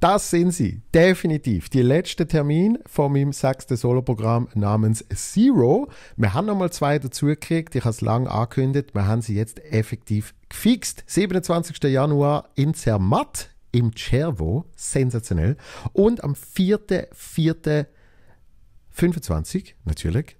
Das sind sie, definitiv. Die letzte Termin von meinem sechsten Soloprogramm namens Zero. Wir haben nochmal zwei dazugekriegt, ich habe es lang angekündigt, wir haben sie jetzt effektiv gefixt. 27. Januar in Zermatt, im Cervo, sensationell. Und am 4.4.25, natürlich,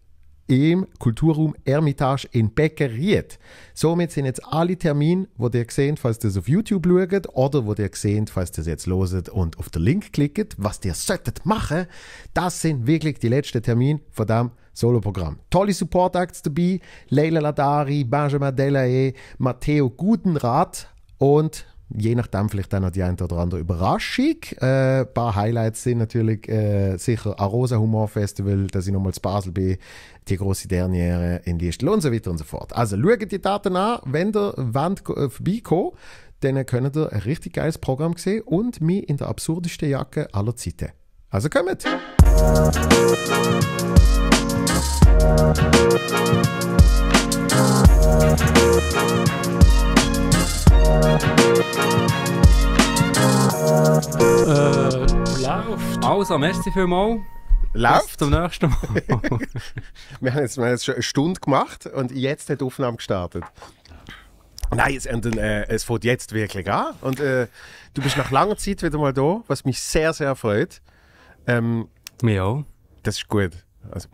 im Kulturraum Ermitage in Beckeried. Somit sind jetzt alle Termine, wo ihr gesehen, falls ihr auf YouTube schaut oder wo ihr gesehen, falls ihr jetzt loset und auf den Link klickt, was ihr solltet machen, das sind wirklich die letzten Termine von dem Soloprogramm. Tolle Support-Acts dabei, Leila Ladari, Benjamin Delahaye, Matteo Gutenrat und je nachdem vielleicht dann noch die eine oder andere Überraschung. Äh, ein paar Highlights sind natürlich äh, sicher Arosa Humor Festival, dass ich nochmal zu Basel bin, die große Derniere in Liestel und so weiter und so fort. Also schaut die Daten an, wenn ihr wollt, äh, vorbeikommt, dann könnt ihr ein richtig geiles Programm sehen und mich in der absurdesten Jacke aller Zeiten. Also kommt! Musik äh, läuft. Also, merci vielmals. Läuft. Bis zum nächsten Mal. wir, haben jetzt, wir haben jetzt schon eine Stunde gemacht und jetzt hat die Aufnahme gestartet. Nein, es, und, äh, es fängt jetzt wirklich an. Und äh, du bist nach langer Zeit wieder mal da, was mich sehr, sehr freut. Ähm, auch. Das ist gut. Also,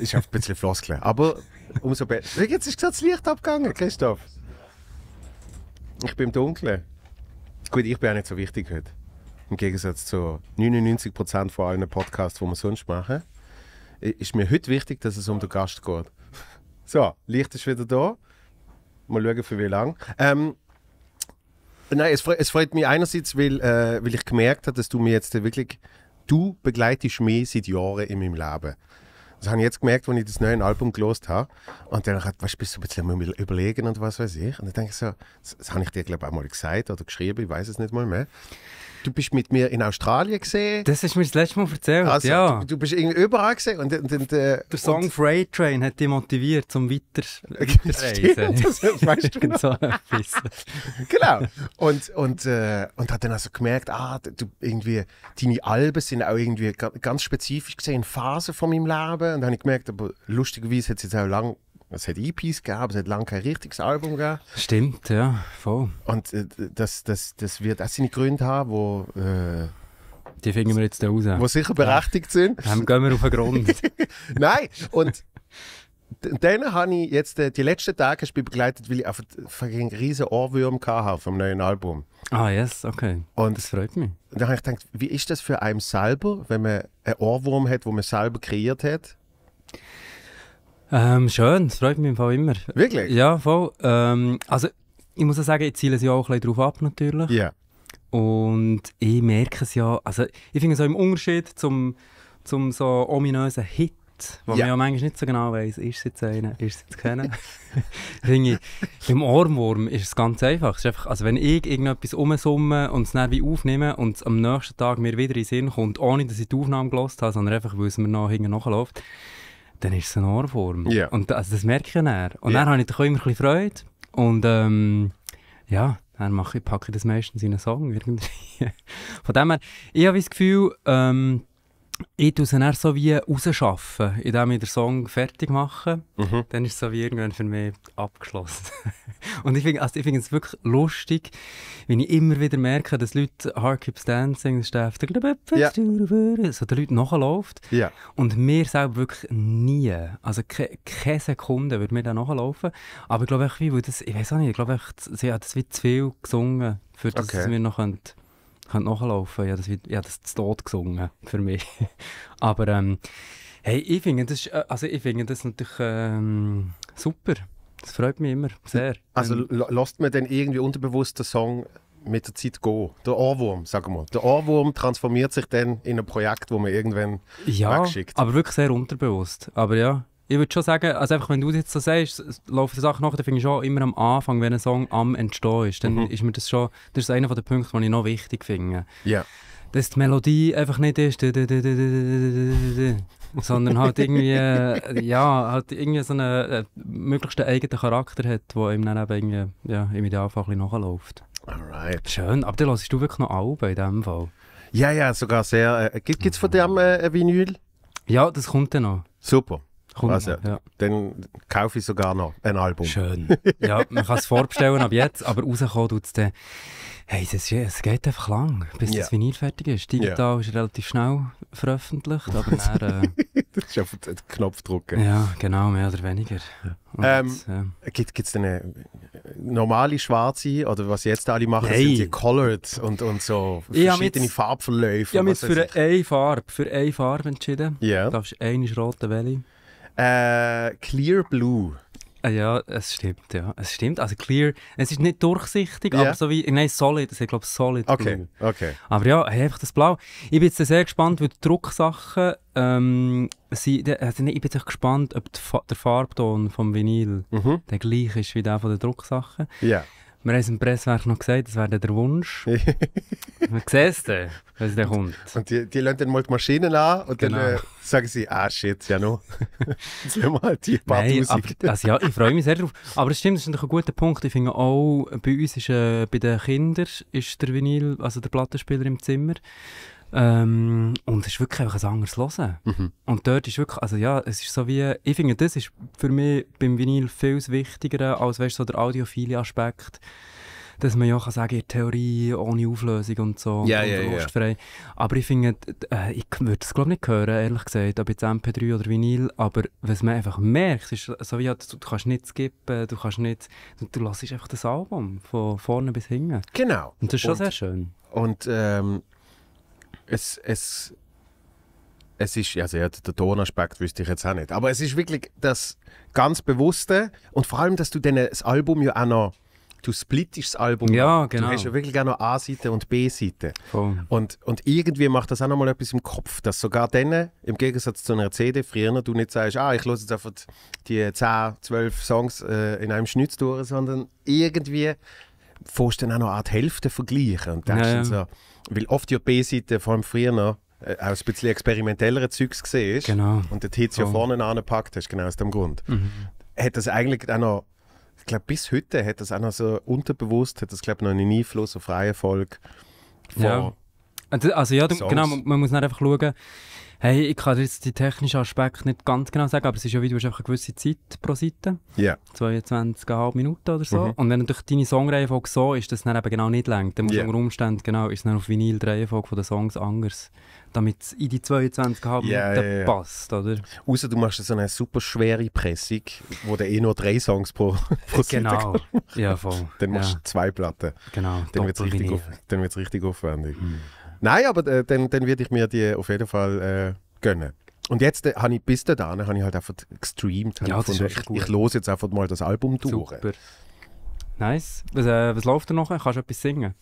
ich habe ein bisschen Floskeln. Aber umso besser. Jetzt ist gerade das Licht abgegangen, Christoph. Ich bin im Dunkeln. Gut, ich bin auch nicht so wichtig heute. Im Gegensatz zu 99% von allen Podcasts, die wir sonst machen. Ist mir heute wichtig, dass es um den Gast geht. So, Licht ist wieder da. Mal schauen, für wie lange. Ähm, nein, es, fre es, freut mich einerseits, weil, äh, weil ich gemerkt habe, dass du mir jetzt wirklich. Du begleitest mich seit Jahren in meinem Leben. Das habe ich jetzt gemerkt, als ich das neue Album gelost habe. Und dann hat, weißt, bist du ein bisschen Überlegen und was weiß ich. Und dann denke ich so, das, das habe ich dir, glaube ich, auch mal gesagt oder geschrieben, ich weiß es nicht mal mehr du bist mit mir in Australien gesehen. Das hast du mir das letzte Mal erzählt, also, ja. Du, du bist irgendwie überall gesehen. Und, und, und, äh, Der Song und, Freight Train hat dich motiviert um weiter, zu Stimmt, das weißt du genau. so genau. Und, und, äh, und hat dann also gemerkt, ah, du, irgendwie, deine Alben sind auch irgendwie ganz spezifisch gesehen Phasen von meinem Leben. Und dann habe ich gemerkt, aber lustigerweise hat es jetzt auch lange es hat EPs gegeben, es hat lange kein richtiges Album gegeben. Stimmt, ja, voll. Und äh, das, das, das wird auch seine Gründe haben, wo... Äh, die finden wir jetzt da raus. Die sicher berechtigt ja. sind. Dann gehen wir auf den Grund. Nein, und dann habe ich jetzt äh, die letzten Tage begleitet, weil ich einfach einen riesen Ohrwurm hatte vom neuen Album. Ah, yes, okay. Und das freut mich. Dann habe ich gedacht, wie ist das für einen selber, wenn man einen Ohrwurm hat, den man selber kreiert hat? Ähm, schön, das freut mich im Fall immer. Wirklich? Ja, voll. Ähm, also, ich muss ja sagen, ich ziele es ja auch ein bisschen drauf ab, natürlich. Ja. Yeah. Und ich merke es ja, also ich finde es auch im Unterschied zum, zum so ominösen Hit, wo ja. man ja manchmal nicht so genau weiß, ist es jetzt einer, ist es jetzt keiner. finde ich, beim Ohrwurm ist es ganz einfach. Es ist einfach also wenn ich irgendetwas umsumme und es dann wie aufnehme und es am nächsten Tag mir wieder in den Sinn kommt, ohne dass ich die Aufnahme gelost habe, sondern einfach, weil es mir noch hinten nachläuft, dann ist es eine Ohrform. Yeah. Und das, also das merke ich dann. Und yeah. dann habe ich dann immer ein bisschen Freude. Und ähm, ja, dann mache ich, packe ich das meistens in einen Song irgendwie. Von dem her, ich habe das Gefühl, ähm, ich tue es dann so wie rausschaffen, indem ich den Song fertig mache. Mhm. Dann ist es so wie irgendwann für mich abgeschlossen. und ich finde also find es wirklich lustig, wenn ich immer wieder merke, dass Leute Hard Keeps Dancing, das Steph, ja. so den Leuten nachlaufen. Ja. Und mir selber wirklich nie, also ke keine Sekunde würde mir da nachlaufen. Aber ich glaube, ich, ich weiß auch nicht, ich glaube, sie hat das wie zu viel gesungen, für das okay. wir noch können könnte nachlaufen. Ja, das ja, das zu tot gesungen für mich. Aber ähm, hey, ich finde das, äh, also ich finde das natürlich ähm, super. Das freut mich immer sehr. Also ähm, lasst mir dann irgendwie unterbewusst den Song mit der Zeit gehen. Der Ohrwurm, sagen wir. Der Ohrwurm transformiert sich dann in ein Projekt, wo man irgendwann ja, wegschickt. aber wirklich sehr unterbewusst. Aber ja, ich würde schon sagen, also einfach, wenn du jetzt so sagst, laufen die Sachen nach, dann finde ich schon immer am Anfang, wenn ein Song am Entstehen ist, dann mhm. ist mir das schon, das ist einer der Punkte, die ich noch wichtig finde. Yeah. Dass die Melodie einfach nicht ist, sondern halt irgendwie, ja, halt irgendwie so einen äh, möglichst eigenen Charakter hat, der ihm dann eben irgendwie, ja, im Idealfall ein bisschen nachläuft. Alright. Schön, aber dann hörst du wirklich noch Alben in diesem Fall. Ja, ja, sogar sehr. Äh, Gibt es von dem äh, ein Vinyl? Ja, das kommt dann noch. Super. Kommt also, ja. Dann kaufe ich sogar noch ein Album. Schön. Ja, man kann es vorbestellen ab jetzt, aber rauskommen tut es dann. Hey, es geht einfach lang, bis yeah. das Vinyl fertig ist. Digital yeah. ist relativ schnell veröffentlicht, aber dann, äh, Das ist einfach ein Knopfdruck. Ja, genau, mehr oder weniger. Ähm, äh, Gibt es denn eine normale schwarze oder was jetzt alle machen, hey. sind die Colored und, und so verschiedene Farbverläufe? Ich habe mich für eine Farbe, für eine Farbe entschieden. Yeah. Da ist eine rote Welle. Äh, Clear Blue. Ah ja, es stimmt, ja. Es stimmt. Also clear, es ist nicht durchsichtig, yeah. aber so wie, nein, solid. Es ist, glaube ich, solid. Okay, blue. okay. Aber ja, hey, einfach das Blau. Ich bin jetzt sehr gespannt, weil die Drucksachen, ähm, sind, also ich bin jetzt gespannt, ob die, der Farbton vom Vinyl mhm. der gleiche ist wie der von den Drucksachen. Ja. Yeah. Wir haben es im Presswerk noch gesagt, das wäre der Wunsch. Man sieht es dann, wenn es dann kommt. Und die, die lassen dann mal die Maschinen an und genau. dann äh, sagen sie, ah shit, ja noch. Jetzt haben wir halt die paar Nein, also ja, ich freue mich sehr drauf. Aber das stimmt, das ist ein guter Punkt. Ich finde auch, bei uns ist, äh, bei den Kindern ist der Vinyl, also der Plattenspieler im Zimmer. Ähm, und es ist wirklich einfach ein anderes Hören. Mhm. Und dort ist wirklich, also ja, es ist so wie, ich finde, das ist für mich beim Vinyl viel wichtiger als, weißt so der audiophile Aspekt. Dass man ja kann sagen, in Theorie ohne Auflösung und so, yeah, und yeah, rostfrei. Yeah. Aber ich finde, äh, ich würde es glaube ich nicht hören, ehrlich gesagt, ob jetzt MP3 oder Vinyl, aber was man einfach merkt, ist so wie, ja, du, du, kannst nicht skippen, du kannst nicht, du, du lässt einfach das Album von vorne bis hinten. Genau. Und das ist schon und, sehr schön. Und ähm es, es, es ist, also ja, der Tonaspekt wüsste ich jetzt auch nicht, aber es ist wirklich das ganz Bewusste und vor allem, dass du dann das Album ja auch noch, du splittest das Album. Ja, genau. Du hast ja wirklich auch noch A-Seite und B-Seite. Und, und irgendwie macht das auch noch mal etwas im Kopf, dass sogar denen, im Gegensatz zu einer CD früher, du nicht sagst, ah, ich höre jetzt einfach die 10, 12 Songs äh, in einem Schnitt durch, sondern irgendwie fährst du dann auch noch eine Art Hälfte vergleichen und denkst ja, ja. so, weil oft die b seite vor allem früher noch, äh, auch ein bisschen experimentellere Zeugs gesehen ist genau. und den Hits ja vorne angepackt hast, genau aus dem Grund, mhm. hat das eigentlich auch noch, ich glaube bis heute hat das auch noch so unterbewusst, hat das glaube noch einen Einfluss auf freie Folge. Ja. Also ja, du, genau, man, man muss nicht einfach schauen, Hey, ich kann jetzt die technischen Aspekte nicht ganz genau sagen, aber es ist ja wie, du hast einfach eine gewisse Zeit pro Seite. Ja. Yeah. 22,5 Minuten oder so. Mhm. Und wenn natürlich deine Songreihenfolge so ist, dass es dann eben genau nicht längt, dann musst yeah. unter Umständen, genau, ist dann auf Vinyl die Reihenfolge der Songs anders, damit es in die 22,5 yeah, Minuten yeah, passt, oder? Außer du machst so eine super schwere Pressung, wo du eh nur drei Songs pro, pro Seite Genau, ja voll. Dann machst du ja. zwei Platten. Genau, dann wird es richtig, auf, richtig aufwendig. Mhm. Nein, aber äh, dann, dann werde ich mir die auf jeden Fall äh, gönnen. Und jetzt äh, habe ich bis dahin habe ich halt einfach gestreamt. Ja, das ist ich, ich los jetzt einfach mal das Album durch. Super. Nice. Was, äh, was läuft da noch? Kannst du etwas singen?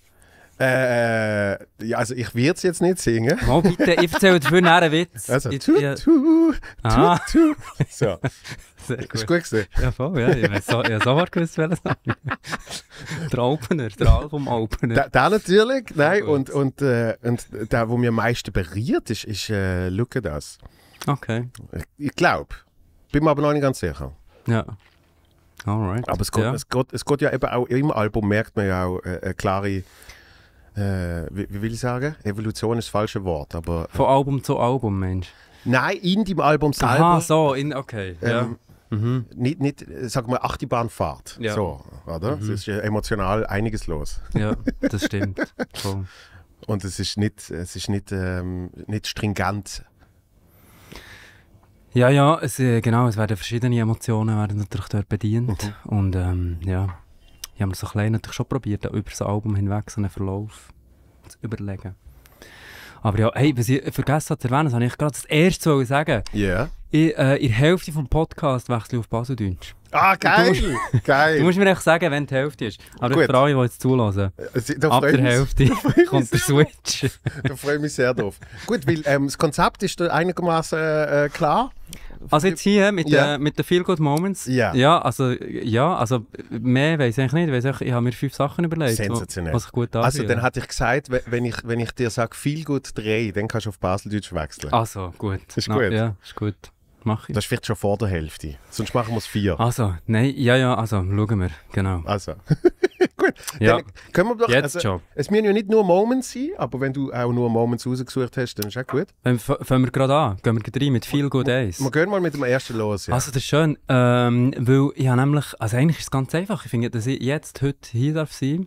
Äh, äh, ja, also ich werde es jetzt nicht singen. Oh, bitte, ich erzähle dafür einen Witz. Also, ah. tu, tu, tu, tu. So. Sehr gut. Ist gut gesehen. Ja, voll, ja. Ich habe so, ich sofort gewusst, welches Name. der Alpener, der Album Alpener. Der, der natürlich, nein, und, und, äh, und der, der mir am meisten berührt, ist, ist äh, Look at Us. Okay. Ich glaube. Bin mir aber noch nicht ganz sicher. Ja. Alright. Aber es geht, ja. es, geht, es geht ja eben auch, im Album merkt man ja auch äh, eine klare äh, wie, wie, will ich sagen? Evolution ist das falsche Wort, aber... Äh, Von Album zu Album, Mensch. Nein, in dem Album selber. Aha, so, in, okay. Ähm, ja. Mhm. Nicht, nicht, äh, sag mal, Achterbahnfahrt. Ja. So, oder? Es mhm. ist ja emotional einiges los. Ja, das stimmt. Und es ist nicht, es ist nicht, ähm, nicht stringent. Ja, ja, es, genau, es werden verschiedene Emotionen werden natürlich dort bedient. Mhm. Und ähm, ja, ich habe mir so klein natürlich schon probiert, über das Album hinweg so einen Verlauf zu überlegen. Aber ja, hey, was ich vergessen habe zu erwähnen, das habe ich gerade das erste Mal sagen. Ja. Yeah. Ich, äh, in der Hälfte des Podcasts wechsle ich auf Baseldeutsch. Ah, geil! Du musst, geil. du musst mir echt sagen, wenn die Hälfte ist. Aber Gut. ich freue mich, jetzt zulassen. Äh, da Ab der mich, Hälfte kommt der Switch. da freue ich mich sehr drauf. Gut, weil ähm, das Konzept ist einigermaßen äh, äh klar. Also, also jetzt hier mit yeah. Äh, den mit der Feel Good Moments. Ja. Ja, also ja, also mehr weiß ich nicht. Weiss ich, ich habe mir fünf Sachen überlegt, Sensationell. was ich gut anfühle. Also dann hatte ich gesagt, wenn ich, wenn ich dir sage Feel Good 3, dann kannst du auf Baseldeutsch wechseln. Also gut. Ist no, gut. Ja, ist gut. Mach ich. Das ist vielleicht schon vor der Hälfte. Sonst machen wir es vier. Also, nein, ja, ja, also schauen wir, genau. Also. Gut, ja. dann können wir doch. Jetzt also, schon. Es müssen ja nicht nur Moments sein, aber wenn du auch nur Moments rausgesucht hast, dann ist auch gut. Dann fangen wir gerade an. Gehen wir rein mit viel Good Days. Wir gehen mal mit dem ersten los. Ja. Also, das ist schön, ähm, weil ich habe nämlich. Also, eigentlich ist es ganz einfach. Ich finde, dass ich jetzt heute hier darf sein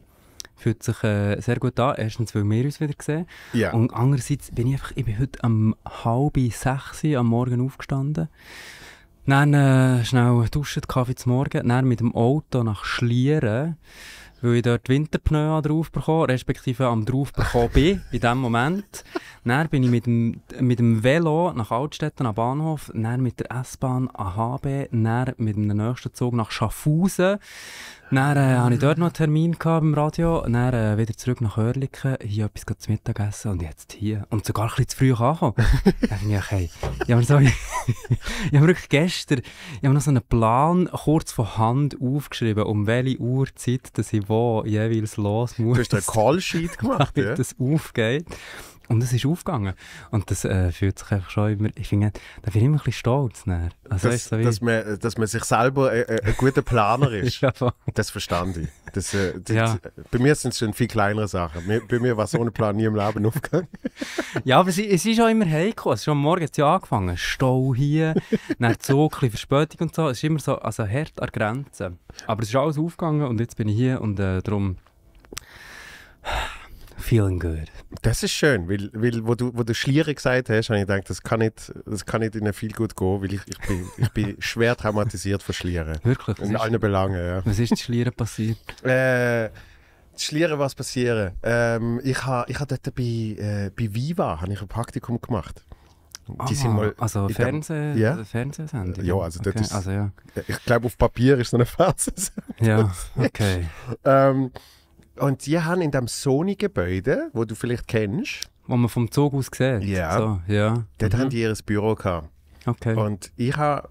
fühlt sich äh, sehr gut an. Erstens, weil wir uns wieder sehen. Yeah. Und andererseits bin ich einfach, ich bin heute um halb sechs am Morgen aufgestanden. Dann äh, schnell duschen, Kaffee zum Morgen. Dann mit dem Auto nach Schlieren weil ich dort Winterpneu drauf bekommen, respektive am drauf bekommen bin, in dem Moment. Dann bin ich mit dem, mit dem Velo nach Altstetten am Bahnhof, dann mit der S-Bahn an HB, dann mit dem nächsten Zug nach Schaffhausen. Dann äh, hatte ich dort noch einen Termin beim Radio. Dann äh, wieder zurück nach Hörliken, hier etwas zu Mittag essen und jetzt hier. Und sogar ein bisschen zu früh angekommen. Dann finde ich, okay, ich habe, so, wirklich gestern ich habe noch so einen Plan kurz von Hand aufgeschrieben, um welche Uhrzeit dass ich wo jeweils los muss. Du hast einen Call-Sheet gemacht, ja? das aufgeht. Und es ist aufgegangen. Und das äh, fühlt sich einfach schon immer, ich finde, da bin ich immer ein bisschen stolz. Also, das, so dass, man, dass man sich selber ein, äh, äh, ein guter Planer ist, ja, das verstand ich. Das, äh, das, ja. Bei mir sind es schon viel kleinere Sachen. Bei mir war so ein Plan nie im Leben aufgegangen. ja, aber es, es ist auch immer heiko. Es ist schon morgens ja angefangen. Stau hier, dann so ein Verspätung und so. Es ist immer so, also hart an Grenzen. Aber es ist alles aufgegangen und jetzt bin ich hier und äh, darum... Feeling good. Das ist schön, weil, weil wo du, wo du Schliere gesagt hast, habe ich gedacht, das kann nicht, das kann nicht in ein viel gut gehen, weil ich, ich, bin, ich bin schwer traumatisiert von Schlieren. Wirklich? In allen Belangen, ja. Was ist mit Schlieren passiert? Äh, Schlieren, was passiert? Ähm, ich habe ich ha dort bei, äh, bei Viva ich ein Praktikum gemacht. Die ah, sind mal also Fernseh, ja? Fernsehsendung? Ja, also, okay. ist, also ja. ich glaube auf Papier ist es eine Fernsehsendung. Ja, okay. ähm, und die haben in dem Sony-Gebäude, wo du vielleicht kennst. Wo man vom Zug aus sieht. Ja. So, ja. Dort mhm. haben die ihr Büro gehabt. Okay. Und ich habe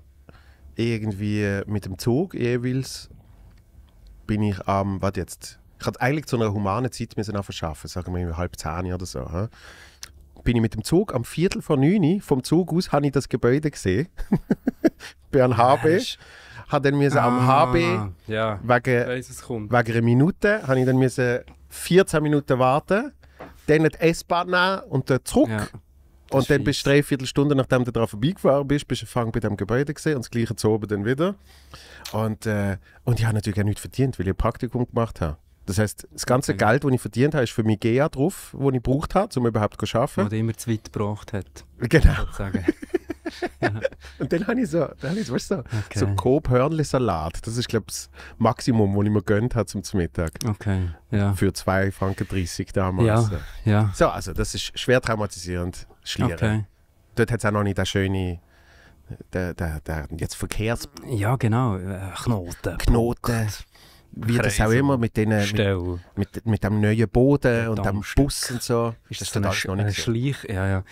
irgendwie mit dem Zug jeweils bin ich am, ähm, was jetzt? Ich hatte eigentlich zu einer humanen Zeit müssen arbeiten, sagen wir halb zehn oder so. He? Bin ich mit dem Zug am Viertel vor neun vom Zug aus, habe ich das Gebäude gesehen. Bei einem HB habe dann ah, am HB ja, wegen, weiss, wegen einer Minute habe ich dann 14 Minuten warten, dann die S-Bahn nehmen und dann zurück. Ja, und dann bist du dreiviertel Stunde, nachdem du daran vorbeigefahren bist, bist du bei dem Gebäude gesehen und das gleiche zu oben dann wieder. Und, äh, und ich habe natürlich auch nichts verdient, weil ich ein Praktikum gemacht habe. Das heißt, das ganze okay. Geld, das ich verdient habe, ist für mich GEA drauf, das ich gebraucht habe, um überhaupt zu arbeiten. Was immer zu weit gebracht hat. Genau. und dann habe ich so, dann habe ich, weißt du, okay. so Coop Hörnli-Salat. Das ist, glaube ich, das Maximum, was ich mir gönnt habe zum Mittag. Okay, ja. Für 2,30 Franken 30 damals. Ja, ja. So, also das ist schwer traumatisierend, schliere. Okay. Dort hat es auch noch nicht das schöne der, der, der jetzt Verkehrs... Ja, genau. Äh, Knoten. Knoten. Oh wie Kreisel das auch immer mit, denen, Stell. mit, mit, dem neuen Boden und dem Bus und so. Ist das, das dann noch nicht so? Schleich? Ja, ja.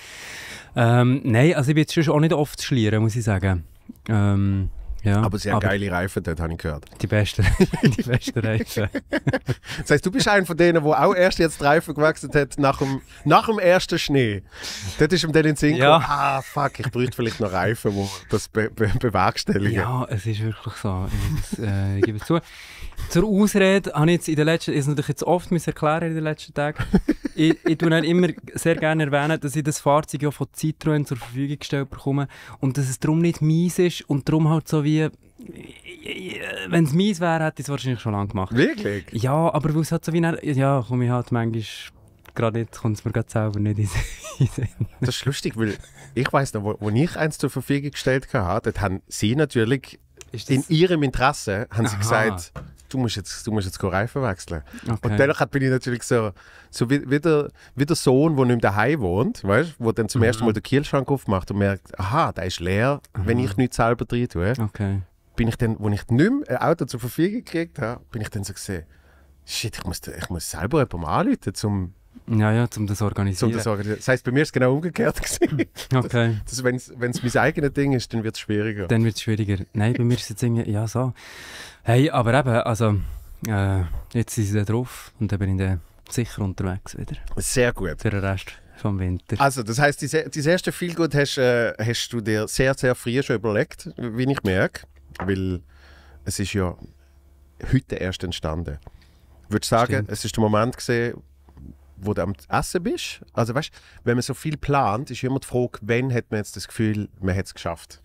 Ähm, nein, also ich bin jetzt schon auch nicht oft schlieren, muss ich sagen. Ähm, ja, aber sie haben aber geile Reifen dort, habe ich gehört. Die besten, die besten Reifen. das heisst, du bist einer von denen, der auch erst jetzt Reifen gewechselt hat nach dem, nach dem ersten Schnee. Dort ist ihm dann in den Sinn ja. Gekommen, ah fuck, ich bräuchte vielleicht noch Reifen, die das be be bewerkstelligen. Ja, es ist wirklich so. Ich, äh, ich gebe zu zur Ausrede habe ich jetzt in den letzten, ist natürlich jetzt oft müssen erklären in den letzten Tagen. ich, ich tue dann immer sehr gerne erwähnen, dass ich das Fahrzeug ja von Citroën zur Verfügung gestellt bekomme und dass es darum nicht mies ist und darum halt so wie wenn es mies wäre, hätte ich es wahrscheinlich schon lange gemacht. Wirklich? Ja, aber weil es halt so wie, ja, komme ich halt manchmal gerade jetzt kommt es mir gerade selber nicht in den Sinn. Das ist lustig, weil ich weiß noch, wo, wo, ich eins zur Verfügung gestellt habe, dort haben sie natürlich in ihrem Interesse haben sie gesagt, du musst jetzt, du musst jetzt Reifen wechseln. Okay. Und danach bin ich natürlich so, so wie, wie, der, wie der Sohn, der nicht mehr daheim wohnt, weißt, wo dann zum mhm. ersten Mal den Kühlschrank aufmacht und merkt, aha, der ist leer, mhm. wenn ich nichts selber drin tue. Okay. Bin ich dann, wo ich nicht mehr ein Auto zur Verfügung gekriegt habe, bin ich dann so gesehen, shit, ich muss, ich muss selber jemandem anrufen, um ja, ja, um das organisieren. Zum das, organisieren. das heißt, bei mir ist es genau umgekehrt. Okay. Wenn es mein eigenes Ding ist, dann wird es schwieriger. Dann wird es schwieriger. Nein, bei mir ist es jetzt irgendwie, ja, so. Hey, aber eben, also, äh, jetzt sind sie drauf und dann bin ich dann sicher unterwegs wieder. Sehr gut. Für den Rest vom Winter. Also, das heisst, dein erste Feelgood hast, äh, hast du dir sehr, sehr früh schon überlegt, wie ich merke. Weil es ist ja heute erst entstanden. Ich würde sagen, Stimmt. es ist der Moment gesehen, wo du am Essen bist. Also weißt, wenn man so viel plant, ist immer die Frage, wann hat man jetzt das Gefühl, man hat es geschafft.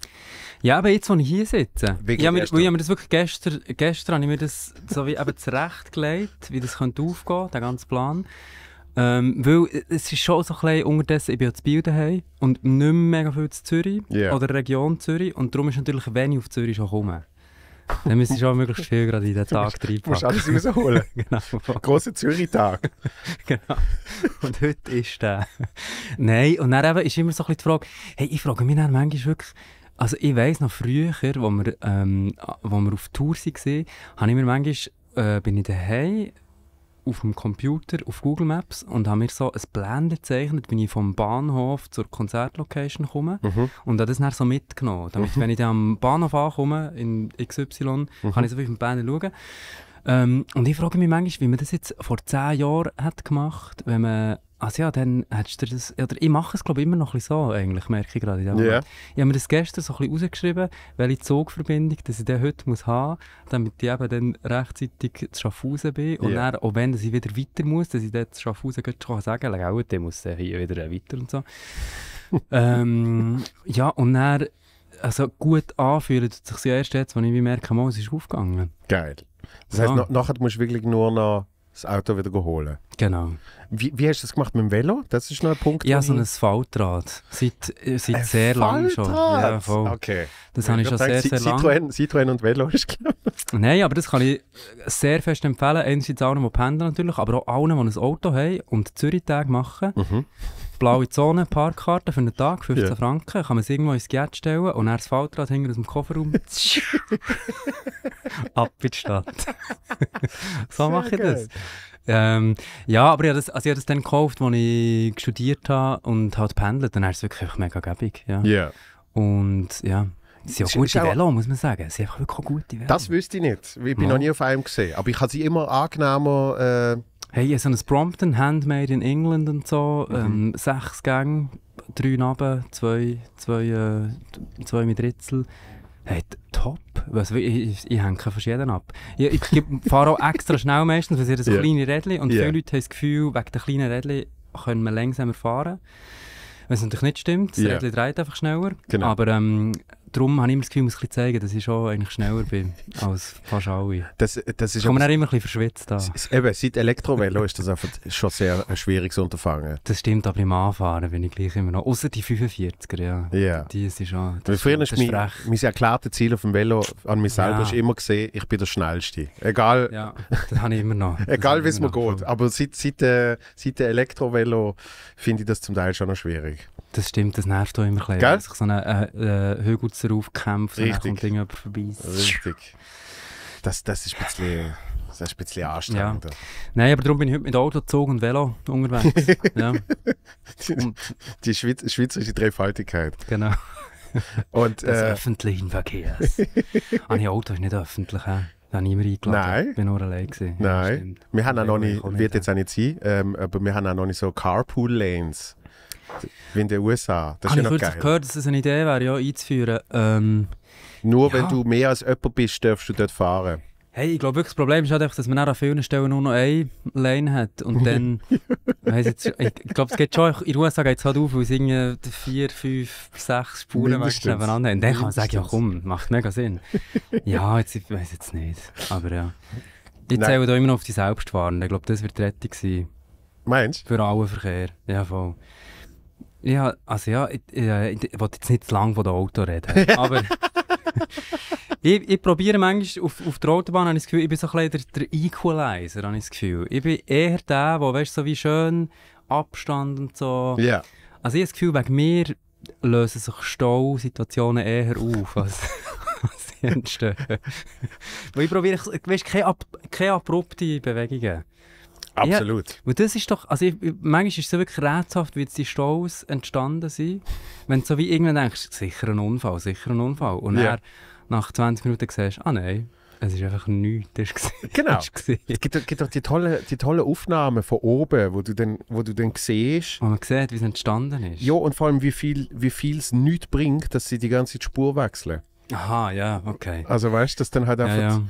Ja, aber jetzt, wo ich hier sitze, Wegen ich habe mir, ich habe mir das wirklich gestern, gestern habe ich mir das so wie eben zurechtgelegt, wie das könnte aufgehen, der ganze Plan. Ähm, weil es ist schon so ein bisschen unterdessen, ich bin ja zu Biel daheim und nicht mehr mega viel zu Zürich yeah. oder Region Zürich und darum ist natürlich wenig auf Zürich schon gekommen. Dann müsstest du auch möglichst viel gerade in den Tag treiben. Du musst alles rausholen. genau. Großer Zürich-Tag. genau. Und heute ist der. Nein, und dann eben ist immer so ein bisschen die Frage, hey, ich frage mich dann manchmal wirklich, also ich weiss noch früher, als wir, ähm, wir auf Tour waren, habe ich mir manchmal, äh, bin ich daheim, auf dem Computer auf Google Maps und habe mir so ein Plan gezeichnet, wie ich vom Bahnhof zur Konzertlocation komme mhm. und habe das dann so mitgenommen, damit mhm. wenn ich dann am Bahnhof ankomme, in XY, mhm. kann ich so auf dem Plan schauen. Ähm, und ich frage mich manchmal, wie man das jetzt vor zehn Jahren hat gemacht, wenn man also ja, dann hättest du das, oder ich mache es glaube ich immer noch so eigentlich, merke ich gerade. Ja. Yeah. Ich habe mir das gestern so ein bisschen rausgeschrieben, welche Zugverbindung dass ich heute muss haben muss, damit ich eben dann rechtzeitig zu Schaffhausen bin. Und yeah. dann, auch wenn dass ich wieder weiter muss, dass ich dann zu Schaffhausen kann sagen kann, also, der muss äh, hier wieder äh, weiter und so. ähm, ja, und dann, also gut anfühlen tut sich erst jetzt, wenn ich merke, es ist aufgegangen. Geil. Das heisst, nachher musst du wirklich nur noch das Auto wieder holen. Genau. Wie, wie hast du das gemacht mit dem Velo? Das ist noch ein Punkt. Ja, so ein Faltrad. Seit, äh, seit ein sehr Faltrad. lang schon. Ja, voll. Okay. Das habe ich schon denke, sehr, sehr lange. Citroën und Velo ist glaube Nein, aber das kann ich sehr fest empfehlen. Einerseits allen, die pendeln natürlich, aber auch allen, die ein Auto haben und Zürichtag machen. Mhm blaue Zone, Parkkarte für einen Tag, 15 yeah. Franken, kann man es irgendwo ins Geld stellen und dann das Faltrad hängen aus dem Kofferraum ab in die Stadt. so mache ich das. Ähm, ja, aber ich habe das, also ich habe das dann gekauft, als ich studiert habe und halt pendelt, dann ist es wirklich mega gäbig. Ja. Yeah. Und ja, Sie sind auch gute Velo, muss man sagen. Sie sind einfach wirklich gute Velo. Das wüsste ich nicht. Ich bin Mal. noch nie auf einem gesehen. Aber ich habe sie immer angenehmer... Äh Hey, so ein Brompton, handmade in England und so, mhm. ähm, sechs Gänge, drei Naben, zwei, zwei, äh, zwei mit Ritzel. Hey, top. Was, ich, ich, ich hänge von jedem ab. Ich, ich, ich fahre auch extra schnell meistens, weil es ein yeah. kleines Rädchen und yeah. viele Leute haben das Gefühl, wegen der kleinen Rädchen können wir langsamer fahren. Was natürlich nicht stimmt, das yeah. Rädchen dreht einfach schneller. Genau. Aber ähm, darum habe ich immer das Gefühl, ich muss zeigen, dass ich schon eigentlich schneller bin als fast alle. Das, das ist ich komme dann immer ein verschwitzt an. Eben, seit Elektromelo ist das einfach schon sehr ein äh, schwieriges Unterfangen. Das stimmt, aber im Anfahren bin ich gleich immer noch. Außer die 45er, ja. Yeah. Die, die ist schon, das Früher ist mein, mein erklärtes Ziel auf dem Velo an mich selber ja. ist immer gesehen, ich bin der Schnellste. Egal. Ja, das habe ich immer noch. egal, wie es mir geht. Aber seit, seit, äh, seit dem Elektrovelo finde ich das zum Teil schon noch schwierig. Das stimmt, das nervt auch immer ein bisschen. Gell? Sich so einen äh, äh, Hügel zeraufkämpft und dann kommt irgendjemand vorbei. Richtig. Das, das ist ein bisschen... Das ist ein bisschen anstrengend. Ja. Nein, aber darum bin ich heute mit Auto, Zug und Velo unterwegs. ja. Die, die schweizerische Dreifaltigkeit. Genau. Und, äh, Des öffentlichen Verkehrs. Ein ah, Auto ist nicht öffentlich. He. Da habe ich immer eingeladen. Nein. Ich war nur allein. Gewesen. Nein. wir haben auch noch nicht, wird jetzt auch nicht sein, ähm, aber wir haben auch noch nicht so Carpool-Lanes wie in den USA. Das Habe ah, ich gehört, dass das eine Idee wäre, ja, einzuführen. Ähm, nur ja. wenn du mehr als jemand bist, darfst du dort fahren. Hey, ich glaube wirklich, das Problem ist halt einfach, dass man an vielen Stellen nur noch eine Lane hat. Und dann, jetzt, ich glaube, es geht schon, in den USA geht es halt auf, weil es irgendwie vier, fünf, sechs Spuren nebeneinander haben. Und dann kann man sagen, ja komm, macht mega Sinn. ja, jetzt, ich weiß jetzt nicht. Aber ja. Ich zähle da immer noch auf die Selbstfahrenden. Ich glaube, das wird die Rettung sein. Meinst du? Für allen Verkehr. Ja, voll. Ja, also ja, ich, äh, ich, ich will jetzt nicht zu lange von dem Auto reden, aber ich, ich probiere manchmal, auf, auf der Autobahn habe ich das Gefühl, ich bin so ein bisschen der, der Equalizer, habe ich das Gefühl. Ich bin eher der, der, weißt so wie schön Abstand und so. Ja. Yeah. Also ich habe das Gefühl, wegen mir lösen sich Stausituationen eher auf, als, als sie entstehen. Weil ich probiere, weißt du, keine, ab, keine abrupte Bewegungen. Absolut. Ja, das ist doch, also ich, manchmal ist es so wirklich rätselhaft, wie jetzt die Staus entstanden sind. Wenn du so wie irgendwann denkst, sicher ein Unfall, sicher ein Unfall. Und yeah. dann nach 20 Minuten siehst, ah nein, es ist einfach nichts. Das Ist genau. Ist es gibt, gibt doch die tolle, die tolle Aufnahmen von oben, wo du dann, wo du dann siehst. Wo man sieht, wie es entstanden ist. Ja, und vor allem, wie viel, wie viel es nichts bringt, dass sie die ganze Spur wechseln. Aha, ja, okay. Also weißt du, dass dann halt einfach. Ja, ja.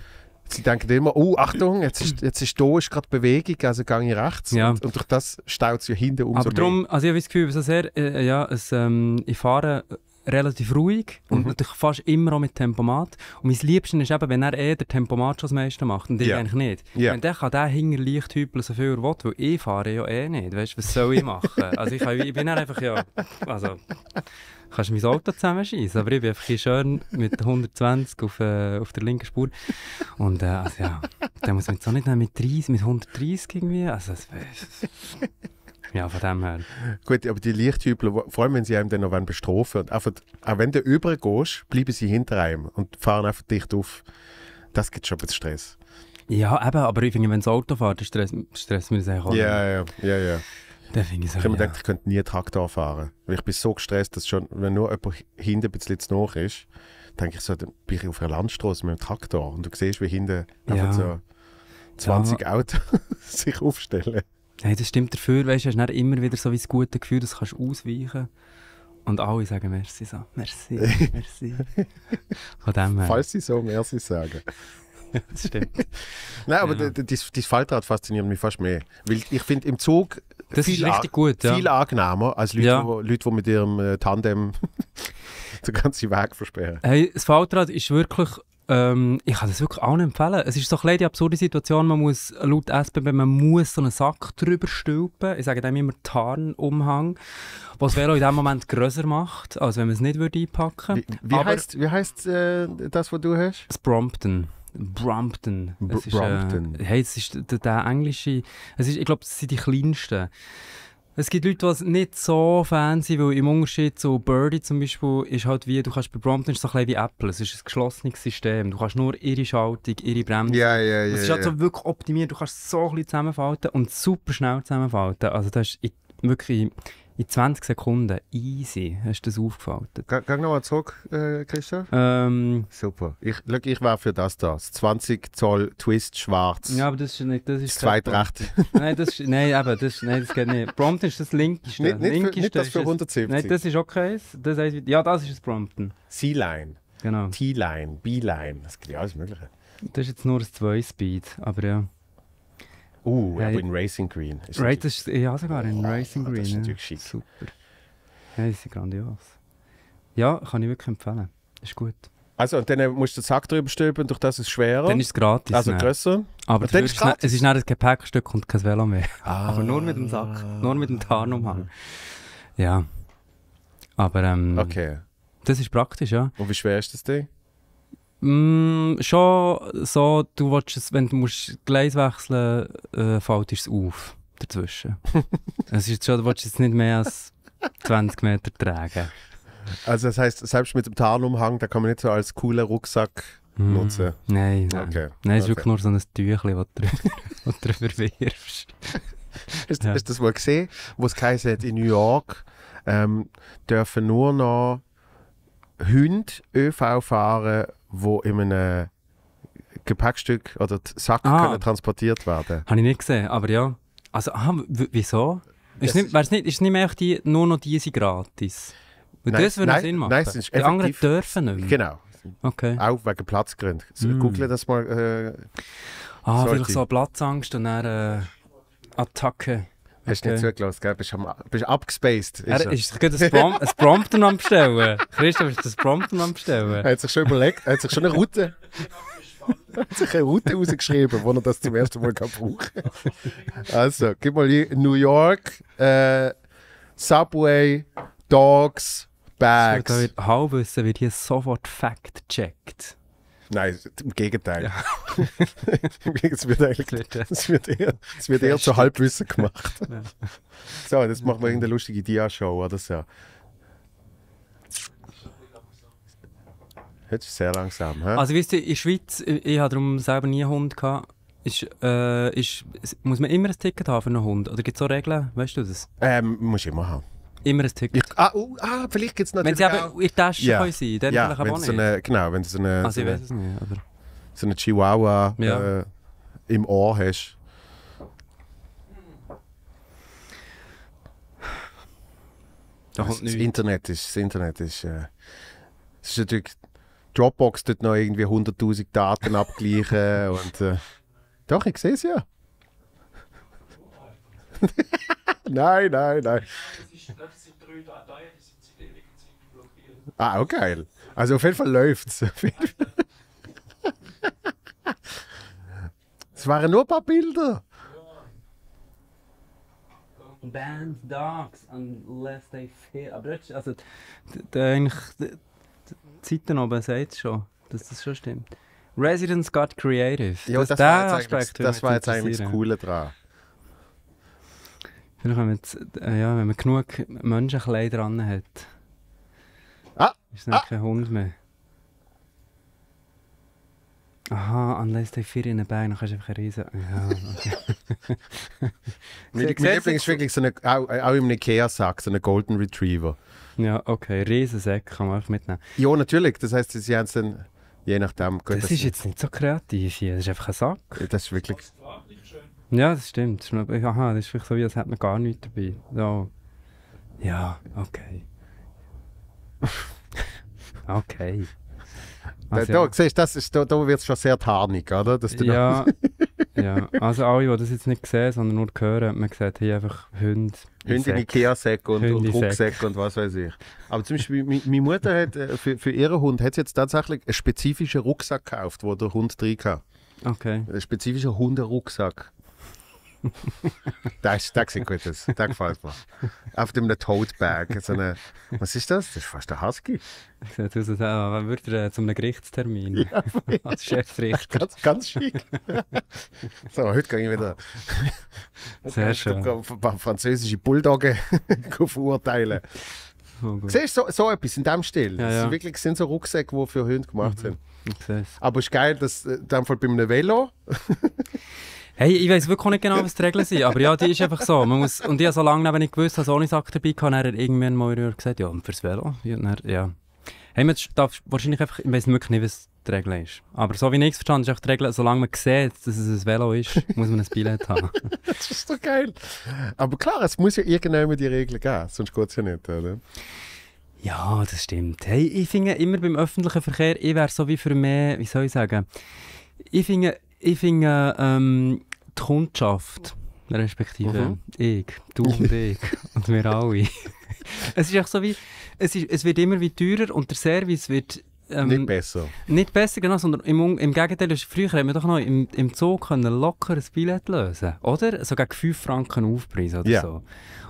Sie denken immer, oh, Achtung, jetzt ist, jetzt ist da ist gerade Bewegung, also gehe ich rechts. Ja. Und, und, durch das staut es ja hinten um. Aber darum, mehr. also ich habe das Gefühl, so sehr, äh, ja, es, ähm, ich fahre relativ ruhig und mhm. natürlich fast immer auch mit Tempomat. Und mein Liebsten ist eben, wenn er eh den Tempomat schon das meiste macht und ich yeah. eigentlich nicht. Yeah. Wenn der kann der hinter leicht hüpeln, so viel er will, weil ich fahre ja eh nicht. Weißt du, was soll ich machen? also ich, kann, ich bin einfach ja... Also, kannst mein Auto zusammenschießen. Aber ich bin einfach hier schön mit 120 auf, äh, auf der linken Spur. Und äh, also, ja, da muss man jetzt auch nicht mit 30, mit 130 irgendwie. Also, das, das, ja, von dem her. Gut, aber die Lichthübel, vor allem wenn sie einem dann noch bestrafen, einfach, auch wenn du übergehst, bleiben sie hinter einem und fahren einfach dicht auf. Das gibt schon ein bisschen Stress. Ja, eben, aber ich finde, wenn das Auto fährt, stresst stress mich das eigentlich auch. Ja, ja, ja, ja. Das finde ich so. Halt, mir ja. gedacht, ich könnte nie Takt fahren. Weil ich bin so gestresst, dass schon, wenn nur jemand hinten ein bisschen zu hoch ist, denke ich so, dann bin ich auf einer Landstraße mit einem Traktor. Und du siehst, wie hinten ja. so 20 ja. Autos sich aufstellen. Hey, das stimmt dafür, weißt du, hast immer wieder so wie das gute Gefühl, dass du ausweichen. kannst. Und alle sagen Merci so. Merci, merci. Von dem her. Falls sie so Merci sagen. das stimmt. Nein, aber ja. das, das Faltrad fasziniert mich fast mehr. Weil ich finde im Zug das viel, ist richtig gut, ja. viel angenehmer als Leute, ja. wo, Leute, die mit ihrem äh, Tandem den ganzen Weg versperren. Hey, das Faltrad ist wirklich ähm, ich kann das wirklich auch nicht empfehlen. Es ist so eine die absurde Situation, man muss laut SBB, man muss so einen Sack drüber stülpen. Ich sage dem immer Tarnumhang, was das Velo in dem Moment grösser macht, als wenn man es nicht einpacken würde. Wie, wie, Aber äh, das, was du hast? Das Brompton. Brompton. Br es ist, Brompton. Äh, hey, es ist der, der englische. Es ist, ich glaube, es sind die kleinsten. Es gibt Leute, die nicht so Fan sind, weil im Unterschied zu Birdie zum Beispiel ist halt wie, du kannst bei Brompton ist so ein wie Apple, es ist ein geschlossenes System, du kannst nur ihre Schaltung, ihre Bremse. Ja, ja, ja. Es ist halt so wirklich optimiert, du kannst so ein bisschen zusammenfalten und super schnell zusammenfalten. Also das ist wirklich in 20 Sekunden, easy, hast du das aufgefaltet. Geh, geh nochmal zurück, äh, Christian. Ähm, Super. Ich, look, ich war für das da. Das 20 Zoll Twist schwarz. Ja, aber das ist nicht. Das ist 2,8. nein, das ist, nein, eben, das, nein, das geht nicht. Prompton ist das linkeste. Nicht, nicht, linkeste ist nicht das für 170. nein, das ist okay. Das heißt, ja, das ist das Prompton. C-Line. Genau. T-Line, B-Line. Das gibt ja alles Mögliche. Das ist jetzt nur ein 2-Speed, aber ja. Uh, hey, aber in Racing Green. Ist right, das, ja, sogar in oh, Racing Green. Das ist natürlich ja. Super. Ja, das ist grandios. Ja, kann ich wirklich empfehlen. Ist gut. Also, und dann äh, musst du den Sack drüber stülpen, durch das ist es schwerer. Dann ist es gratis. Also grösser. Aber dann ist es ist nicht das Gepäckstück und kein Velo mehr. Ah. Aber nur mit dem Sack, nur mit dem Tarnumhang. Ja. Aber ähm, okay. das ist praktisch, ja. Und wie schwer ist das Ding? Mm, schon so, du es, wenn du musst Gleis wechseln äh, fällt es auf dazwischen. es ist schon, du willst es nicht mehr als 20 Meter tragen. Also das heißt, selbst mit dem Tarnumhang, da kann man nicht so als cooler Rucksack mm, nutzen? Nein, nein. Okay. Nein, es ist okay. wirklich nur so ein Tüchlein, das du drüber wirfst. hast, ja. du das mal gesehen, wo es geheißen hat, in New York ähm, dürfen nur noch Hunde ÖV fahren, wo in einem Gepäckstück oder Sack ah. können transportiert werden. Habe ich nicht gesehen, aber ja. Also, aha, wieso? Ist es nicht, ist nicht, ist nicht mehr die, nur noch diese gratis? Und nein, das würde nein, Sinn machen. Nein, die effektiv. anderen dürfen nicht mehr. Genau. Okay. Auch wegen Platzgründen. So, mm. Google das mal. Äh, ah, sollte. vielleicht so Platzangst und dann äh, Attacke. Hast du okay. nicht zugelassen, gell? Bist, am, bist abgespaced. er, ist gerade ein, Prom ein Prompten am Bestellen. Christoph, ist das Prompten am Bestellen? Er hat sich schon überlegt, er hat sich schon eine Route... er hat sich eine Route rausgeschrieben, wo er das zum ersten Mal kann brauchen Also, gib mal hier New York, äh, Subway, Dogs, Bags. Halbwissen wird hier sofort fact-checked. Nein, im Gegenteil. Ja. es, wird eigentlich, es, wird eher, es wird eher zu Halbwissen gemacht. so, jetzt machen wir irgendeine lustige Dia-Show oder so. Jetzt ist sehr langsam. He? Also, wisst ihr, in der Schweiz, ich, ich hatte darum selber nie einen Hund. Gehabt. Ist, äh, ist, muss man immer ein Ticket haben für einen Hund? Oder gibt es so Regeln? Weißt du das? Ähm, muss ich immer haben. Immer ein Ticket. Ich, ah, uh, ah, vielleicht gibt es noch Wenn sie aber in der Tasche ja. sein können, dann ja, vielleicht auch nicht. So eine, genau, wenn du so eine, also, so eine, nicht, so eine Chihuahua ja. äh, im Ohr hast. das, Internet ist, das Internet ist, äh, ist natürlich Dropbox dort noch irgendwie 100.000 Daten abgleichen und äh, doch, ich sehe es ja. nein, nein, nein plötzlich drei Dateien, die sind seit ewiger Zeit blockiert. Ah, auch geil. Also auf jeden Fall läuft es Es waren nur ein paar Bilder. Banned Dogs unless they feel. Aber das ist, also, eigentlich, die Zeiten oben sagt es schon, dass das schon stimmt. Residents got creative. Ja, das, das war jetzt eigentlich das, war jetzt eigentlich das Coole dran. Vielleicht, wenn man, jetzt, äh, ja, wenn man genug Menschenkleider dran hat, ah, ist dann ah. kein Hund mehr. Aha, unless they fit in a bag, dann kannst du einfach einen riesen... Ja, okay. mein Lieblings ist wirklich so eine, auch, auch in Ikea-Sack, so ein Golden Retriever. Ja, okay, riesen Sack kann man auch mitnehmen. Ja, natürlich, das heisst, sie haben es dann, je nachdem... Das, das ist jetzt nicht so kreativ hier, das ist einfach ein Sack. das ist wirklich... Ja, das stimmt. Das ist, aha, das ist vielleicht so, als hätte man gar nichts dabei. So. Ja, okay. okay. Also, da, da, siehst, das ist, da, da wird es schon sehr tarnig, oder? Dass du ja, ja, also alle, die das jetzt nicht sehen, sondern nur hören, man sieht hier einfach Hunde. Hunde in Ikea-Säcke und, und Rucksäcke und was weiß ich. Aber zum Beispiel, meine Mutter hat äh, für, für ihren Hund hat jetzt tatsächlich einen spezifischen Rucksack gekauft, wo der Hund drin kann. Okay. Ein spezifischer Hunderucksack. Das, das sieht gut aus. Das gefällt mir. Auf dem Toadbag. So was ist das? Das ist fast ein Husky. Sieht aus, als würde er äh, zu einem Gerichtstermin. Ja, als Chefrichter. Ganz, ganz schick. so, heute gehe ich wieder. Sehr schön. Französische Bulldogge verurteilen. Oh Siehst du, so, so etwas in dem Stil. Ja, ja. Das wirklich, sind so Rucksäcke, die für Hunde gemacht mhm. sind. Aber es ist geil, dass äh, in dem Fall bei einem Velo. Hey, ich weiß wirklich nicht genau, was die Regeln sind, aber ja, die ist einfach so. Man muss, und ich habe so lange nicht gewusst, dass ohne Sack dabei kann, hat er irgendwann mal gesagt, ja, fürs Velo. dann, ja. Hey, man darf wahrscheinlich einfach, ich weiß wirklich nicht, was die Regel ist. Aber so wie ich es verstanden habe, ist die Regel, solange man sieht, dass es ein Velo ist, muss man ein Billett haben. das ist doch geil. Aber klar, es muss ja irgendjemand die Regeln geben, sonst geht es ja nicht, oder? Ja, das stimmt. Hey, ich finde immer beim öffentlichen Verkehr, ich wäre so wie für mehr, wie soll ich sagen, ich finde, ich finde ähm, die Kundschaft, respektive mhm. ich, du und ich und wir alle. es ist echt so wie, es, ist, es wird immer wie teurer und der Service wird ähm, nicht besser. Nicht besser, genau, sondern im, im Gegenteil, früher haben wir doch noch im, im Zoo können locker ein Billett lösen oder? So gegen 5 Franken Aufpreis oder yeah. so.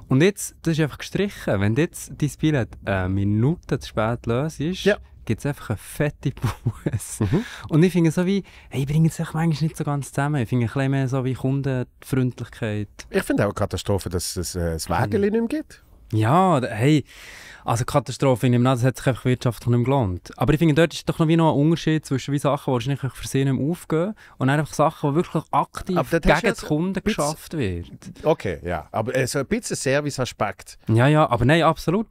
Und jetzt, das ist einfach gestrichen, wenn du jetzt dein Billett eine Minute zu spät löst, ja gibt es einfach eine fette Buße. Mhm. Und ich finde so wie, hey, bringen sich manchmal nicht so ganz zusammen. Ich finde ein bisschen mehr so wie Kundenfreundlichkeit. Ich finde auch eine Katastrophe, dass es äh, das Wägeli nicht mehr gibt. Ja, hey, also Katastrophe, ich nehme an, das hat sich einfach wirtschaftlich nicht mehr gelohnt. Aber ich finde, dort ist doch noch wie noch ein Unterschied zwischen wie Sachen, die wahrscheinlich für sie nicht aufgehen und einfach Sachen, die wirklich aktiv gegen den Kunden geschafft wird. Okay, ja, aber äh, so ein bisschen Service-Aspekt. Ja, ja, aber nein, absolut.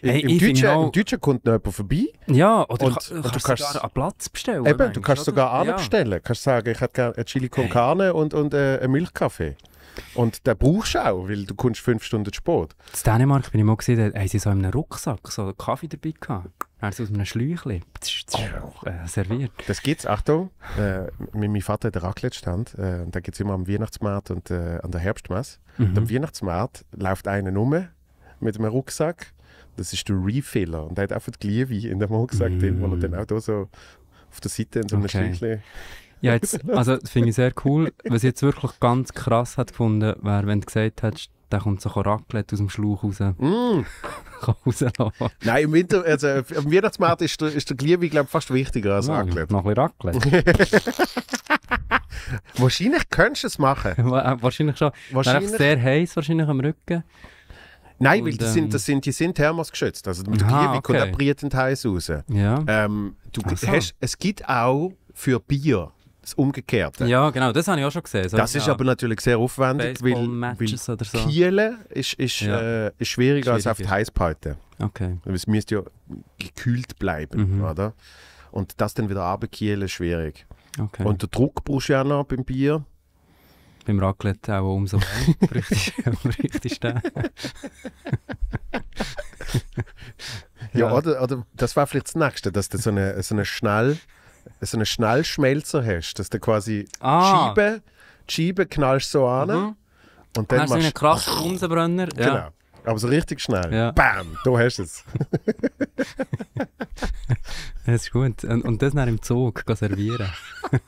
Hey, Im, Deutschen, auch, Im Deutschen kommt noch jemand vorbei. Ja, oder und, du, und kannst du kannst sogar einen Platz bestellen. Eben, du kannst oder? sogar anbestellen. Ja. Kannst sagen, ich hätte gerne eine Chili con Carne hey. und, und äh, einen Milchkaffee. Und den brauchst du auch, weil du kommst fünf Stunden Sport. In Dänemark bin ich mal gesehen, da haben sie so in einem Rucksack so Kaffee dabei gehabt. Dann haben sie aus einem Schläuchchen äh, serviert. Das gibt es, Achtung. Äh, meinem Vater hat einen Raclette-Stand. Äh, da gibt es immer am Weihnachtsmarkt und äh, an der Herbstmesse. Mhm. Und am mhm. Weihnachtsmarkt läuft einer um mit einem Rucksack. Das ist der Refiller. Und der hat einfach die Glühwein in dem Rucksack mhm. drin, wo er mm. dann auch da so auf der Seite in so einem okay. Schläuchchen ja, jetzt, also das finde ich sehr cool. Was ich jetzt wirklich ganz krass hat gefunden, wäre, wenn du gesagt hättest, da kommt so ein Raclette aus dem Schlauch raus. Mm. Nein, im Winter, also am Weihnachtsmarkt ist der, ist der Glühwein, glaube fast wichtiger als ja, Raclette. Noch ein bisschen Raclette. wahrscheinlich könntest du es machen. Äh, wahrscheinlich schon. Wahrscheinlich. sehr heiß wahrscheinlich am Rücken. Nein, und, weil das sind, ähm, das sind, die sind thermos geschützt. Also der Glühwein okay. kommt abriert heiß raus. Ja. Ähm, du, so. hast, es gibt auch für Bier das Umgekehrte. Ja, genau, das habe ich auch schon gesehen. So, das ist ja. Genau. aber natürlich sehr aufwendig, weil, weil so. Kielen ist, ist, ja. äh, ist schwieriger Schwierig. als auf die Heißpalte. Okay. es müsste ja gekühlt bleiben, mhm. oder? Und das dann wieder abkielen, ist schwierig. Okay. Und der Druck brauchst du ja noch beim Bier. Beim Raclette auch umso mehr. richtig, richtig stehen. ja, ja, oder, oder das war vielleicht das Nächste, dass du so eine, so eine schnell so einen Schnellschmelzer hast, dass du quasi ah. die Scheibe, knallst so an mhm. und dann, dann machst du... einen krassen Umsenbrenner. Genau. Aber so richtig schnell. Ja. Bam, da hast du es. das ist gut. Und, und das nach im Zug servieren.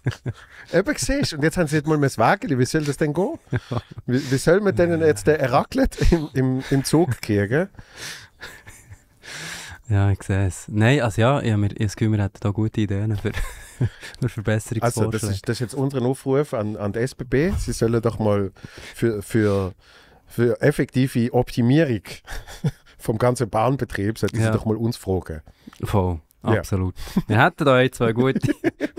Eben siehst Und jetzt haben sie nicht mal ein das Wie soll das denn gehen? Wie, wie soll man denn jetzt den Raclette im, im, im Zug kriegen? Ja, ich sehe es. Nein, also ja, ich habe das Gefühl, wir hätten da gute Ideen für, für Verbesserungsvorschläge. Also das ist, das ist jetzt unser Aufruf an, an die SBB. Sie sollen doch mal für, für, für effektive Optimierung vom ganzen Bahnbetrieb, sollten ja. Sie doch mal uns fragen. Voll. Absolut. Ja. Wir hätten da jetzt zwei gute,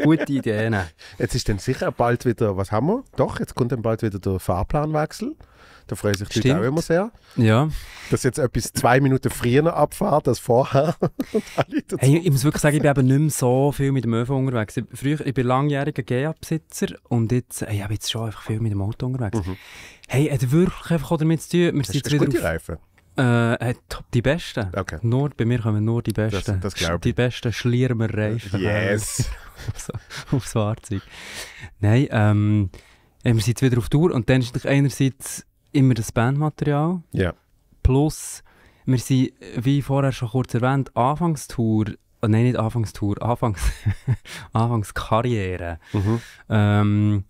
gute Ideen. Jetzt ist dann sicher bald wieder, was haben wir? Doch, jetzt kommt dann bald wieder der Fahrplanwechsel. Da freuen sich die Leute auch immer sehr. Ja. Dass jetzt etwas zwei Minuten früher abfährt als vorher. hey, ich muss wirklich sagen, ich bin eben nicht mehr so viel mit dem ÖV unterwegs. Ich, früher, ich bin langjähriger gea besitzer und jetzt, ich habe jetzt schon einfach viel mit dem Auto unterwegs. Mhm. Hey, hat wirklich einfach auch damit zu tun, wir hast, sind jetzt wieder gute auf... Reifen? Äh, die besten. Okay. Nur, bei mir kommen nur die besten. Das, das die besten Schliermer Reifen. Yes! aufs, aufs Fahrzeug. Nein, ähm, wir sind jetzt wieder auf Tour und dann ist natürlich einerseits immer das Bandmaterial. Ja. Plus, wir sind, wie vorher schon kurz erwähnt, Anfangstour, äh, nein, nicht Anfangstour, Anfangs, Anfangskarriere, mhm. ähm,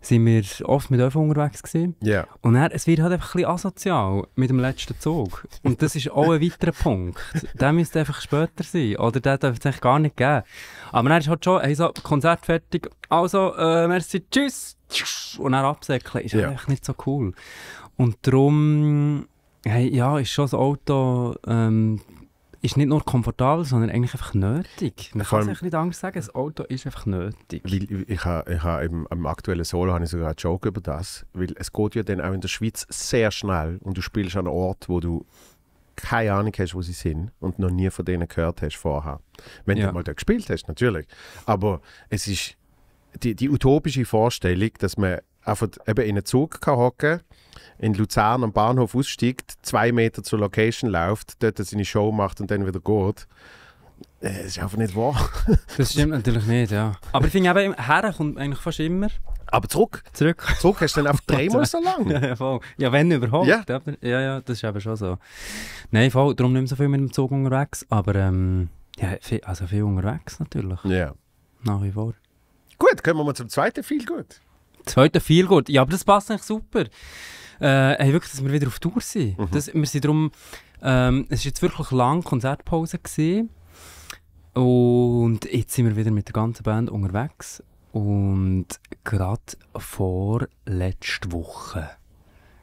sind wir oft mit Öfen unterwegs gewesen. Yeah. Und dann, es wird halt einfach ein bisschen asozial mit dem letzten Zug. Und das ist auch ein weiterer Punkt. Der müsste einfach später sein. Oder der darf es eigentlich gar nicht geben. Aber dann ist halt schon, hey, so, Konzert fertig, also, äh, merci, tschüss, tschüss und dann absäckeln. Ist yeah. einfach nicht so cool. Und darum, hey, ja, ist schon das Auto ähm, ist nicht nur komfortabel, sondern eigentlich einfach nötig. Man Vor kann es nicht anders sagen, das Auto ist einfach nötig. Weil ich habe ich ha im, im aktuellen Solo habe ich sogar einen Joke über das, weil es geht ja dann auch in der Schweiz sehr schnell und du spielst an einem Ort, wo du keine Ahnung hast, wo sie sind und noch nie von denen gehört hast vorher. Wenn ja. du mal da gespielt hast, natürlich. Aber es ist die, die utopische Vorstellung, dass man einfach eben in einen Zug kann hocken kann in Luzern am Bahnhof aussteigt, zwei Meter zur Location läuft, dort seine Show macht und dann wieder geht. Das äh, ist einfach nicht wahr. das stimmt natürlich nicht, ja. Aber ich finde eben, Herren kommt eigentlich fast immer. Aber zurück? Zurück. Zurück hast du dann auf dreimal so lang. ja, ja, voll. Ja, wenn überhaupt. Ja. ja, ja, das ist eben schon so. Nein, voll. Darum nicht mehr so viel mit dem Zug unterwegs. Aber ähm, ja, viel, also viel unterwegs natürlich. Ja. Nach wie vor. Gut, kommen wir mal zum zweiten Feel Good. Zweiter Feel Ja, aber das passt eigentlich super äh, hey, wirklich, dass wir wieder auf Tour sind. Mhm. Das, wir sind darum, ähm, es war jetzt wirklich lange Konzertpause. Gewesen. Und jetzt sind wir wieder mit der ganzen Band unterwegs. Und gerade vor letzter Woche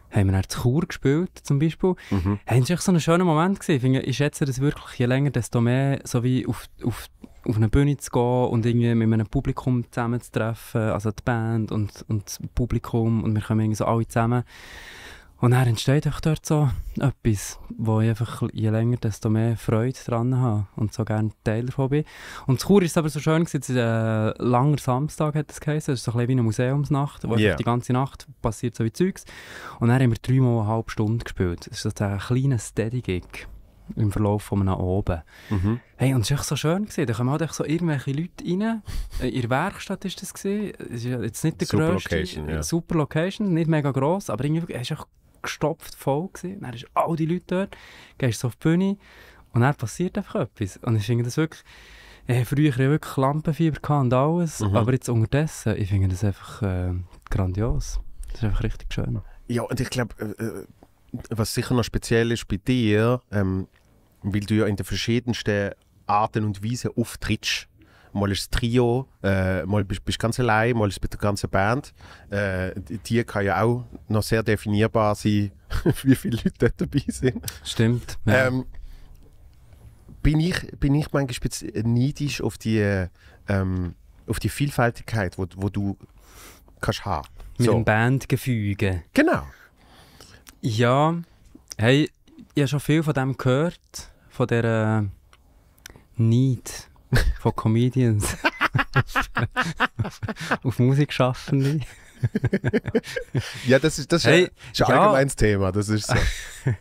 haben wir dann zu Chur gespielt, zum Beispiel. Mhm. Hey, das war so ein schöner Moment. Gewesen. Ich, finde, ich schätze das wirklich, je länger, desto mehr so wie auf, auf auf eine Bühne zu gehen und irgendwie mit einem Publikum zusammenzutreffen, also die Band und, und das Publikum und wir kommen irgendwie so alle zusammen. Und dann entsteht auch dort so etwas, wo ich einfach je länger, desto mehr Freude dran habe und so gerne Teil davon bin. Und das Chur ist aber so schön, es ist ein langer Samstag, hat es geheißen. Es ist so ein bisschen wie eine Museumsnacht, wo yeah. die ganze Nacht passiert so wie Zeugs. Und dann haben wir dreimal eine halbe Stunde gespielt. Es ist so ein kleiner Steady-Gig im Verlauf von einem Abend. Mhm. Hey, und es war so schön. Gewesen. Da kommen halt so irgendwelche Leute rein. Äh, Ihre Werkstatt war das. Es Ist jetzt nicht der super grösste. Location, ja. Super Location, nicht mega gross, aber irgendwie es war gestopft voll. Gewesen. Dann sind all die Leute dort. Gehst so auf die Bühne und dann passiert einfach etwas. Und ich finde das wirklich... Ich früher wirklich Lampenfieber und alles, mhm. aber jetzt unterdessen, ich finde das einfach äh, grandios. Das ist einfach richtig schön. Ja, und ich glaube... Äh, äh, was sicher noch speziell ist bei dir, ähm, weil du ja in den verschiedensten Arten und Weisen auftrittst. Mal ist es Trio, äh, mal bist du ganz allein, mal ist es mit der ganzen Band. Äh, die kann ja auch noch sehr definierbar sein, wie viele Leute dort dabei sind. Stimmt. Ja. Ähm, bin, ich, bin ich manchmal neidisch auf die, ähm, auf die Vielfältigkeit, wo, wo du kannst haben. kannst? Mit dem Bandgefüge. Genau. Ja, hey, ich habe schon viel von dem gehört, von dieser Neid von Comedians auf Musik schaffen. ja, das ist, das ist hey, ein allgemeines ja. Thema, das ist so.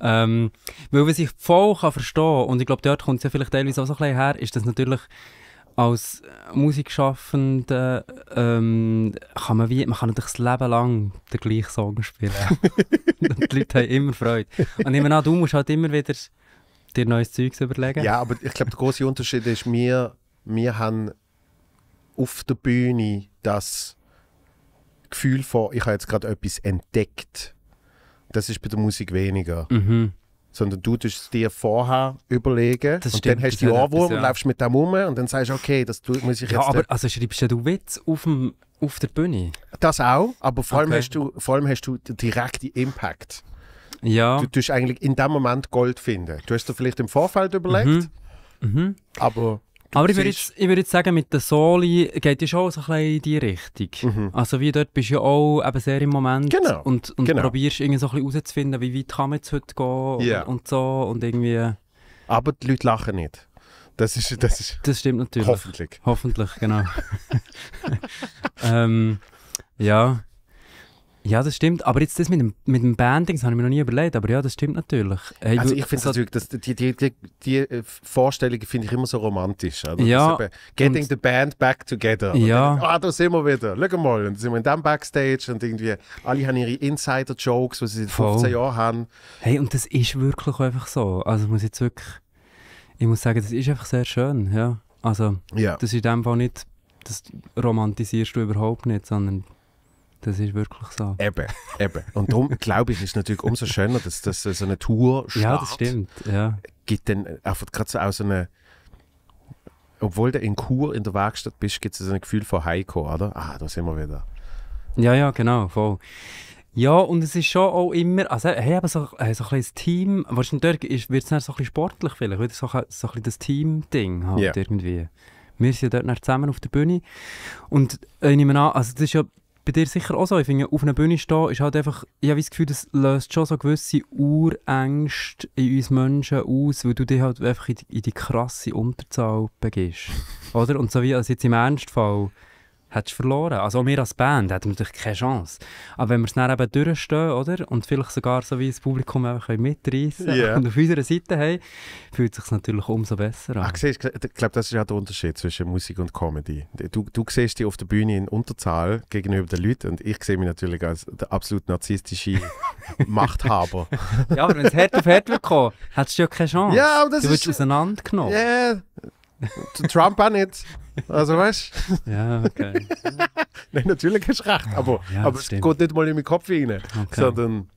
ähm, weil man sich voll kann verstehen und ich glaube, dort kommt es ja vielleicht teilweise auch so ein bisschen her, ist das natürlich als äh, Musikschaffender ähm, kann man, wie, man kann natürlich das Leben lang den gleichen Song spielen. die Leute haben immer Freude. Und ich meine, du musst halt immer wieder dir neues Zeugs überlegen. Ja, aber ich glaube, der große Unterschied ist, wir, wir haben auf der Bühne das Gefühl von, ich habe jetzt gerade etwas entdeckt. Das ist bei der Musik weniger. Mhm sondern du tust es dir vorher überlegen das und stimmt, dann hast du die Ohrwurm ja. und läufst mit dem um und dann sagst du, okay, das muss ich ja, jetzt... aber nicht. also schreibst du Witz auf, dem, auf der Bühne? Das auch, aber vor, okay. allem hast du, vor allem hast du den direkten Impact. Ja. Du tust eigentlich in dem Moment Gold finden. Du hast dir vielleicht im Vorfeld überlegt, mhm. Mhm. aber... Aber ich würde jetzt, würd jetzt sagen, mit der Soli geht es schon so ein bisschen in die Richtung. Mhm. Also wie dort bist du ja auch eben sehr im Moment genau. und, und genau. probierst irgendwie so ein bisschen herauszufinden, wie weit kann man jetzt heute gehen yeah. und, und, so und irgendwie... Aber die Leute lachen nicht. Das ist... Das, ist das stimmt natürlich. Hoffentlich. Hoffentlich, genau. ähm, ja. Ja, das stimmt. Aber jetzt das mit dem, mit dem Banding, das habe ich mir noch nie überlegt. Aber ja, das stimmt natürlich. Hey, also ich finde natürlich, das, die, die, die, die äh, Vorstellungen finde ich immer so romantisch. Oder? Ja. Eben, getting the band back together. Ja. Und dann, ah, da sind wir wieder. Schau mal. Und dann sind wir in diesem Backstage und irgendwie alle haben ihre Insider-Jokes, die sie seit 15 Jahren haben. Hey, und das ist wirklich einfach so. Also ich muss jetzt wirklich, ich muss sagen, das ist einfach sehr schön. Ja. Also, ja. das ist in dem Fall nicht, das romantisierst du überhaupt nicht, sondern das ist wirklich so. Eben, eben. Und darum glaube ich, ist es natürlich umso schöner, dass, dass so eine Tour startet. Ja, das stimmt. Ja. Gibt dann einfach gerade so auch so eine. Obwohl du in Kur in der Werkstatt bist, gibt es so ein Gefühl von Heiko, oder? Ah, da sind wir wieder. Ja, ja, genau, voll. Ja, und es ist schon auch immer, also hey, aber so, äh, so ein kleines Team, wahrscheinlich wird es dann so ein bisschen sportlich vielleicht, wieder so, so ein bisschen das Team-Ding halt yeah. irgendwie. Wir sind ja dort dann zusammen auf der Bühne und äh, ich nehme an, also das ist ja bei dir sicher auch so. Ich finde, auf einer Bühne stehen ist halt einfach, ich habe das Gefühl, das löst schon so gewisse Urängste in uns Menschen aus, weil du dich halt einfach in die, in die krasse Unterzahl begibst. Oder? Und so wie als jetzt im Ernstfall hättest du verloren. Also auch wir als Band hätten natürlich keine Chance. Aber wenn wir es dann eben durchstehen, oder? Und vielleicht sogar so wie das Publikum auch mitreißen yeah. und auf unserer Seite haben, fühlt es sich natürlich umso besser an. Ach, siehst, ich glaube, das ist ja der Unterschied zwischen Musik und Comedy. Du, du siehst dich auf der Bühne in Unterzahl gegenüber den Leuten und ich sehe mich natürlich als der absolut narzisstische Machthaber. ja, aber wenn es hart auf hart wird hättest du ja keine Chance. Ja, aber das du wirst auseinandergenommen. Yeah. Trump auch nicht. Also weißt du? Ja, okay. Nein, natürlich hast du recht, aber, ja, aber es geht nicht mal in meinen Kopf rein. Okay. Sondern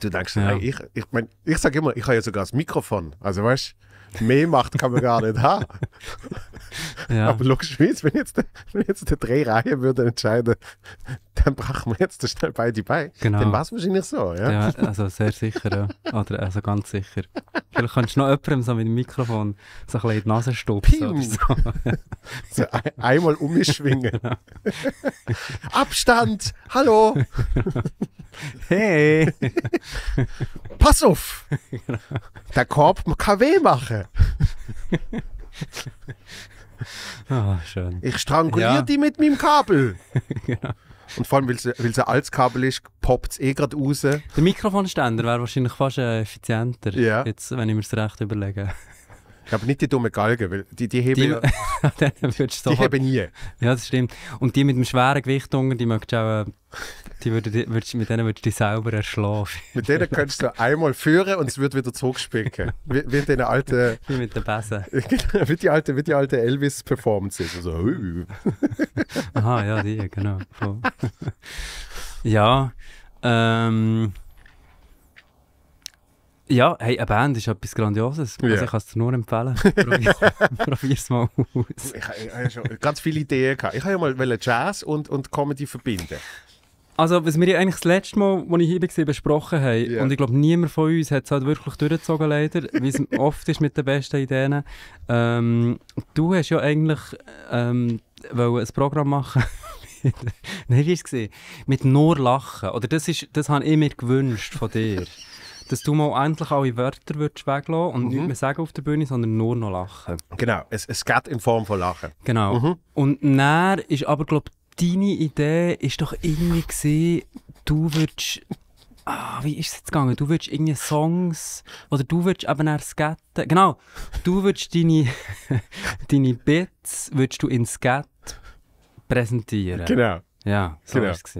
du denkst, ja. hey, ich, ich meine, ich sage immer, ich habe ja sogar das Mikrofon. Also weißt du? mehr macht kann man gar nicht haben. Ja. Aber logischerweise, wenn jetzt, wenn jetzt eine Drehreihe würde entscheiden, dann brauchen wir jetzt schnell beide bei. Genau. Dann war es wahrscheinlich so, ja? Ja, also sehr sicher, ja. Oder also ganz sicher. Vielleicht kannst du noch jemandem so mit dem Mikrofon so ein bisschen in die Nase stupsen oder so. so ein, einmal umschwingen. Genau. Abstand! Hallo! Hey! Pass auf! Genau. Der Korb kann weh machen oh, schön. Ich stranguliere ja. die mit meinem Kabel. genau. Und vor allem, weil es ein altes Kabel ist, poppt es eh gerade raus. Der Mikrofonständer wäre wahrscheinlich fast äh, effizienter, ja. jetzt, wenn ich mir es recht überlege. Ja, aber nicht die dumme Galgen, weil die, die heben, die, die, die heben nie. Ja, das stimmt. Und die mit dem schweren Gewicht unten, die möchtest auch, äh, die würd, die, würd, mit denen würdest du dich selber erschlafen. mit denen könntest du einmal führen und es wird wieder zurückspinken. Wie, wie den alten... Wie mit den Bässen. Genau, wie die alte, alte Elvis-Performance ist. Also, Aha, ja, die, genau. ja, ähm... Ja, hey, eine Band ist etwas Grandioses. Also ja. Also ich kann es dir nur empfehlen. Probier es mal aus. Ich, ich, ich habe schon ganz viele Ideen gehabt. Ich wollte ja mal Jazz und, und Comedy verbinden. Also, was wir ja eigentlich das letzte Mal, als ich hier war, besprochen haben, yeah. und ich glaube, niemand von uns hat es halt wirklich durchgezogen, leider, wie es oft ist mit den besten Ideen. Ähm, du hast ja eigentlich ähm, ein Programm machen Nein, wie war es? Mit nur Lachen. Oder das, ist, das habe ich mir gewünscht von dir. gewünscht dass du mal endlich alle Wörter würdest weglassen und mhm. nicht mehr sagen auf der Bühne, sondern nur noch lachen. Genau, es, es geht in Form von Lachen. Genau. Mhm. Und näher ist aber, glaube ich, deine Idee ist doch irgendwie gewesen, du würdest... Ah, wie ist es jetzt gegangen? Du würdest irgendwie Songs oder du würdest eben eher Skaten... Genau, du würdest deine, deine Bits würdest du in Skat präsentieren. Genau. Ja, so genau. war es.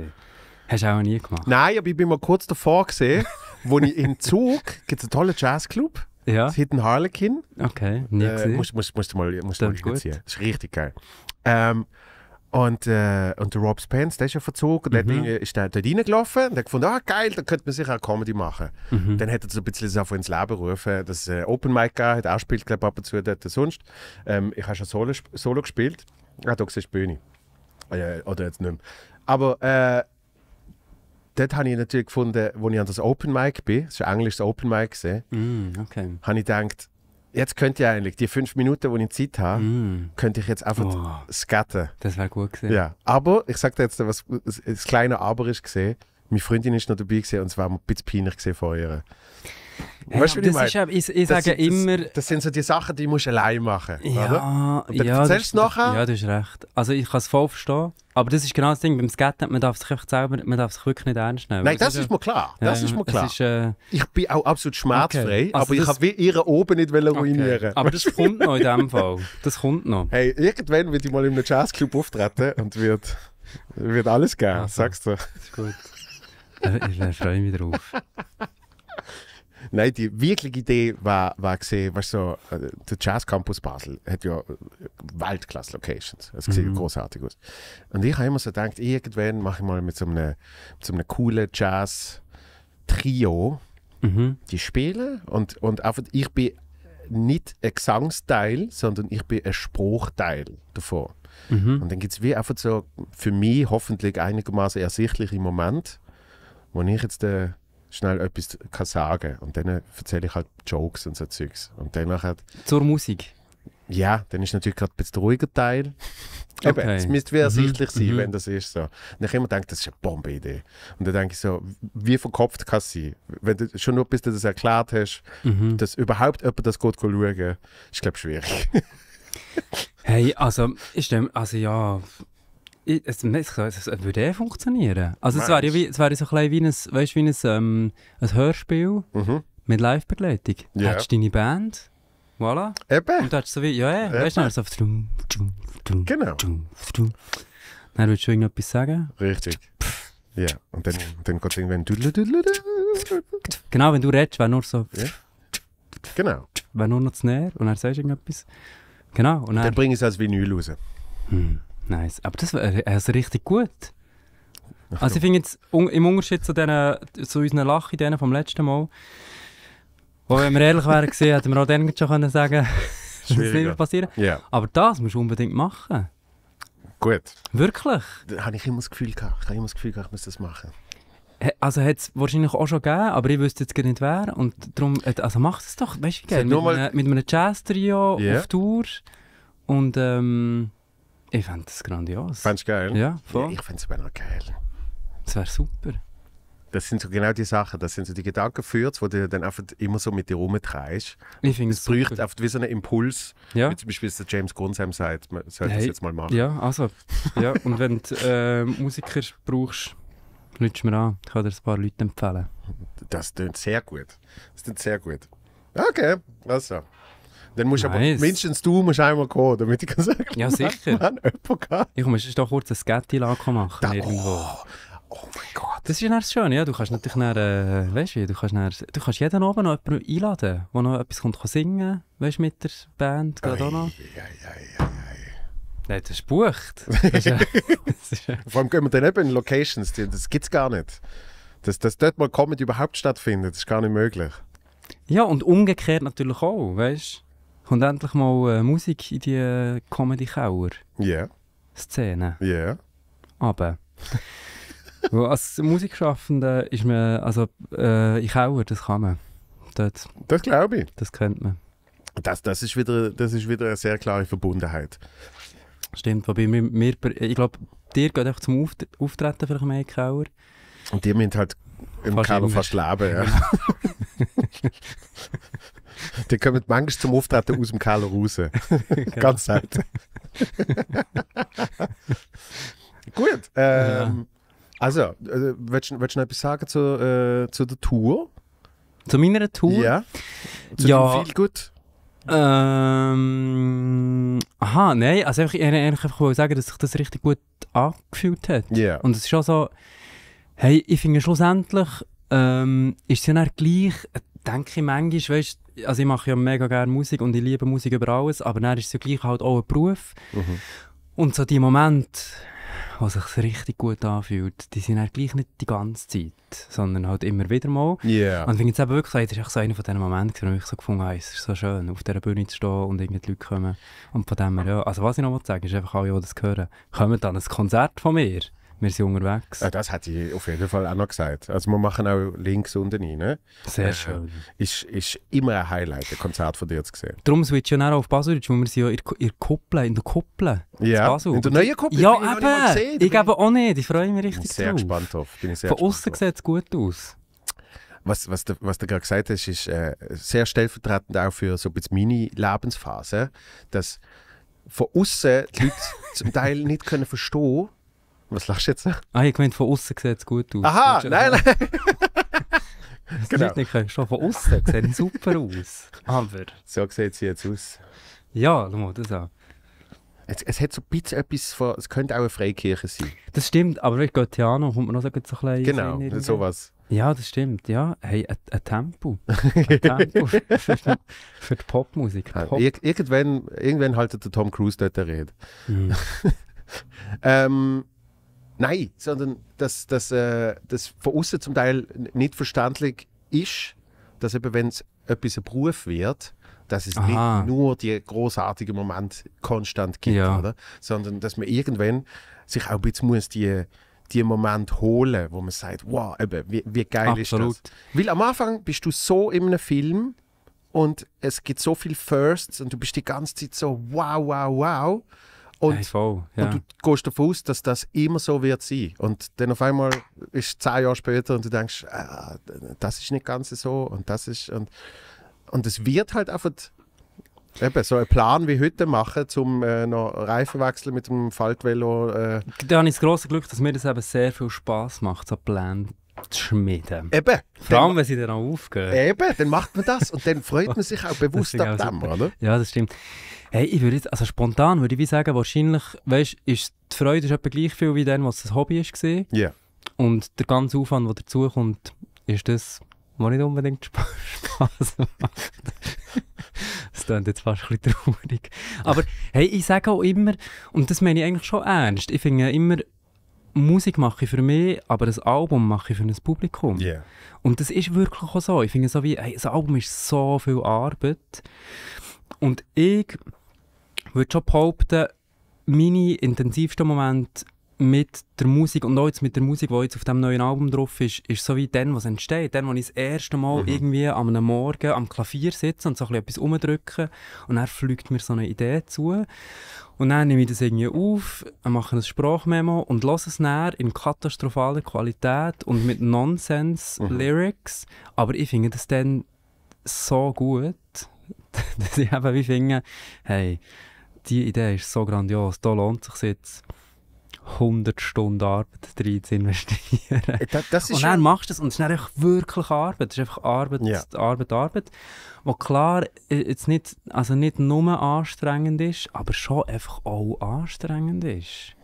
Hast du auch nie gemacht? Nein, aber ich bin mal kurz davor gesehen wo ich im Zug, gibt es einen tollen Jazzclub. Ja. Es hat einen Harlequin. Okay, nie äh, musst, musst, musst du mal, musst mal hinziehen. Das ist richtig geil. Ähm, und, äh, und der Rob Spence, der ist ja verzogen, mhm. der ist da, dort reingelaufen und hat gefunden, ah geil, da könnte man sicher auch Comedy machen. Mhm. Dann hat er so ein bisschen so ins Leben gerufen, das äh, Open Mic gab, hat auch gespielt, glaube ab und zu dort sonst. Ähm, ich habe schon Solo, Solo gespielt, ah, da siehst du Bühne. Äh, oder jetzt nicht mehr. Aber äh, dort habe ich natürlich gefunden, als ich an das Open Mic bin, das war ein englisches Open Mic, mm, okay. habe ich gedacht, jetzt könnte ich eigentlich, die fünf Minuten, die ich Zeit habe, mm. könnte ich jetzt einfach oh, skaten. Das wäre gut gewesen. Ja, aber ich sage dir jetzt, was das kleine Aber ist gesehen. Meine Freundin ist noch dabei gewesen, und es war ein bisschen peinlich vor ihr. Hey, weißt das ich meine? Ist, ich, ich sage das, immer... Das sind so die Sachen, die musst du allein machen, ja, oder? Und dann ja, erzählst du nachher. Ja, du hast recht. Also ich kann es voll verstehen. Aber das ist genau das Ding, beim Skaten, man darf sich einfach selber, man darf sich wirklich nicht ernst nehmen. Nein, das, ist, ist mir klar. Das ja, ist mir klar. Ist, äh, ich bin auch absolut schmerzfrei, okay. also aber ich habe wie ihre oben nicht okay. ruinieren Aber das kommt noch in dem Fall. Das kommt noch. Hey, irgendwann wird ich mal in einem Jazzclub auftreten und wird, wird alles geben, also, sagst du. Das ist gut. Äh, ich, ich äh, freue mich drauf. Nein, die wirkliche Idee war, war gesehen, weißt du, äh, der Jazz Campus Basel hat ja äh, Weltklasse Locations. Es sieht mhm. großartig aus. Und ich habe immer so gedacht, irgendwann mache ich mal mit so einem, mit so einem coolen Jazz Trio mhm. die Spiele und, und einfach, ich bin nicht ein Gesangsteil, sondern ich bin ein Spruchteil davon. Mhm. Und dann gibt es wie einfach so für mich hoffentlich einigermaßen ersichtlich ersichtliche Moment, wo ich jetzt den äh, schnell etwas kann sagen Und dann erzähle ich halt Jokes und so Zeugs. Und danach halt, Zur Musik? Ja, dann ist natürlich gerade ein bisschen ruhiger Teil. Okay. Eben, es müsste wie mhm, ersichtlich sein, mhm. wenn das ist so. Und ich immer denke, das ist eine Bombe-Idee. Und dann denke ich so, wie verkopft kann es sein? Wenn du schon nur bis du das erklärt hast, mhm. dass überhaupt jemand das gut schauen kann, ist glaube ich schwierig. hey, also, ist dem, also ja, es, es, es, es würde eh funktionieren. Also es wäre, ja wie, es wäre so klein wie ein, weißt, wie ein, ähm, ein Hörspiel mhm. mit Live-Begleitung. Yeah. Hättest du deine Band, voilà. Eben. Und du hättest so wie, ja, ja, eh, weißt du, so drum, drum, drum, Genau. Drum, drum. Dann würdest du irgendetwas sagen. Richtig. Ja, yeah. und dann, dann geht es irgendwann Genau, wenn du redest, wäre nur so... Yeah. Genau. Wäre nur noch zu näher und dann sagst du irgendetwas. Genau. Und dann, dann bringe ich es als Vinyl raus. Hm nice. Aber das war er ist richtig gut. Ach, also ich finde jetzt un, im Unterschied zu, denen, zu unseren Lachen, vom letzten Mal, wo wenn wir ehrlich wären gewesen, hätten wir auch dann schon können sagen, das ist nicht passieren. Yeah. Aber das musst du unbedingt machen. Gut. Wirklich? Da habe ich immer das Gefühl gehabt, ich habe immer das Gefühl gehabt, ich muss das machen. Also hat es wahrscheinlich auch schon gegeben, aber ich wüsste jetzt gar nicht wer. Und darum, äh, also macht es doch, weißt du, mit, mit einem Jazz-Trio yeah. auf Tour. Und ähm, ich fände das grandios. Fändest du geil? Ja, voll. Ja, ich fände es aber noch geil. Das wäre super. Das sind so genau die Sachen, das sind so die Gedanken führt, wo du dann einfach immer so mit dir rumtreibst. Ich finde es braucht oft wie so einen Impuls, ja. wie zum Beispiel der James Gunsheim sagt, man sollte hey. das jetzt mal machen. Ja, also, ja, und wenn du äh, Musiker brauchst, lütst mir an, ich kann dir ein paar Leute empfehlen. Das klingt sehr gut, das klingt sehr gut. Okay, also. Dann musst nice. aber mindestens du musst einmal kommen, damit ich kann sagen kann, ja, sicher. Man, man, ich muss doch kurz ein Sketty machen. Da, Oh. Oh mein Gott. Das ist ja schön, ja. Du kannst natürlich dann, äh, weißt du, du kannst, dann, du kannst jeden oben noch jemanden einladen, der noch etwas kommt, kann singen weißt du, mit der Band, gerade auch noch. Nein, das ist bucht. Vor allem gehen wir dann eben in Locations, das gibt es gar nicht. Dass, dass dort mal Comedy überhaupt stattfindet, ist gar nicht möglich. Ja, und umgekehrt natürlich auch, weißt du kommt endlich mal äh, Musik in die äh, Comedy-Kauer-Szene. Ja. Yeah. Aber. als Musikschaffender ist man, also äh, in Kauer, das kann man. Dort, das glaube ich. Das kennt man. Das, das, ist wieder, das ist wieder eine sehr klare Verbundenheit. Stimmt, wobei wir, wir ich glaube, dir geht auch zum Auft Auftreten vielleicht mehr Kauer. Und die müssen halt im fast Keller fast leben, ja. Die kommen manchmal zum Auftreten aus dem Keller raus. Genau. Ganz selten. Gut. Ähm, ja. Also, äh, willst, willst, du noch etwas sagen zu, äh, zu der Tour? Zu meiner Tour? Ja. Zu ja. viel gut. Ähm, aha, nein, also einfach, ich, ich, ich wollte sagen, dass sich das richtig gut angefühlt hat. Ja. Yeah. Und es ist schon so, hey, ich finde schlussendlich ähm, ist es ja dann gleich, denke ich manchmal, weißt, also ich mache ja mega gerne Musik und ich liebe Musik über alles, aber dann ist es ja gleich halt auch ein Beruf. Mhm. Und so die Momente, wo es sich richtig gut anfühlt, die sind halt gleich nicht die ganze Zeit, sondern halt immer wieder mal. Yeah. Und ich finde es eben wirklich, das ist so einer von diesen Momenten, wo ich so gefunden habe, es ist so schön, auf dieser Bühne zu stehen und irgendwie die Leute kommen. Und von dem her, ja, also was ich noch mal sagen ist einfach alle, die das hören, kommen dann ein Konzert von mir. Wir sind unterwegs. das hätte ich auf jeden Fall auch noch gesagt. Also wir machen auch Links unten rein. Sehr äh, schön. Ist, ist immer ein Highlight, ein Konzert von dir zu sehen. Darum switchen wir auch auf Baselitsch, weil wir sie ja in der Kuppel, in der Kuppel. Ja, in der neuen Kuppel. Ja, ich eben. Gesehen, ich eben auch nicht. Ich freue mich richtig sehr drauf. Gespannt auf. Bin ich sehr von außen sieht es gut aus. Was, was, du, was du gerade gesagt hast, ist äh, sehr stellvertretend auch für so meine Lebensphase, dass von außen die Leute zum Teil nicht können verstehen können, was lachst du jetzt? Ah, ich meine, von außen sieht es gut aus. Aha, nein, nein. das genau. nicht können. Schon von außen sieht es super aus. Aber. Ah, so sieht sie jetzt aus. Ja, schau mal das an. Es, es hat so ein bisschen etwas von. Es könnte auch eine Freikirche sein. Das stimmt, aber ich Gotiano kommt man noch so ein bisschen. Genau, Sinn, sowas. Ja, das stimmt. Ja, hey, ein, ein Tempo. Ein Tempo für, die Popmusik. Ah, Pop. Ir irgendwann, irgendwann haltet der Tom Cruise dort eine Rede. Mhm. ähm, Nein, sondern dass, dass äh, von außen zum Teil nicht verständlich ist, dass eben, wenn es etwas ein Beruf wird, dass es Aha. nicht nur die großartigen Momente konstant gibt, ja. oder? sondern dass man irgendwann sich auch ein bisschen muss die, die Momente holen wo man sagt, wow, eben, wie, wie geil Absolut. ist das? Weil am Anfang bist du so in einem Film und es gibt so viele Firsts und du bist die ganze Zeit so wow, wow, wow. Und, hey, voll, ja. und du gehst davon aus, dass das immer so wird sein. Und dann auf einmal ist es zehn Jahre später und du denkst, ah, das ist nicht ganz so und das ist. Und, und es wird halt einfach Eben, so einen Plan wie heute machen, um äh, noch Reifenwechsel mit dem Faltvelo. Äh. Da habe ich das große Glück, dass mir das eben sehr viel Spaß macht, so Plan zu schmieden. Eben. Vor allem, wenn sie dann aufgehen. Eben, dann macht man das und dann freut man sich auch bewusst ab dem, oder? Ja, das stimmt. Hey, ich würde also spontan würde ich sagen, wahrscheinlich, weißt, ist die Freude ist etwa gleich viel wie dann, was das Hobby ist Ja. Yeah. Und der ganze Aufwand, der dazukommt, ist das, was nicht unbedingt Spaß macht. das klingt jetzt fast ein bisschen traurig. Aber hey, ich sage auch immer, und das meine ich eigentlich schon ernst, ich finde immer, Musik mache ich für mich, aber das Album mache ich für ein Publikum. Yeah. Und das ist wirklich auch so. Ich finde so wie, hey, das Album ist so viel Arbeit. Und ich würde schon behaupten, meine intensivsten Momente mit der Musik und auch jetzt mit der Musik, die jetzt auf dem neuen Album drauf ist, ist so wie dann, was entsteht. Dann, wo ich das erste Mal mhm. irgendwie am Morgen am Klavier sitze und so ein bisschen etwas umdrücke und dann fliegt mir so eine Idee zu. Und dann nehme ich das irgendwie auf, mache ein Sprachmemo und lasse es näher in katastrophaler Qualität und mit Nonsense-Lyrics. Mhm. Aber ich finde das dann so gut, dass ich eben wie finde, hey, die Idee ist so grandios. Da lohnt es sich jetzt 100 Stunden Arbeit rein zu investieren. Äh, das, das und dann machst du es und es ist einfach wirklich Arbeit. Es ist einfach Arbeit, ja. Arbeit, Arbeit. Wo klar äh, jetzt nicht, also nicht nur anstrengend ist, aber schon einfach auch anstrengend ist.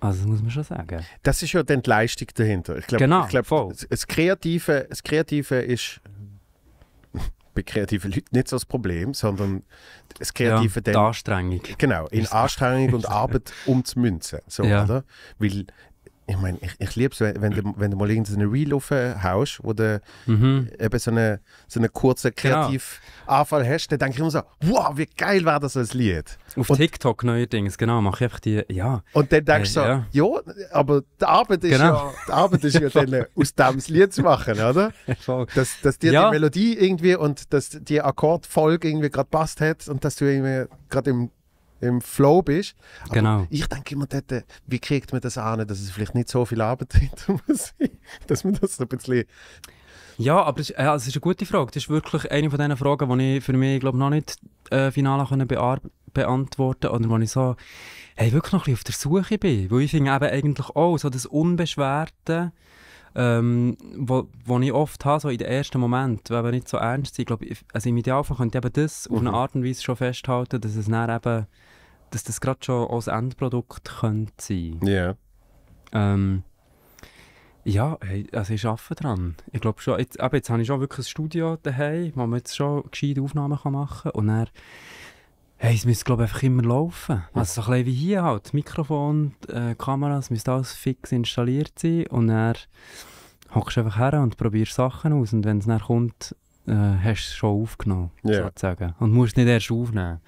Also das muss man schon sagen. Das ist ja die Leistung dahinter. Ich glaub, genau, ich glaub, voll. Das Kreative, das Kreative ist bei kreativen Leuten nicht so das Problem, sondern das Kreative ja, dann... Anstrengung. Genau, in Anstrengung und Arbeit umzumünzen. So, ja. oder? Weil ich meine, ich, ich liebe es, wenn, wenn, du, wenn du mal irgendeinen Reel aufhaust, wo du mhm. eben so einen so eine kurzen Kreativanfall genau. hast, dann denke ich immer so, wow, wie geil wäre das als Lied. Auf und, TikTok neuerdings, genau, mache ich einfach die, ja. Und dann denkst du äh, so, ja. ja. aber die Arbeit ist genau. ja, die Arbeit ist ja dann, äh, aus dem Lied zu machen, oder? dass, dass dir ja. die Melodie irgendwie und dass die Akkordfolge irgendwie gerade passt hat und dass du irgendwie gerade im im Flow bist. Aber genau. Ich denke immer, dort, wie kriegt man das an, dass es vielleicht nicht so viel Arbeit hinter muss dass man das so ein bisschen. Ja, aber es ja, äh, ist eine gute Frage. Das ist wirklich eine von diesen Fragen, die ich für mich glaub, noch nicht äh, final können beantworten konnte. Oder wo ich so hey, wirklich noch ein bisschen auf der Suche bin. Weil ich finde eben eigentlich auch so das Unbeschwerte, ähm, wo, wo ich oft habe, so in den ersten Momenten, wenn wir nicht so ernst sind. Glaub, ich, also im Idealfall könnte ich eben das mhm. auf eine mhm. Art und Weise schon festhalten, dass es dann eben dass das gerade schon als Endprodukt könnte sein. Yeah. Ähm, ja, hey, also ich arbeite dran. Ich glaube schon, jetzt, aber jetzt habe ich schon wirklich ein Studio daheim, wo man jetzt schon gescheite Aufnahmen kann machen kann. Und dann, hey, es müsste glaube einfach immer laufen. Also so ein bisschen wie hier halt, Mikrofon, äh, Kameras, müsste alles fix installiert sein. Und dann hockst du einfach her und probierst Sachen aus. Und wenn es dann kommt, äh, hast du es schon aufgenommen, yeah. sozusagen. Und musst nicht erst aufnehmen.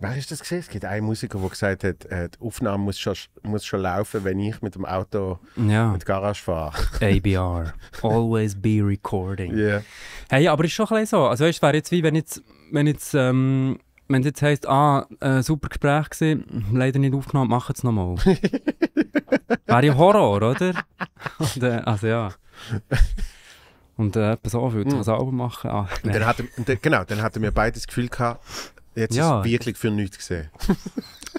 Wer ist das gesehen? Es gibt einen Musiker, der gesagt hat, äh, die Aufnahme muss schon, muss schon laufen, wenn ich mit dem Auto ja. mit Garage fahre. ABR. Always be recording. Yeah. Hey, aber ist schon ein bisschen so. Also weißt, wäre jetzt wie, wenn jetzt, wenn jetzt, ähm, wenn jetzt heisst, ah, äh, super Gespräch gewesen, leider nicht aufgenommen, mach es nochmal. wäre ja Horror, oder? Und, äh, also ja. Und äh, so würde ich mm. das auch machen. Ah, nee. dann hatte, genau, dann hatten wir beide das Gefühl gehabt, Jetzt ja. ist wirklich für nichts gesehen.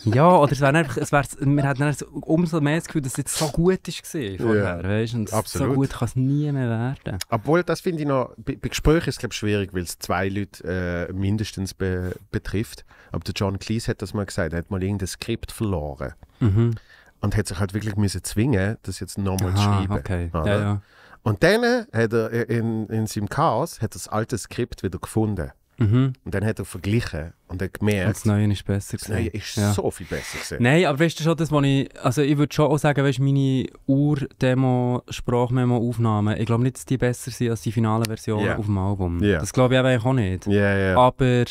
ja, oder es wäre einfach, es wär, wir hätten umso mehr das Gefühl, dass es jetzt so gut war vorher, ja. weißt Und Absolut. so gut kann es nie mehr werden. Obwohl, das finde ich noch, bei, bei Gesprächen ist es schwierig, weil es zwei Leute äh, mindestens be, betrifft. Aber der John Cleese hat das mal gesagt, er hat mal irgendein Skript verloren. Mhm. Und hat sich halt wirklich müssen zwingen, das jetzt nochmal zu schreiben. Okay. Ja, ja. Und dann hat er äh, in, in seinem Chaos hat das alte Skript wieder gefunden. Mhm. Und dann hat er verglichen und hat gemerkt... Und das Neue ist besser Das Neue ist ja. so viel besser gewesen. Nein, aber weißt du schon, das, was ich... Also ich würde schon auch sagen, weißt, meine Ur-Demo, Sprachmemo-Aufnahmen, ich glaube nicht, dass die besser sind als die finale Version yeah. auf dem Album. Yeah. Das glaube ich eigentlich auch nicht. Yeah, aber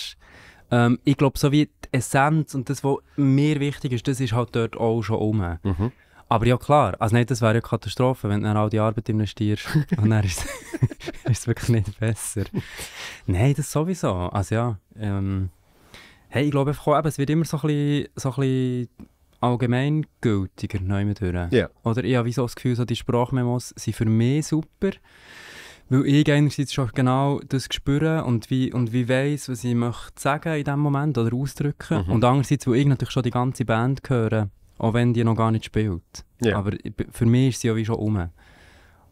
ähm, ich glaube, so wie die Essenz und das, was mir wichtig ist, das ist halt dort auch schon rum. Mhm. Aber ja, klar. Also nein, das wäre ja Katastrophe, wenn du dann all die Arbeit investierst und dann ist es wirklich nicht besser. Nein, das sowieso. Also ja, ähm, hey, ich glaube einfach eben, es wird immer so ein bisschen, so ein bisschen allgemeingültiger neu mit hören. Yeah. Oder ich habe so das Gefühl, so die Sprachmemos sind für mich super, weil ich einerseits schon genau das spüre und wie, und wie weiss, was ich möchte sagen in dem Moment oder ausdrücken. Mhm. Und andererseits, weil ich natürlich schon die ganze Band höre auch wenn die noch gar nicht spielt. Yeah. Aber für mich ist sie ja wie schon um.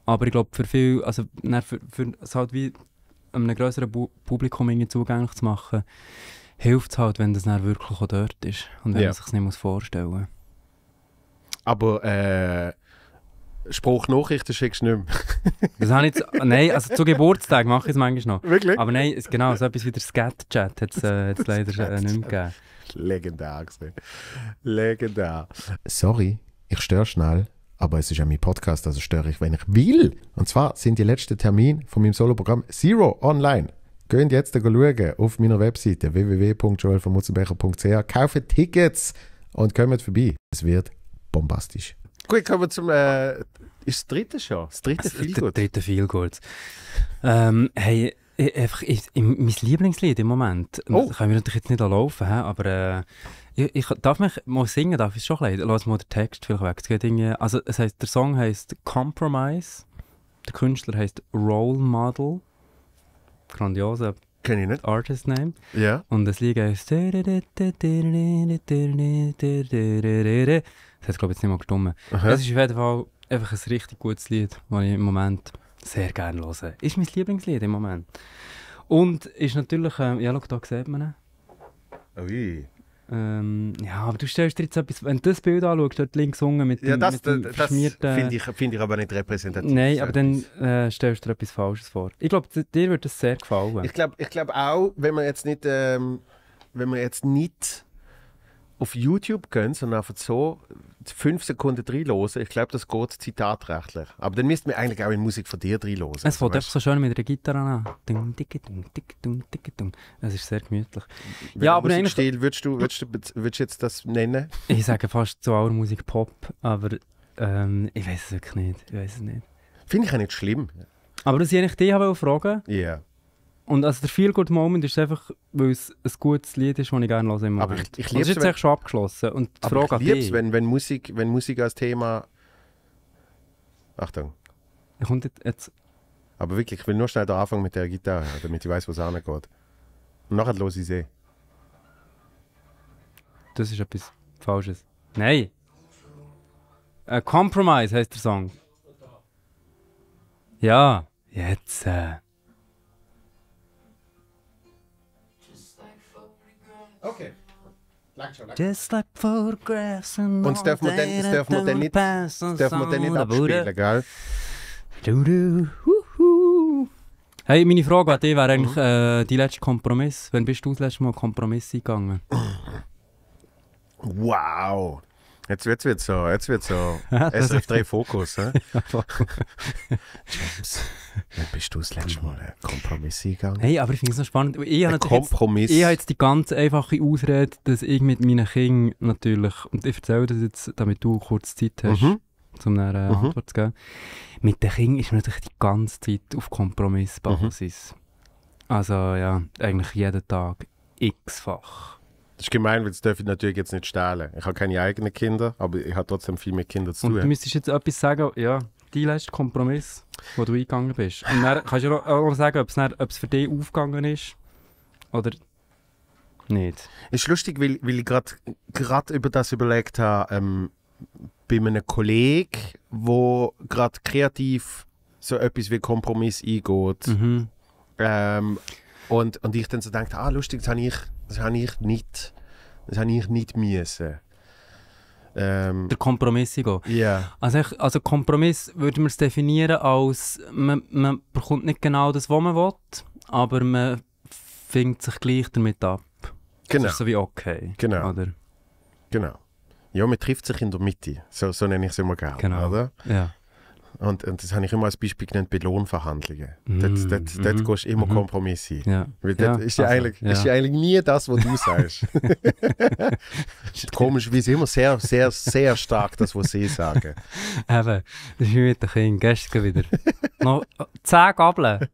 Aber ich glaube, für viel, also für, für es halt wie einem größeren Publikum irgendwie zugänglich zu machen, hilft es halt, wenn das dann wirklich auch dort ist und wenn yeah. man sich nicht vorstellen muss. Aber äh, Spruchnachrichten schickst du nicht mehr. das habe ich jetzt, nein, also zu Geburtstag mache ich es manchmal noch. Wirklich? Aber nein, genau, so etwas wie der Scat-Chat hat es äh, leider äh, nicht mehr gegeben. Legendär gesehen. Legendär. Sorry, ich störe schnell, aber es ist ja mein Podcast, also störe ich, wenn ich will. Und zwar sind die letzten Termine von meinem Soloprogramm Zero online. Geht jetzt schauen auf meiner Webseite www.joelvermutzenbecher.ch. Kaufe Tickets und kommt vorbei. Es wird bombastisch. Gut, kommen wir zum. Äh, ist das dritte schon? Das dritte Feelgood. Das dritte Feelgood. Ähm, hey, ich, einfach, ich, ich, mein Lieblingslied im Moment. Oh. Das können wir natürlich jetzt nicht laufen, aber äh, ich, ich, darf mich mal singen, darf ich schon ein bisschen. Lass mal den Text vielleicht weg. Es geht irgendwie, also es heisst, der Song heißt Compromise, der Künstler heißt Role Model. Grandioser Kenne ich nicht. Artist Name. Ja. Yeah. Und das Lied heißt. Das hat, glaube ich, jetzt nicht mal gestummen. Das ist auf jeden Fall einfach ein richtig gutes Lied, das ich im Moment sehr gerne hören. Ist mein Lieblingslied im Moment. Und ist natürlich, ähm, ja, schau, da sieht man ihn. Ui. Oh ähm, ja, aber du stellst dir jetzt etwas, wenn du das Bild anschaust, dort links unten mit dem Ja, das, mit das, das finde ich, find ich aber nicht repräsentativ. Nein, aber dann äh, stellst du dir etwas Falsches vor. Ich glaube, dir würde das sehr gefallen. Ich glaube ich glaub auch, wenn man jetzt nicht, ähm, wenn man jetzt nicht auf YouTube gehen und einfach so fünf Sekunden reinhören, ich glaube, das geht zitatrechtlich. Aber dann müssten wir eigentlich auch in Musik von dir reinhören. Es fängt also einfach so schön mit der Gitarre an. Dun, dicke, dun, dicke, dun, dicke, dun. Das ist sehr gemütlich. Welchen ja, aber Musikstil würdest du, würdest, du, würdest jetzt das nennen? Ich sage fast zu aller Musik Pop, aber ähm, ich weiß es wirklich nicht. nicht. Finde ich auch nicht schlimm. Aber das wollte ich dich fragen. Ja. Yeah. Und also der Feel-Good-Moment ist einfach, weil es ein gutes Lied ist, das ich gerne höre im Moment. Aber ich, ich liebe also es, jetzt wenn, schon abgeschlossen. Und die aber Frage ich liebe es, wenn, wenn, Musik, wenn Musik als Thema... Achtung. Kommt jetzt, jetzt... Aber wirklich, ich will nur schnell den Anfang mit der Gitarre, damit ich weiß, wo es angeht. Und nachher los ich sie. Eh. Das ist etwas Falsches. Nein! A Compromise heißt der Song. Ja, jetzt. Äh. Okay. Lang schon, Just like photographs and Und das darf man denn, das darf man denn nicht, das darf man denn nicht abspielen, gell? Du, du, huhu. Hey, meine Frage an dich wäre eigentlich mhm. äh, die letzte Kompromiss. Wann bist du das letzte Mal Kompromiss gegangen? Wow. Jetzt wird es so, jetzt wird's so. SF3 Fokus, James, wann bist du das letzte Mal ein Kompromiss eingegangen? Hey, aber ich finde es noch spannend. Ich habe Kompromiss? Jetzt, ich habe jetzt die ganz einfache Ausrede, dass ich mit meinen Kindern natürlich, und ich erzähle das jetzt, damit du kurz Zeit hast, mhm. um eine äh, mhm. Antwort zu geben. Mit den Kindern ist man natürlich die ganze Zeit auf Kompromissbasis. Mhm. Also ja, eigentlich jeden Tag x-fach. Das ist gemein, weil das darf ich natürlich jetzt nicht stehlen. Ich habe keine eigenen Kinder, aber ich habe trotzdem viel mit Kindern zu tun. Und du müsstest jetzt etwas sagen, ja, dein letzter Kompromiss, wo du eingegangen bist. Und dann kannst du auch noch sagen, ob es für dich aufgegangen ist oder nicht. Es Ist lustig, weil, weil ich gerade über das überlegt habe, ähm, bei einem Kollegen, wo gerade kreativ so etwas wie Kompromiss eingeht. Mhm. Ähm, und, und ich dann so dachte, ah, lustig, das habe ich, das habe ich nicht, das habe ich nicht müssen. Ähm, der Kompromiss gehen. Yeah. Also, ich, also Kompromiss würde man es definieren als, man, man bekommt nicht genau das, was man will, aber man fängt sich gleich damit ab. Genau. Das ist so wie okay. Genau. Oder? Genau. Ja, man trifft sich in der Mitte. So, so nenne ich es immer gerne. Genau. Oder? Ja. Und, und das habe ich immer als Beispiel genannt bei Lohnverhandlungen. Mm, dort dort, mm, dort gehst du immer mm, Kompromisse ein. Ja. Weil das ja, ist, ja also, eigentlich, ja. ist ja eigentlich nie das, was du sagst. Komisch, wie sie immer sehr, sehr, sehr stark das, was sie sagen. Eben, das ist wie mit den Kindern gestern wieder. noch zehn Gabeln.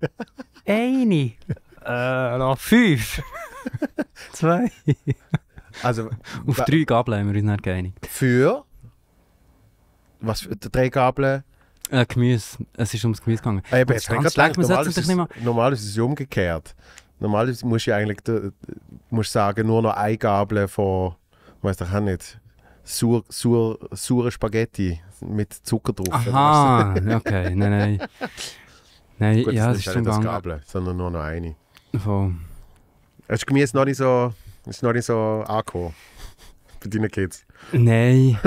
Eine. Äh, noch fünf. Zwei. Also, Auf drei Gabeln haben wir uns nicht geeinigt. Für? Was für drei Gabeln? Äh, Gemüse. Es ist ums Gemüse gegangen. Ah, eben, jetzt ganz schlecht, normalerweise, ist, normalerweise ist es umgekehrt. Normalerweise muss ich eigentlich musst sagen, nur noch eine Gabel von, weiß ich auch nicht, sur, sur, saure Spaghetti mit Zucker drauf. Aha, okay, nein, nein. nein Gut, ja, es ist schon das halt Gabel, sondern nur noch eine. Voll. Das Gemüse noch nicht so, ist noch nicht so angekommen bei deinen Kids. Nein.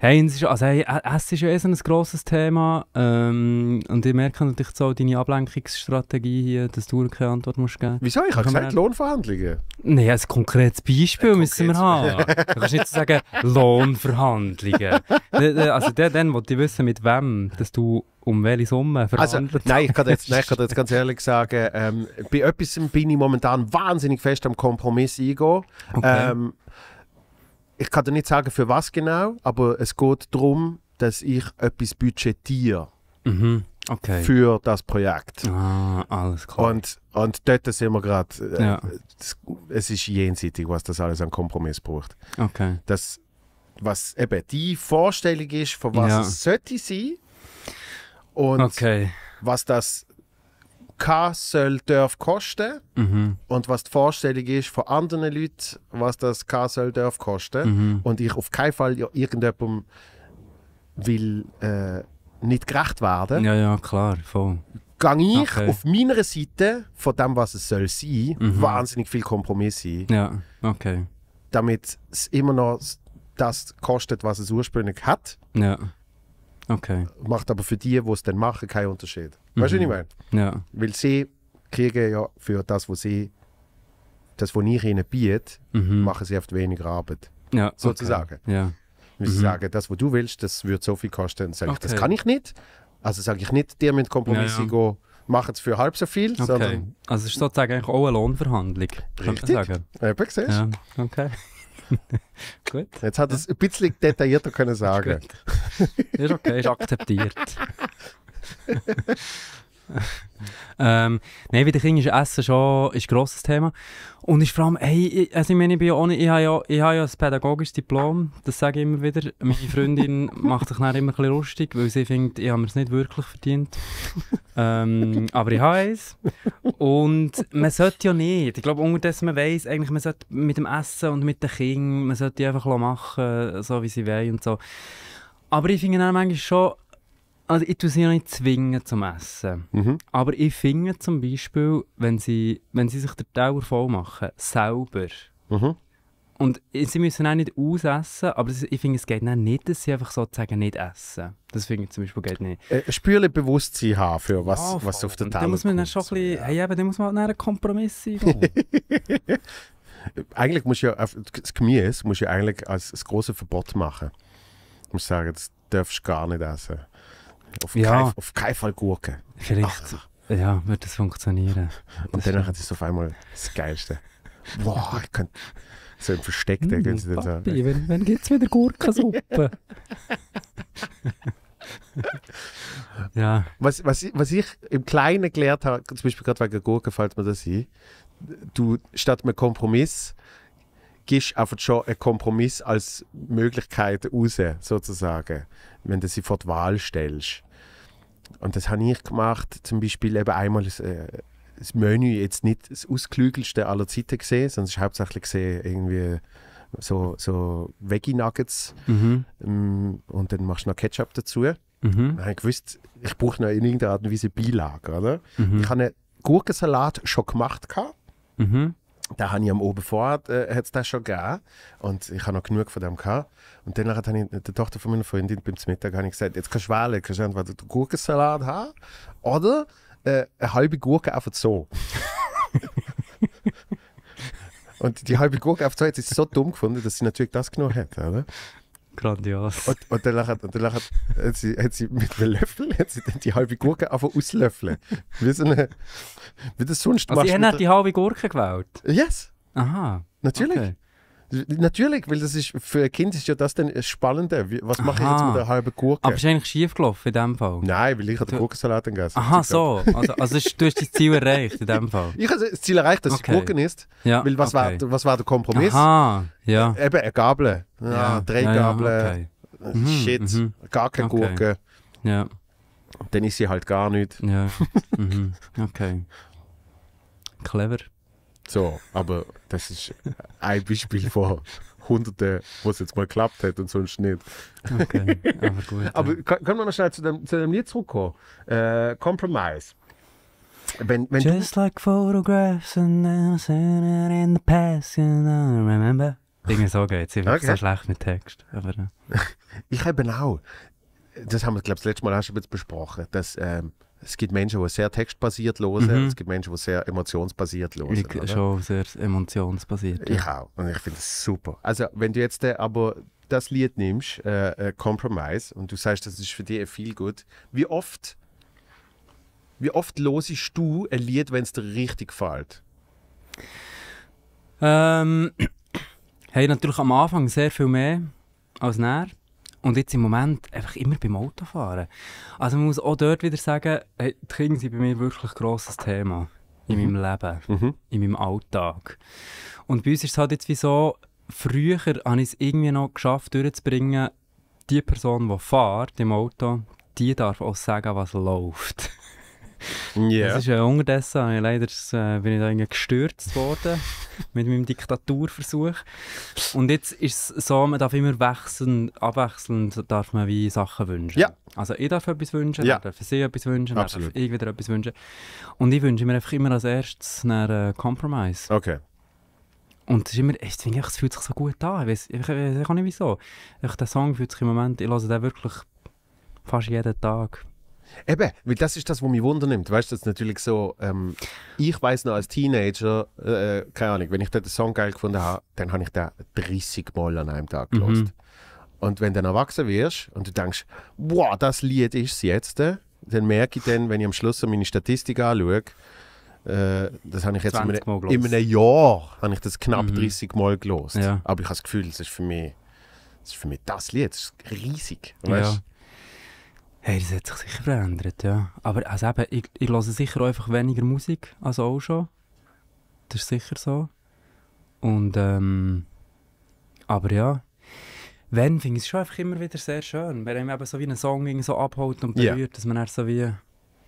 hey, es, ist, also, hey, es ist ja eh so ein grosses Thema. Ähm, und ich merke natürlich so deine Ablenkungsstrategie hier, dass du keine Antwort musst geben musst. Wieso? Ich habe gesagt, Lohnverhandlungen. Nein, ein konkretes Beispiel ein müssen wir haben. du kannst nicht so sagen, Lohnverhandlungen. also der, dann wollte ich wissen, mit wem, dass du um welche Summe also, verhandelt also, Nein, ich kann jetzt, nein, ich kann jetzt ganz ehrlich sagen, ähm, bei etwas bin ich momentan wahnsinnig fest am Kompromiss eingehen. Okay. Ähm, ich kann dir nicht sagen, für was genau, aber es geht darum, dass ich etwas budgetiere. Mhm. Okay. Für das Projekt. Ah, alles klar. Und, und dort sind wir gerade. Äh, ja. Es ist jenseitig, was das alles an Kompromiss braucht. Okay. Das, was eben die Vorstellung ist, von was ja. es sollte sein. Und okay. was das was soll darf kosten mhm. und was die Vorstellung ist von anderen Leuten, was das K soll darf kosten mhm. und ich auf keinen Fall irgendjemandem will äh, nicht gerecht werden. Ja, ja, klar, voll. Gang ich okay. auf meiner Seite von dem, was es soll sein, mhm. wahnsinnig viel Kompromiss ein. Ja, okay. Damit es immer noch das kostet, was es ursprünglich hat. Ja. Okay. Macht aber für die, die es dann machen, keinen Unterschied. Weißt du, was mhm. ich meine? Ja. Weil sie kriegen ja für das, was sie, das, was ich ihnen biete, mhm. machen sie oft weniger Arbeit. Ja, sozusagen. Okay. Ja. Wenn sie mhm. sagen, das, was du willst, das wird so viel kosten, dann sage okay. ich, das kann ich nicht. Also sage ich nicht, dir mit Kompromisse ja, ja. gehen machen es für halb so viel. Okay. Sondern also es ist sozusagen auch eine Lohnverhandlung. Richtig. Eben, siehst ja. Okay. Gut. Jetzt hat es ein bisschen detaillierter können sagen. Ist, ist okay, ist akzeptiert. ähm, nein, bei den Kindern ist Essen schon ein grosses Thema. Und ist vor allem, hey, also ich meine, ich, bin ja auch ich habe ja, ich habe ja ein pädagogisches Diplom, das sage ich immer wieder. Meine Freundin macht sich dann immer ein bisschen lustig, weil sie findet, ich habe mir es nicht wirklich verdient. ähm, aber ich habe es. Und man sollte ja nicht, ich glaube unterdessen, man weiss eigentlich, man sollte mit dem Essen und mit den Kindern, man sollte die einfach machen, so wie sie wollen und so. Aber ich finde dann manchmal schon, also ich tue sie nicht zwingen zum Essen. Mhm. Aber ich finde zum Beispiel, wenn sie, wenn sie sich den Teller voll machen, selber. Mhm. Und sie müssen auch nicht ausessen, aber ich finde, es geht nicht, dass sie einfach sozusagen nicht essen. Das finde ich zum Beispiel geht nicht. Äh, spüre Bewusstsein haben für was, ja, was auf der Teller Da muss man dann schon so, ein bisschen, ja. hey, eben, da muss man halt einen Kompromiss sein. eigentlich muss ja, äh, das Gemüse muss ja eigentlich als, als großes Verbot machen. Ich muss sagen, das darfst du gar nicht essen. Auf, ja. kein, auf keinen Fall Gurken. Vielleicht, Ach. ja, wird das funktionieren. Und danach ist es auf einmal das Geilste. Boah, ich könnte so im Versteckten hm, gehen sie dann so. Papi, wann, wann gibt es wieder Gurkensuppe? ja. Was, was, was ich im Kleinen gelernt habe, zum Beispiel gerade wegen Gurken fällt mir das ein, du, statt einem Kompromiss gibst einfach schon einen Kompromiss als Möglichkeit raus, sozusagen, wenn du sie vor die Wahl stellst. Und das habe ich gemacht, zum Beispiel eben einmal äh, das Menü jetzt nicht das ausklügelste aller Zeiten gesehen, sondern es ist hauptsächlich gesehen irgendwie so, so Veggie Nuggets mhm. Ähm, und dann machst du noch Ketchup dazu. Mhm. ich gewusst, ich brauche noch in irgendeiner Art und Weise Beilage, oder? Mhm. Ich habe einen Gurkensalat schon gemacht Mhm da habe ich am Oben vorher äh, hat's den schon gegeben. Und ich habe noch genug von dem gehabt. Und dann habe ich der Tochter von meiner Freundin beim Mittag ich gesagt, jetzt kannst du wählen, kannst du entweder den Gurkensalat haben oder äh, eine halbe Gurke einfach so. Und die halbe Gurke auf zwei hat sie so dumm gefunden, dass sie natürlich das genommen hat, oder? Grandios. Und, und dann, lacht, und dann lacht, hat, sie, hat sie mit einem Löffel hat sie dann die halbe Gurke einfach auslöffeln. Wie, so eine, wie das sonst also machst. Sie hat die halbe Gurke gewählt? Yes. Aha. Natürlich. Okay. Natürlich, weil das ist, für ein Kind ist ja das dann Spannende. Was mache ich jetzt mit einer halben Gurke? Aber ist eigentlich schief gelaufen in dem Fall? Nein, weil ich habe den Gurkensalat gegessen. habe. Aha, so. Also, also du hast das Ziel erreicht in dem Fall? Ich habe das Ziel erreicht, dass okay. es Gurken ist. Ja, weil was, okay. war, was war der Kompromiss? Aha, ja. Äh, eben eine Gabel. Ja, ah, ja drei ja, Gabeln. Okay. Mhm, äh, shit, mhm. gar keine Gurke. Ja. Dann ist sie halt gar nicht. Ja, mhm. okay. Clever. So, aber das ist ein Beispiel von Hunderten, wo es jetzt mal geklappt hat und sonst nicht. Okay, aber gut. aber ja. können wir noch schnell zu dem, zu dem Lied zurückkommen? Äh, Compromise. Wenn, wenn Just like photographs and in the past, you know, remember? Dinge so geht's. Ich okay. so schlecht mit Text. Aber, äh. ich eben auch. Das haben wir, glaube ich, das letzte Mal auch schon besprochen, dass ähm, es gibt Menschen, die sehr textbasiert hören, mhm. es gibt Menschen, die sehr emotionsbasiert hören. Ich oder? schon sehr emotionsbasiert. Ich ja. auch. Und ich finde das super. Also, wenn du jetzt äh, aber das Lied nimmst, äh, äh Compromise, und du sagst, das ist für dich viel gut, wie oft, wie oft losest du ein Lied, wenn es dir richtig gefällt? Ähm, hey, natürlich am Anfang sehr viel mehr als näher. Und jetzt im Moment einfach immer beim Autofahren. Also man muss auch dort wieder sagen, hey, die Kinder sind bei mir wirklich ein grosses Thema in meinem mhm. Leben, mhm. in meinem Alltag. Und bei uns ist es halt jetzt wie so, früher habe ich es irgendwie noch geschafft, durchzubringen, die Person, die fährt im Auto, die darf auch sagen, was läuft. Yeah. Das ist ja äh, unterdessen, leider äh, bin ich da irgendwie gestürzt worden mit meinem Diktaturversuch. Und jetzt ist es so, man darf immer wechselnd, abwechselnd darf man wie Sachen wünschen. Ja. Also ich darf etwas wünschen, ja. darf sie etwas wünschen, Absolut. darf ich wieder etwas wünschen. Und ich wünsche mir einfach immer als erstes einen Compromise. Äh, okay. Und es ist immer, ich finde, es fühlt sich so gut an. Ich weiß, ich, ich, ich, nicht wieso. der Song fühlt sich im Moment, ich höre den wirklich fast jeden Tag Eben, weil das ist das, was mich wundernimmt. Weißt du, das ist natürlich so, ähm, ich weiß noch als Teenager, äh, keine Ahnung, wenn ich den Song geil gefunden habe, dann habe ich den 30 Mal an einem Tag mhm. gelost. Mhm. Und wenn du dann erwachsen wirst und du denkst, wow, das Lied ist es jetzt, äh, dann merke ich dann, wenn ich am Schluss meine Statistik anschaue, äh, das habe ich jetzt in einem, in einem, Jahr habe ich das knapp mhm. 30 Mal gelost. Ja. Aber ich habe das Gefühl, es ist für mich das ist für mich das Lied, das ist riesig. Weißt? Ja. Hey, das hat sich sicher verändert, ja. Aber also eben, ich, ich höre sicher auch einfach weniger Musik als auch schon. Das ist sicher so. Und ähm, aber ja, wenn, finde ich es schon einfach immer wieder sehr schön, wenn einem eben so wie ein Song irgendwie so abholt und berührt, yeah. dass man dann so wie, ja,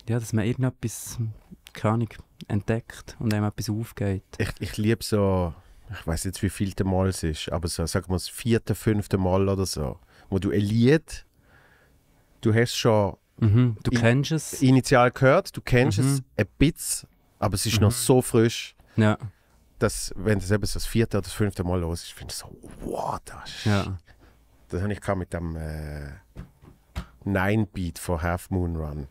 dass man irgendetwas, keine Ahnung, entdeckt und einem etwas aufgeht. Ich, ich liebe so, ich weiß jetzt wie viel Mal es ist, aber so, sag mal das vierte, fünfte Mal oder so, wo du ein Lied du hast schon mhm, du kennst es. initial gehört, du kennst mhm. es ein bisschen, aber es ist mhm. noch so frisch, ja. dass wenn das eben das vierte oder das fünfte Mal los ist, finde ich so, wow, das ist... Ja. Das habe ich mit dem äh, Nine beat von Half Moon Run.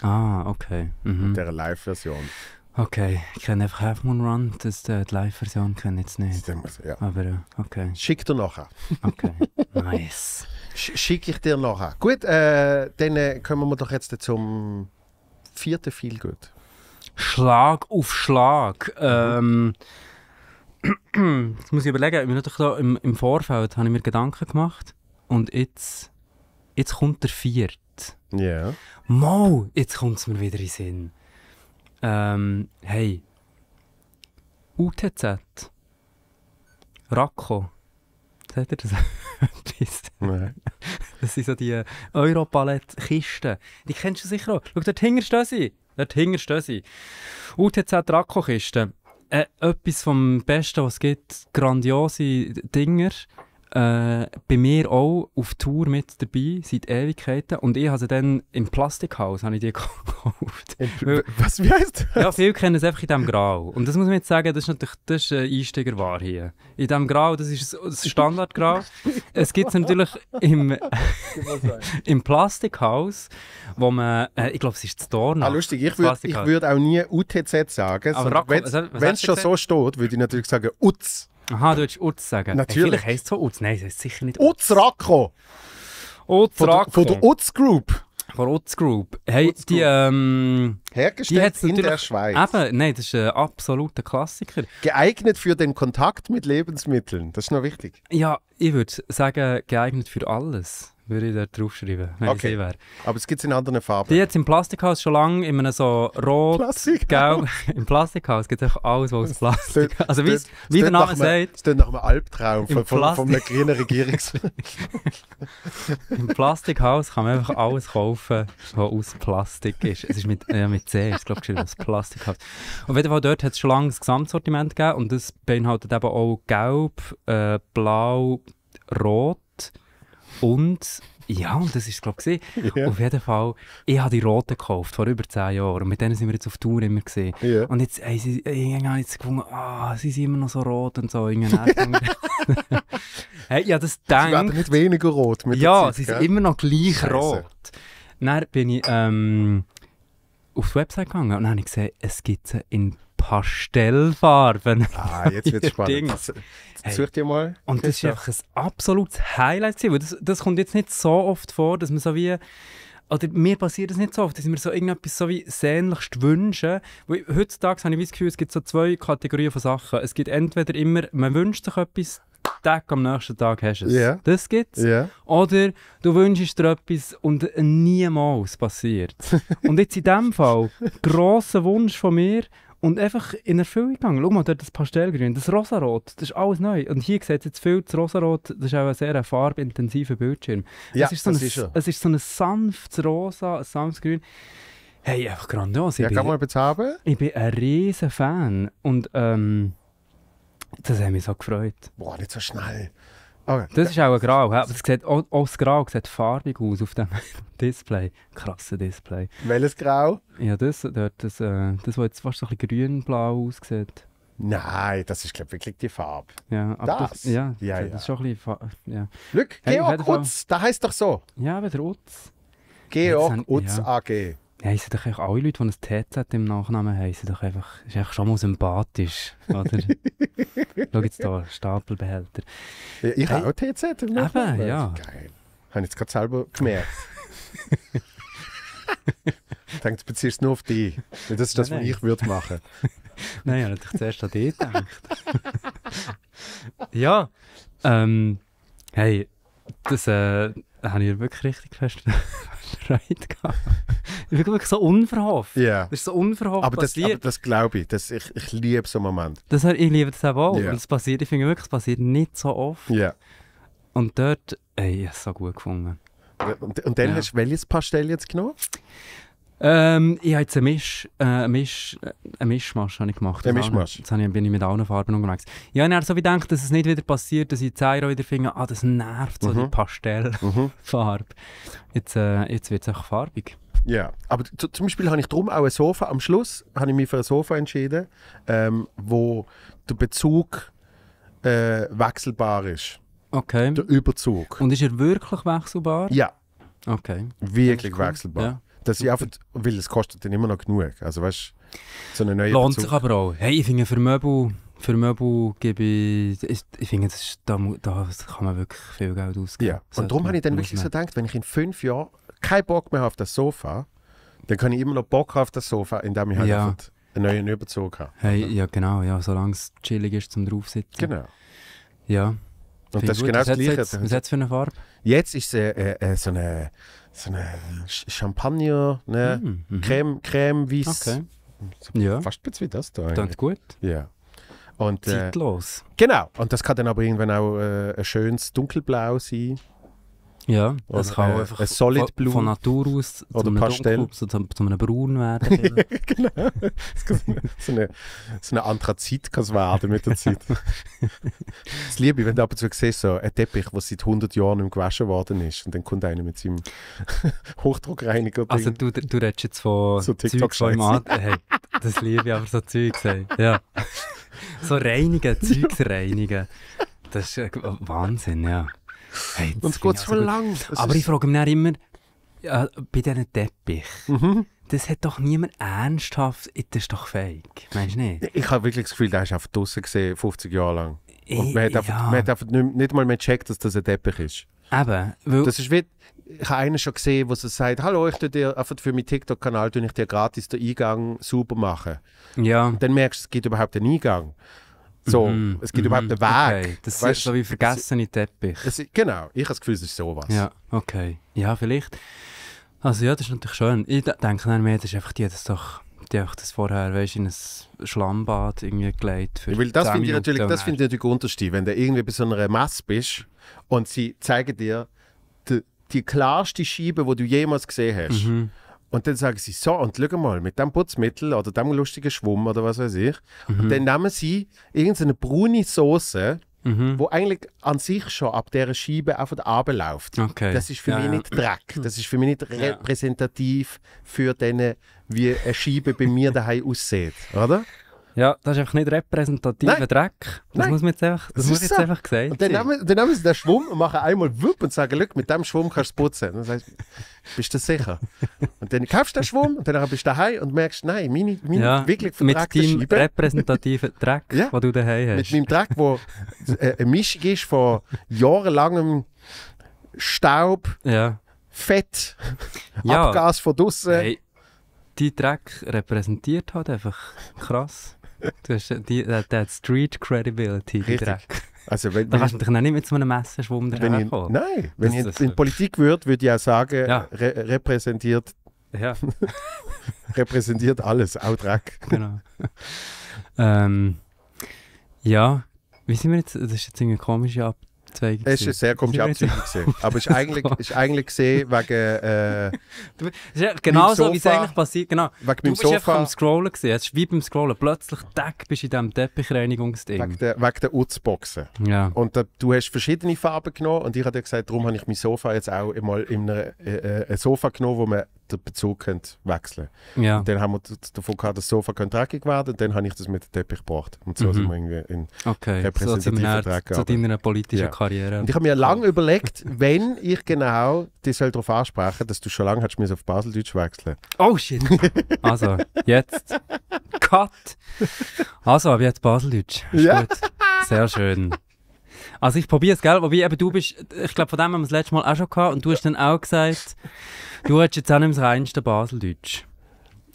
Ah, okay. Mhm. Mit der Live-Version. Okay, ich kenne einfach Half Moon Run, das, äh, die Live-Version kenne ich jetzt nicht. Stimmt, ja. Aber äh, okay. Schick dir nachher. Okay, nice. Schicke ich dir nachher. Gut, äh, dann äh, kommen wir doch jetzt zum vierten Feel Good. Schlag auf Schlag. Ähm, jetzt muss ich überlegen, ich da im, im Vorfeld habe ich mir Gedanken gemacht und jetzt, jetzt kommt der vierte. Ja. Yeah. Mo, jetzt kommt es mir wieder in den Sinn. Ähm, hey, UTZ, Racco, Habt ihr das etwas? Das sind so die äh, Europalette-Kisten. Die kennst du sicher auch. Schau, dort hinten stehen sie. Dort hinten stehen sie. UTZ Draco-Kisten. Äh, etwas vom Besten, was es gibt. Grandiose Dinger äh, bei mir auch auf Tour mit dabei, seit Ewigkeiten. Und ich habe sie dann im Plastikhaus ich die gekauft. Weil, was, wie heisst das? Ja, viele kennen es einfach in diesem Grau. Und das muss man jetzt sagen, das ist natürlich das ist eine Einsteigerware hier. In diesem Grau, das ist das Standardgrau. es gibt es natürlich im, im Plastikhaus, wo man, äh, ich glaube, es ist das Dornach. Ah, lustig, ich würde würd auch nie UTZ sagen. Aber Racco, wenn es schon gesagt? so steht, würde ich natürlich sagen UTZ. Aha, du würdest Utz sagen. Natürlich. Hey, heisst es so Utz. Nein, es heisst sicher nicht Utz. Utz Racco. Utz von Von der Utz Group. Von Utz Group. Hey, Utz die, ähm, Hergestellt die in der Schweiz. Eben, nein, das ist ein absoluter Klassiker. Geeignet für den Kontakt mit Lebensmitteln. Das ist noch wichtig. Ja, ich würde sagen, geeignet für alles würde ich da draufschreiben, wenn okay. ich sie wäre. Aber es gibt es in anderen Farben. Die jetzt im Plastikhaus schon lange, in einem so rot, Plastikhaus. gelb. Im Plastikhaus gibt es einfach alles, was aus Plastik Also wie, wie der Name sagt. Es steht nach einem Albtraum von, von, von einem grünen Regierungs... Im Plastikhaus kann man einfach alles kaufen, was aus Plastik ist. Es ist mit, ja, mit C, ich glaube ich geschrieben, aus Plastikhaus. Auf jeden Fall, dort hat es schon lange das Gesamtsortiment gegeben und das beinhaltet eben auch gelb, äh, blau, rot und ja, und das ist glaube ich yeah. Auf jeden Fall, ich habe die roten gekauft vor über zehn Jahren und mit denen sind wir jetzt auf Tour immer gesehen. Yeah. Und jetzt, ey, sie, ich habe jetzt gefunden, ah, oh, sie sind immer noch so rot und so. hey, ja, das denkt. Sie werden nicht weniger rot mit Ja, Zeit, sie sind gell? immer noch gleich Scheiße. rot. Dann bin ich ähm, auf die Website gegangen und dann habe ich gesehen, es gibt sie in Pastellfarben. Ah, jetzt es spannend. Such dir mal. Und das ist einfach ein absolutes Highlight gewesen, weil das, das kommt jetzt nicht so oft vor, dass man so wie oder mir passiert das nicht so oft, dass ich mir so irgendetwas so wie sehnlichst wünsche. Weil heutzutage habe ich das Gefühl, es gibt so zwei Kategorien von Sachen. Es gibt entweder immer, man wünscht sich etwas, Tag am nächsten Tag hast du es. Yeah. Das gibt's. Yeah. Oder du wünschst dir etwas und niemals passiert. und jetzt in diesem Fall, grosser Wunsch von mir und einfach in Erfüllung gegangen. Schau mal, dort das Pastellgrün, das Rosarot, das ist alles neu. Und hier sieht es jetzt viel, das Rosarot, das ist auch ein sehr farbintensiver Bildschirm. Ja, es ist so das ein, ist schon. Es ist so ein sanftes Rosa, ein sanftes Grün. Hey, einfach grandios. Ich ja, kann man etwas haben? Ich bin ein riesen Fan. Und ähm, das hat mich so gefreut. Boah, nicht so schnell. Okay. Das ist auch ein Grau. Aber sieht, auch, auch das Grau sieht farbig aus auf dem Display. Krasses Display. Welches Grau? Ja, das, dort, das, äh, das, was jetzt fast so ein bisschen grün-blau aussieht. Nein, das ist glaub, wirklich die Farbe. Ja, das? das? ja, ja, das ist schon ein bisschen Ja. Glück, Georg hey, Utz, das heisst doch so. Ja, aber Utz. Georg Utz AG. Ja, heissen doch eigentlich alle Leute, die ein TZ im Nachnamen heissen, doch einfach, ist einfach schon mal sympathisch, oder? Schau jetzt hier, Stapelbehälter. Ja, ich habe auch TZ im Nachnamen. Eben, ja. Geil. Habe ich jetzt gerade selber gemerkt. ich denke, du beziehst nur auf dich. Das ist das, nein, was ich würde machen. nein, ich habe natürlich zuerst an dich gedacht. ja, ähm, hey, das äh, habe ich wirklich richtig festgestellt. Freude gehabt. wirklich so unverhofft. Yeah. Das ist so unverhofft aber passiert. Das, aber das glaube ich. Das, ich. Ich liebe so einen Moment. Das, ich liebe das auch. Yeah. Und das passiert, ich finde wirklich, es passiert nicht so oft. Yeah. Und dort, ey, ich habe es so gut gefunden. Und, und dann ja. hast du welches Pastell jetzt genommen? Ähm, ich habe jetzt einen, Misch, äh, Misch, äh, Mischmasch habe ich gemacht. Einen Mischmasch? Jetzt ich, bin ich mit allen Farben unterwegs. Ich habe so gedacht, dass es nicht wieder passiert, dass ich die Zeiro wieder finde, ah, das nervt, so mhm. die Pastellfarbe. Mhm. Jetzt, äh, jetzt wird es auch farbig. Ja, aber zum Beispiel habe ich darum auch ein Sofa, am Schluss habe ich mich für ein Sofa entschieden, ähm, wo der Bezug äh, wechselbar ist. Okay. Der Überzug. Und ist er wirklich wechselbar? Ja. Okay. Wirklich cool. wechselbar. Ja. Dass ich einfach, weil es kostet dann immer noch genug. Also weißt so eine neue Lohnt Bezug. sich aber auch. Hey, ich finde für Möbel, für Möbel gebe ich, ich finde, das da, da kann man wirklich viel Geld ausgeben. Ja. Und darum habe ich dann wirklich so gedacht, wenn ich in fünf Jahren keinen Bock mehr habe auf das Sofa, dann kann ich immer noch Bock haben auf das Sofa, indem ich halt ja. einfach einen neuen Überzug habe. Hey, ja genau, ja, solange es chillig ist zum draufsitzen. Genau. Ja. Und das ist genau was das Gleiche. Jetzt, was hat es für eine Farbe? Jetzt ist es äh, äh, so eine so eine Champagner, ne? Mm, mhm. Creme, Creme, Weiss. Okay. Ja. Fast wie das da. Klingt gut. Ja. Und, äh, Zeitlos. Äh, genau. Und das kann dann aber irgendwann auch äh, ein schönes Dunkelblau sein. Ja, das oder, kann äh, einfach ein Solid Blue. von Natur aus oder zu Pastell. Zu, zu, zu, einem Braun werden. genau. so eine, so eine Anthrazit kann es werden mit der Zeit. das Liebe, wenn du ab und zu siehst, so ein Teppich, der seit 100 Jahren nicht gewaschen worden ist und dann kommt einer mit seinem Hochdruckreiniger. Also du, du redest jetzt von so TikTok Zeug, hey, das liebe aber so Zeug, hey. ja. So reinigen, Zeugs reinigen. Das ist äh, Wahnsinn, ja. Hey, und es geht so gut. lang. Das Aber ich frage mich dann immer, ja, bei diesen Teppich. Mhm. Das hat doch niemand ernsthaft, das ist doch fake. Meinst du nicht? Ich habe wirklich das Gefühl, der ist einfach draußen gesehen, 50 Jahre lang. Und man hat, einfach, man hat einfach nicht, nicht mal mehr gecheckt, dass das ein Teppich ist. Eben. das ist wie, ich habe einen schon gesehen, der sagt, hallo, ich tue dir einfach für meinen TikTok-Kanal tue ich dir gratis den Eingang super machen. Ja. Und dann merkst du, es gibt überhaupt einen Eingang. So, mhm. es gibt mhm. überhaupt einen Weg. Okay. Das weißt, ist so wie vergessene Teppich. Es, genau, ich habe das Gefühl, es ist sowas. Ja, okay. Ja, vielleicht. Also ja, das ist natürlich schön. Ich denke dann mehr, das ist einfach die, das doch die einfach das vorher weißt, in ein Schlammbad irgendwie gelegt für Weil das finde ich natürlich, das finde ich natürlich unterschiedlich, wenn du irgendwie bei so einer Messe bist und sie zeigen dir die, die klarste Scheibe, die du jemals gesehen hast. Mhm und dann sagen sie, so, und schau mal, mit dem Putzmittel oder dem lustigen Schwumm oder was weiß ich. Mhm. Und dann nehmen sie irgendeine braune Soße, mhm. wo eigentlich an sich schon ab dieser Scheibe einfach runterläuft. Okay. Das ist für ja, mich ja. nicht Dreck. Das ist für mich nicht repräsentativ für den, wie eine Scheibe bei mir daheim aussieht, oder? Ja, das ist einfach nicht repräsentativer Nein. Dreck. Das Nein. muss man jetzt einfach, das, muss jetzt einfach gesagt und dann, sein. dann nehmen sie den Schwumm und machen einmal Wupp und sagen, mit dem Schwumm kannst du putzen. Und dann sagst bist du sicher? und dann kaufst du den Schwumm und dann bist du daheim und merkst, nein, meine, meine ja, wirklich vertragte Mit deinem repräsentativen Dreck, ja, den du daheim hast. Mit meinem Dreck, der äh, eine Mischung ist von jahrelangem Staub, ja. Fett, ja. Abgas von draussen. Hey, die Dreck repräsentiert halt einfach krass. Du hast die, die, äh, die Street Credibility, die Dreck. Also wenn, da kannst du dich nicht mehr zu einem Messerschwunder herkommen. Nein, wenn das, ich in, in Politik würde, würde ich auch sagen, ja. re repräsentiert, ja. repräsentiert alles, auch Dreck. Genau. ähm, ja, wie sind wir jetzt, das ist jetzt eine komische Ab Abzweigung. Es ist eine sehr komische Abzweigung. Aber es ist eigentlich, ist eigentlich gesehen wegen. Äh, du, genau so, wie es eigentlich passiert. Genau. Wegen du bist Sofa. einfach am Scrollen. gesehen. Es ist wie beim Scrollen. Plötzlich deck bist du in diesem Teppichreinigungsding. Wegen der, wegen der Utzboxen. Ja. Und da, du hast verschiedene Farben genommen und ich habe dir gesagt, darum habe ich mein Sofa jetzt auch einmal in einer, äh, äh ein Sofa genommen, wo man den Bezug könnt wechseln könnt. Ja. Und dann haben wir davon gehabt, dass das Sofa könnte dreckig werden und dann habe ich das mit dem Teppich gebracht. Und so mhm. sind wir irgendwie in okay. repräsentativen so Dreck. Zu deiner politischen ja. Karriere. Und ich habe mir lange überlegt, wenn ich genau dich darauf ansprechen dass du schon lange hast auf Baseldeutsch wechseln Oh shit! also, jetzt. Cut! Also, aber jetzt Baseldeutsch. Ist ja. gut. Sehr schön. Also ich probiere es, gell? Wobei eben du bist, ich glaube, von dem haben wir das letzte Mal auch schon gehabt und du hast dann auch gesagt, du hast jetzt auch nicht das reinste Baseldeutsch.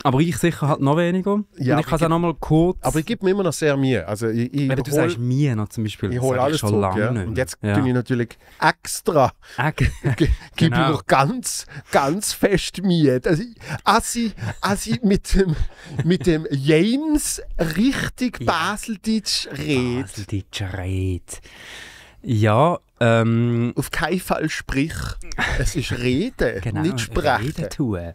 Aber ich sicher halt noch weniger. Ja, und ich kann es auch noch mal kurz... Aber ich gebe mir immer noch sehr Mühe. Also ich, ich Eben, du sagst mir noch zum Beispiel. Ich hole alles schon zurück, lange ja. Und jetzt ja. bin ich natürlich extra. Äg gebe genau. ich noch ganz, ganz fest Mühe. Also, als ich, als ich mit, dem, mit dem James richtig Baseldeutsch rede. Baseldeutsch rede. Ja, ähm, Auf keinen Fall sprich. Es ist Reden, genau, nicht Sprechen. Reden tun.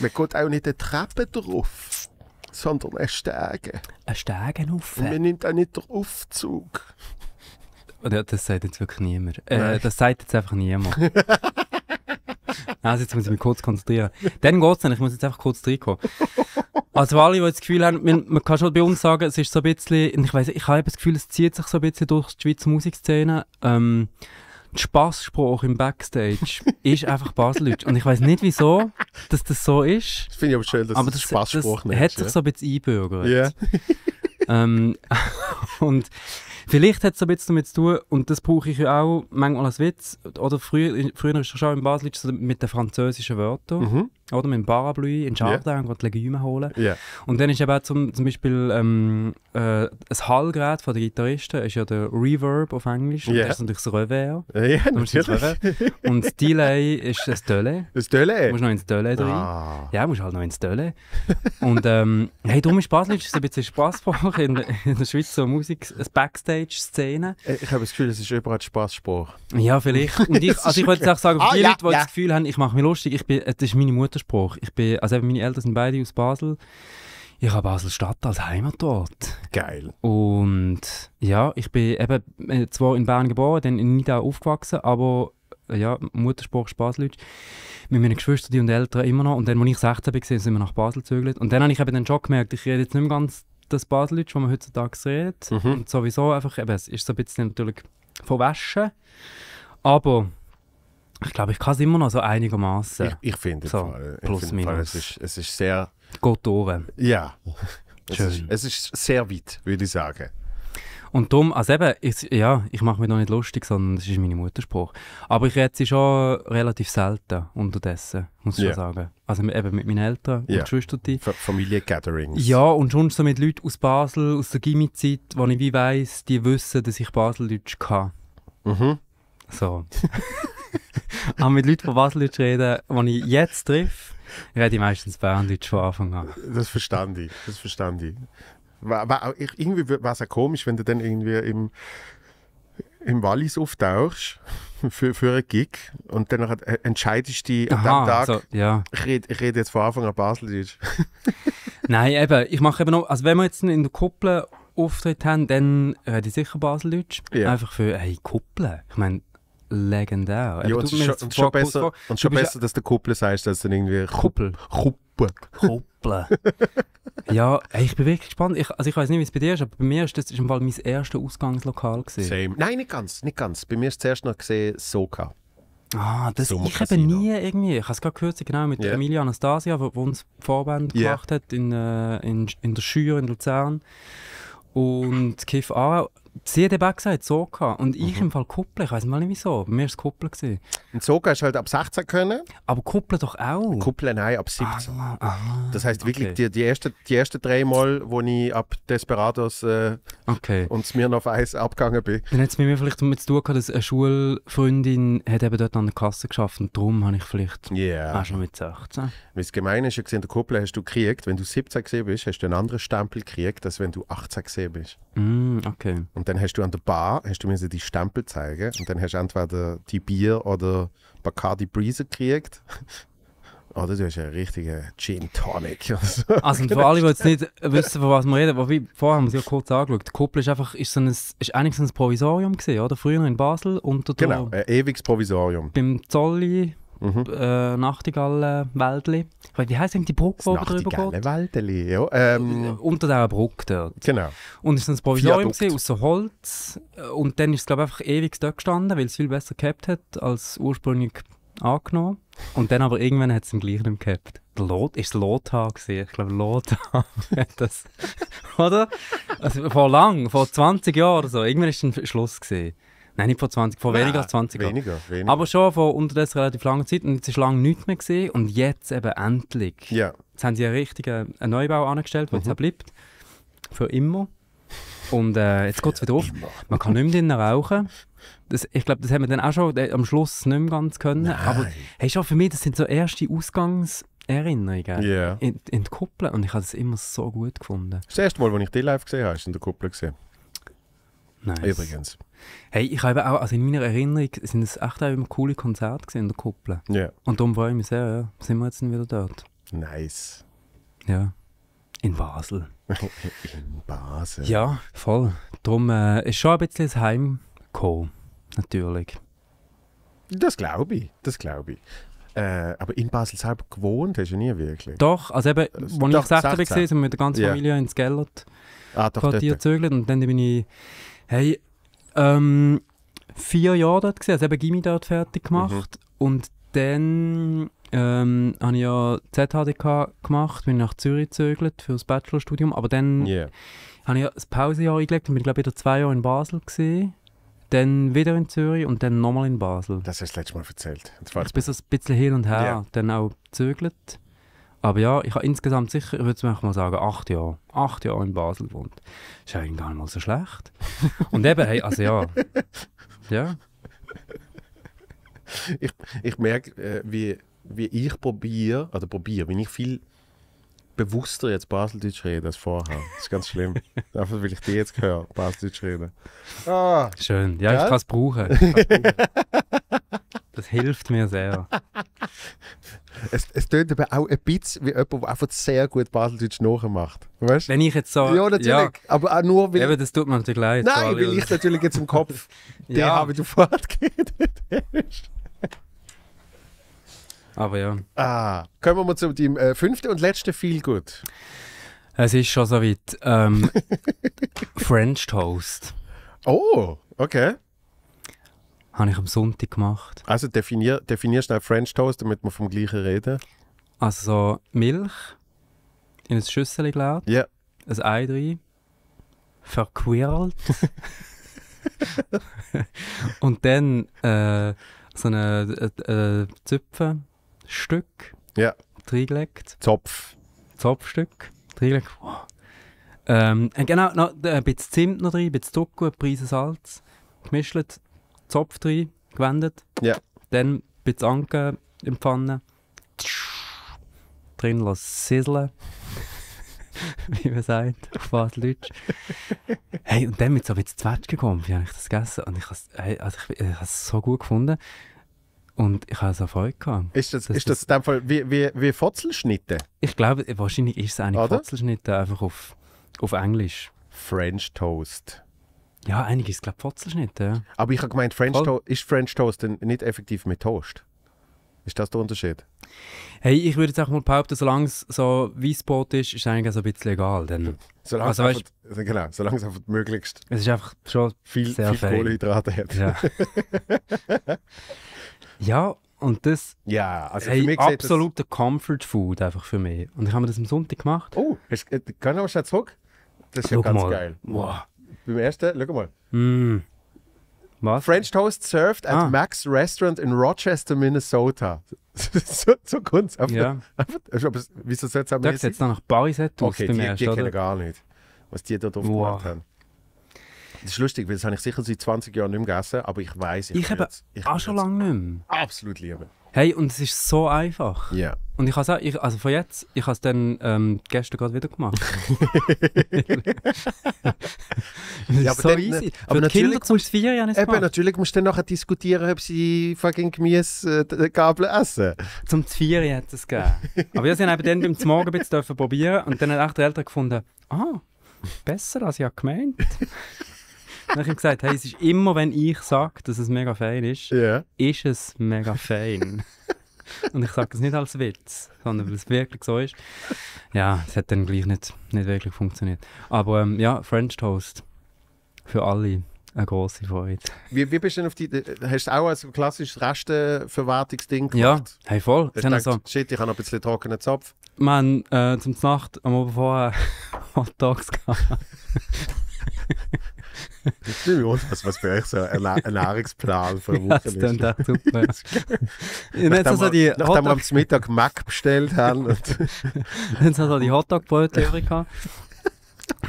Man geht auch nicht eine Treppe drauf, sondern einen Stegen. Einen Stegen auf. Und man nimmt auch nicht den Aufzug. Ja, das sagt jetzt wirklich niemand. Äh, das sagt jetzt einfach niemand. Also jetzt muss ich mich kurz konzentrieren. Dann geht's nicht, ich muss jetzt einfach kurz reinkommen. Also alle, die das Gefühl haben, man, man, kann schon bei uns sagen, es ist so ein bisschen, ich weiß, ich habe das Gefühl, es zieht sich so ein bisschen durch die Schweizer Musikszene. Ähm, die Spassspruch im Backstage ist einfach Baseldeutsch. Und ich weiß nicht wieso, dass das so ist. Das finde ich aber schön, dass aber das, Spassspruch das nennst, hat sich ja? so ein bisschen einbürgert. Yeah. ähm, und Vielleicht hat es ein bisschen damit zu tun, und das brauche ich ja auch manchmal als Witz, oder früher, früher ist es schon in Basel also mit den französischen Wörtern. Mhm. Oder mit dem Parablui in den Jardin yeah. und die Legume holen. Yeah. Und dann ist eben auch zum, zum Beispiel ähm, äh, ein Hallgerät von den Gitarristen, ist ja der Reverb auf Englisch. Yeah. Das ist natürlich das Revers. Ja, yeah, natürlich. Revers. Und das Delay ist das Döle. Das Döle? Du musst noch ins Döle rein. Ah. Ja, du musst halt noch ins Döle. und ähm, hey, darum ist Baselitsch ein bisschen Spassspruch in, in, der Schweiz, so Musik, Backstage-Szene. Äh, ich habe das Gefühl, es ist überall Spassspruch. Ja, vielleicht. Und ich, also ich würde auch sagen, ah, für die ah, Leute, die ja, das Gefühl haben, ich mache mich lustig, ich bin, das ist meine Mutter perfekter Spruch. Ich bin, also eben meine Eltern sind beide aus Basel. Ich habe Basel-Stadt als Heimatort. Geil. Und ja, ich bin eben äh, zwar in Bern geboren, dann in Nidau aufgewachsen, aber äh, ja, Muttersprache Baseldeutsch. Mit meinen Geschwistern und Eltern immer noch. Und dann, als ich 16 war, sind wir nach Basel gezögert. Und dann habe ich eben den Schock gemerkt, ich rede jetzt nicht mehr ganz das Baseldeutsch, das man heutzutage redet. Mhm. Und sowieso einfach, eben, es ist so ein bisschen natürlich verwaschen. Aber ich glaube, ich kann es immer noch so einigermaßen. Ich, ich finde so, plus find minus. es, ist, es ist sehr. Geht oben. Ja. es, ist, es ist sehr weit, würde ich sagen. Und darum, also eben, ich, ja, ich mache mich noch nicht lustig, sondern das ist meine Muttersprache. Aber ich rede sie schon relativ selten unterdessen, muss ich yeah. schon sagen. Also eben mit meinen Eltern yeah. und Schwestern. Familie-Gatherings. Ja, und schon so mit Leuten aus Basel, aus der Gimmi-Zeit, wo ich wie weiss, die wissen, dass ich Baseldeutsch kann. Mhm. So. Aber ah, mit Leuten von Baseldeutsch reden, die ich jetzt treffe, rede ich meistens Berndeutsch von Anfang an. Das verstand ich, das verstand ich. Aber irgendwie wäre es ja komisch, wenn du dann irgendwie im, im Wallis auftauchst für, für einen Gig und dann entscheidest du dich an dem Tag, so, ja. ich, rede, ich rede jetzt von Anfang an Baseldeutsch. Nein, eben, ich mache eben noch, also wenn wir jetzt in der Kuppel Auftritt haben, dann rede ich sicher Baseldeutsch. Ja. Einfach für, hey, Kuppel. Ich meine, legendär. Ja, und, schon, und schon, besser, und schon besser, dass du Kuppel sagst, als dann irgendwie Kuppel. Kuppel. Kuppel. ja, ey, ich bin wirklich gespannt. Ich, also ich weiß nicht, wie es bei dir ist, aber bei mir ist das im Fall mein erstes Ausgangslokal gesehen. Same. Nein, nicht ganz, nicht ganz. Bei mir ist zuerst noch gesehen Soka. Ah, das Sommer ich eben nie irgendwie. Ich habe es gerade gehört, genau mit yeah. Emilia Anastasia, die uns Vorband yeah. gemacht hat in, äh, in, in der Schür in Luzern. Und Kiff auch. Sie hat eben gesagt, Soka. Und ich mhm. im Fall Kuppel. Ich weiß mal nicht wieso. Bei mir war es Kuppel. Und Soka hast halt ab 16 können. Aber Kuppel doch auch. Kuppel nein, ab 17. Ah, ah, das heisst okay. wirklich, die, die, ersten, die ersten drei Mal, wo ich ab Desperados äh, okay. und auf Eis abgegangen bin. Dann hat es mit mir vielleicht damit zu tun gehabt, dass eine Schulfreundin hat eben dort an der Kasse geschafft und darum habe ich vielleicht yeah. auch schon mit 16. Weil das Gemeine ist, in der Kuppel hast du gekriegt, wenn du 17 gesehen bist, hast du einen anderen Stempel gekriegt, als wenn du 18 gesehen bist. Mm, okay. Und und dann hast du an der Bar, hast du die Stempel zeigen und dann hast du entweder die Bier oder Bacardi Breezer gekriegt. Oder oh, du hast einen richtigen Gin Tonic. Also, also und für alle, die jetzt nicht wissen, von was wir reden, wobei, vorher haben wir es ja kurz angeschaut, die Kuppel ist einfach, ist, so ein, ist eigentlich so ein Provisorium gewesen, oder? Früher in Basel unter der... Genau, ein ewiges Provisorium. Beim Zolli... Mhm. Äh, Nachtigallenwäldli. Wie heisst denn die Brücke, wo drüber geht? Nachtigallenwäldli, ja. Ähm. Äh, unter dieser Brücke dort. Genau. Und es war ein Provisorium aus so Holz. Äh, und dann ist es, glaube ich, einfach ewig dort gestanden, weil es viel besser gehabt hat als ursprünglich angenommen. Und dann aber irgendwann hat es den gleichen nicht gehabt. Lot, ist Lothar gesehen? Ich glaube, Lothar hat das, oder? Also vor lang, vor 20 Jahren oder so. Irgendwann war es ein Schluss gesehen. Nein, nicht vor 20, vor weniger als 20 Jahren. Weniger, weniger. Aber schon vor unterdessen relativ langer Zeit. Und jetzt ist lange nichts mehr gesehen. Und jetzt eben endlich. Ja. Jetzt haben sie einen richtigen Neubau angestellt, der mhm. jetzt bleibt. Für immer. Und äh, jetzt geht es wieder auf. Man kann nicht mehr drinnen rauchen. Das, ich glaube, das haben wir dann auch schon äh, am Schluss nicht mehr ganz können. Nein. Aber hey, schon für mich, das sind so erste Ausgangserinnerungen yeah. in, in der Kuppel. Und ich habe das immer so gut gefunden. Das erste Mal, als ich dich live gesehen habe, ist in der Kuppel gesehen. Nice. Übrigens. Hey, ich habe auch, also in meiner Erinnerung sind es echt auch immer coole Konzerte gesehen in der Kuppel. Ja. Yeah. Und darum freue ich mich sehr, ja. Sind wir jetzt dann wieder dort? Nice. Ja. In Basel. in Basel. Ja, voll. Darum äh, ist schon ein bisschen das Heim gekommen, natürlich. Das glaube ich, das glaube ich. Äh, aber in Basel selber gewohnt hast du nie wirklich? Doch, also eben, als äh, ich 16 war, sind wir mit der ganzen Familie yeah. ins Gellert ah, doch, Quartier gezögert und dann bin ich Hey, ähm, vier Jahre dort gesehen, also eben Gimmi dort fertig gemacht mhm. und dann ähm, habe ich ja ZHDK gemacht, bin nach Zürich gezögert für das Bachelorstudium, aber dann yeah. habe ich ja das Pausejahr eingelegt und bin glaube ich wieder zwei Jahre in Basel gesehen. Dann wieder in Zürich und dann nochmal in Basel. Das hast du das letzte Mal erzählt. Ich bin ein bisschen hin und her, yeah. dann auch gezögert. Aber ja, ich habe insgesamt sicher, ich würde mal sagen, acht Jahre. Acht Jahre in Basel gewohnt. Ist ja gar nicht mal so schlecht. Und eben, hey, also ja. Ja. Ich, ich merke, äh, wie, wie ich probiere, oder probiere, wenn ich viel bewusster jetzt Baseldeutsch reden als vorher. Das ist ganz schlimm. Dafür will ich dir jetzt höre, Baseldeutsch reden. Ah, Schön. Ja, ja? ich kann es brauchen. Das hilft mir sehr. Es, es tönt aber auch ein bisschen wie jemand, der einfach sehr gut Baseldeutsch nachmacht. Weißt? Wenn ich jetzt so... Ja, natürlich. Ja. Aber auch nur, weil... Eben, das tut mir natürlich leid. Nein, weil ich natürlich jetzt im Kopf den ja. habe, du fortgeredet hast. Aber ja. Ah, kommen wir mal zu deinem äh, fünften und letzten Feel Good. Es ist schon soweit. Ähm, French Toast. Oh, okay habe ich am Sonntag gemacht. Also definier, definier schnell French Toast, damit wir vom gleichen reden. Also Milch in ein Schüssel gelegt, yeah. ein Ei drin, verquirlt und dann äh, so ein äh, äh Zöpfenstück yeah. reingelegt. Zopf. Zopfstück reingelegt. Wow. Ähm, äh, genau, noch äh, ein bisschen Zimt noch drin, ein bisschen Zucker, ein bisschen Salz gemischt Zopf drin gewendet. Ja. Dann ein bisschen Anke in die Pfanne. Drin lassen sizzlen. wie man sagt, auf Baseldeutsch. hey, und dann mit so ein bisschen gekommen, wie habe ich das gegessen und ich habe es hey, also so gut gefunden und ich habe so Freude gehabt. Ist das, ist das, in dem Fall wie, wie, wie Fotzelschnitte? Ich glaube, wahrscheinlich ist es eigentlich Fotzelschnitte, einfach auf, auf Englisch. French Toast. Ja, einiges, glaube ich, Ja. Aber ich habe gemeint, French ist French Toast denn nicht effektiv mit Toast? Ist das der Unterschied? Hey, ich würde jetzt auch mal behaupten, solange es so Weißbrot ist, ist es eigentlich so ein bisschen egal. Denn, solange also, es einfach, genau, solange es einfach möglichst es ist einfach schon viel, sehr viel Kohlenhydrate hat. Ja. ja, und das ja, also hey, für absolute das... Comfort Food einfach für mich. Und ich habe mir das am Sonntag gemacht. Oh, kann ich gehen wir schnell zurück? Das ist ja Schau ganz mal. geil. Wow. Beim ersten, schau mal. Mm. Was? French Toast served ah. at Max Restaurant in Rochester, Minnesota. so, so ganz einfach. Ja. Aber, wieso setzt er mich? Da jetzt nach Barisette aus okay, dem die, ersten, die kennen gar nicht, was die da drauf wow. gemacht haben. Das ist lustig, weil das habe ich sicher seit 20 Jahren nicht mehr gegessen, aber ich weiß, ich, ich habe ich auch schon lange nicht mehr. Absolut lieben. Hey, und es ist so einfach. Ja. Yeah. Und ich habe es also von jetzt, ich habe es dann ähm, gestern gerade wieder gemacht. ja, aber so dann, easy. Äh, aber Für Kinder zum Feiern ja nicht Eben, natürlich musst du dann nachher diskutieren, ob sie fucking Gemüsegabel äh, essen. Zum Feiern hat es gegeben. aber wir sind eben dann beim Morgen ein bisschen probieren und dann haben auch die Eltern gefunden, ah, besser als ich gemeint. Dann habe ich gesagt, hey, es ist immer, wenn ich sage, dass es mega fein ist, yeah. ist es mega fein. Und ich sage das nicht als Witz, sondern weil es wirklich so ist. Ja, es hat dann gleich nicht, nicht wirklich funktioniert. Aber ähm, ja, French Toast für alle eine große Freude. Wie, wie bist du denn auf die. Äh, hast du auch ein klassisches Restenverwertungsding gemacht? Ja, hey, voll. Hast du gedacht, ich habe noch ein bisschen trockenen Zopf. Man, äh, zum Nacht am Abend vorher Hot Dogs gehabt. was, was für euch so ein Nahrungsplan für eine Woche ja, das ist. Das super. nachdem, so also die nachdem wir am Mittag Mac bestellt haben. dann haben so also die Hotdog-Brötchen übrig gehabt.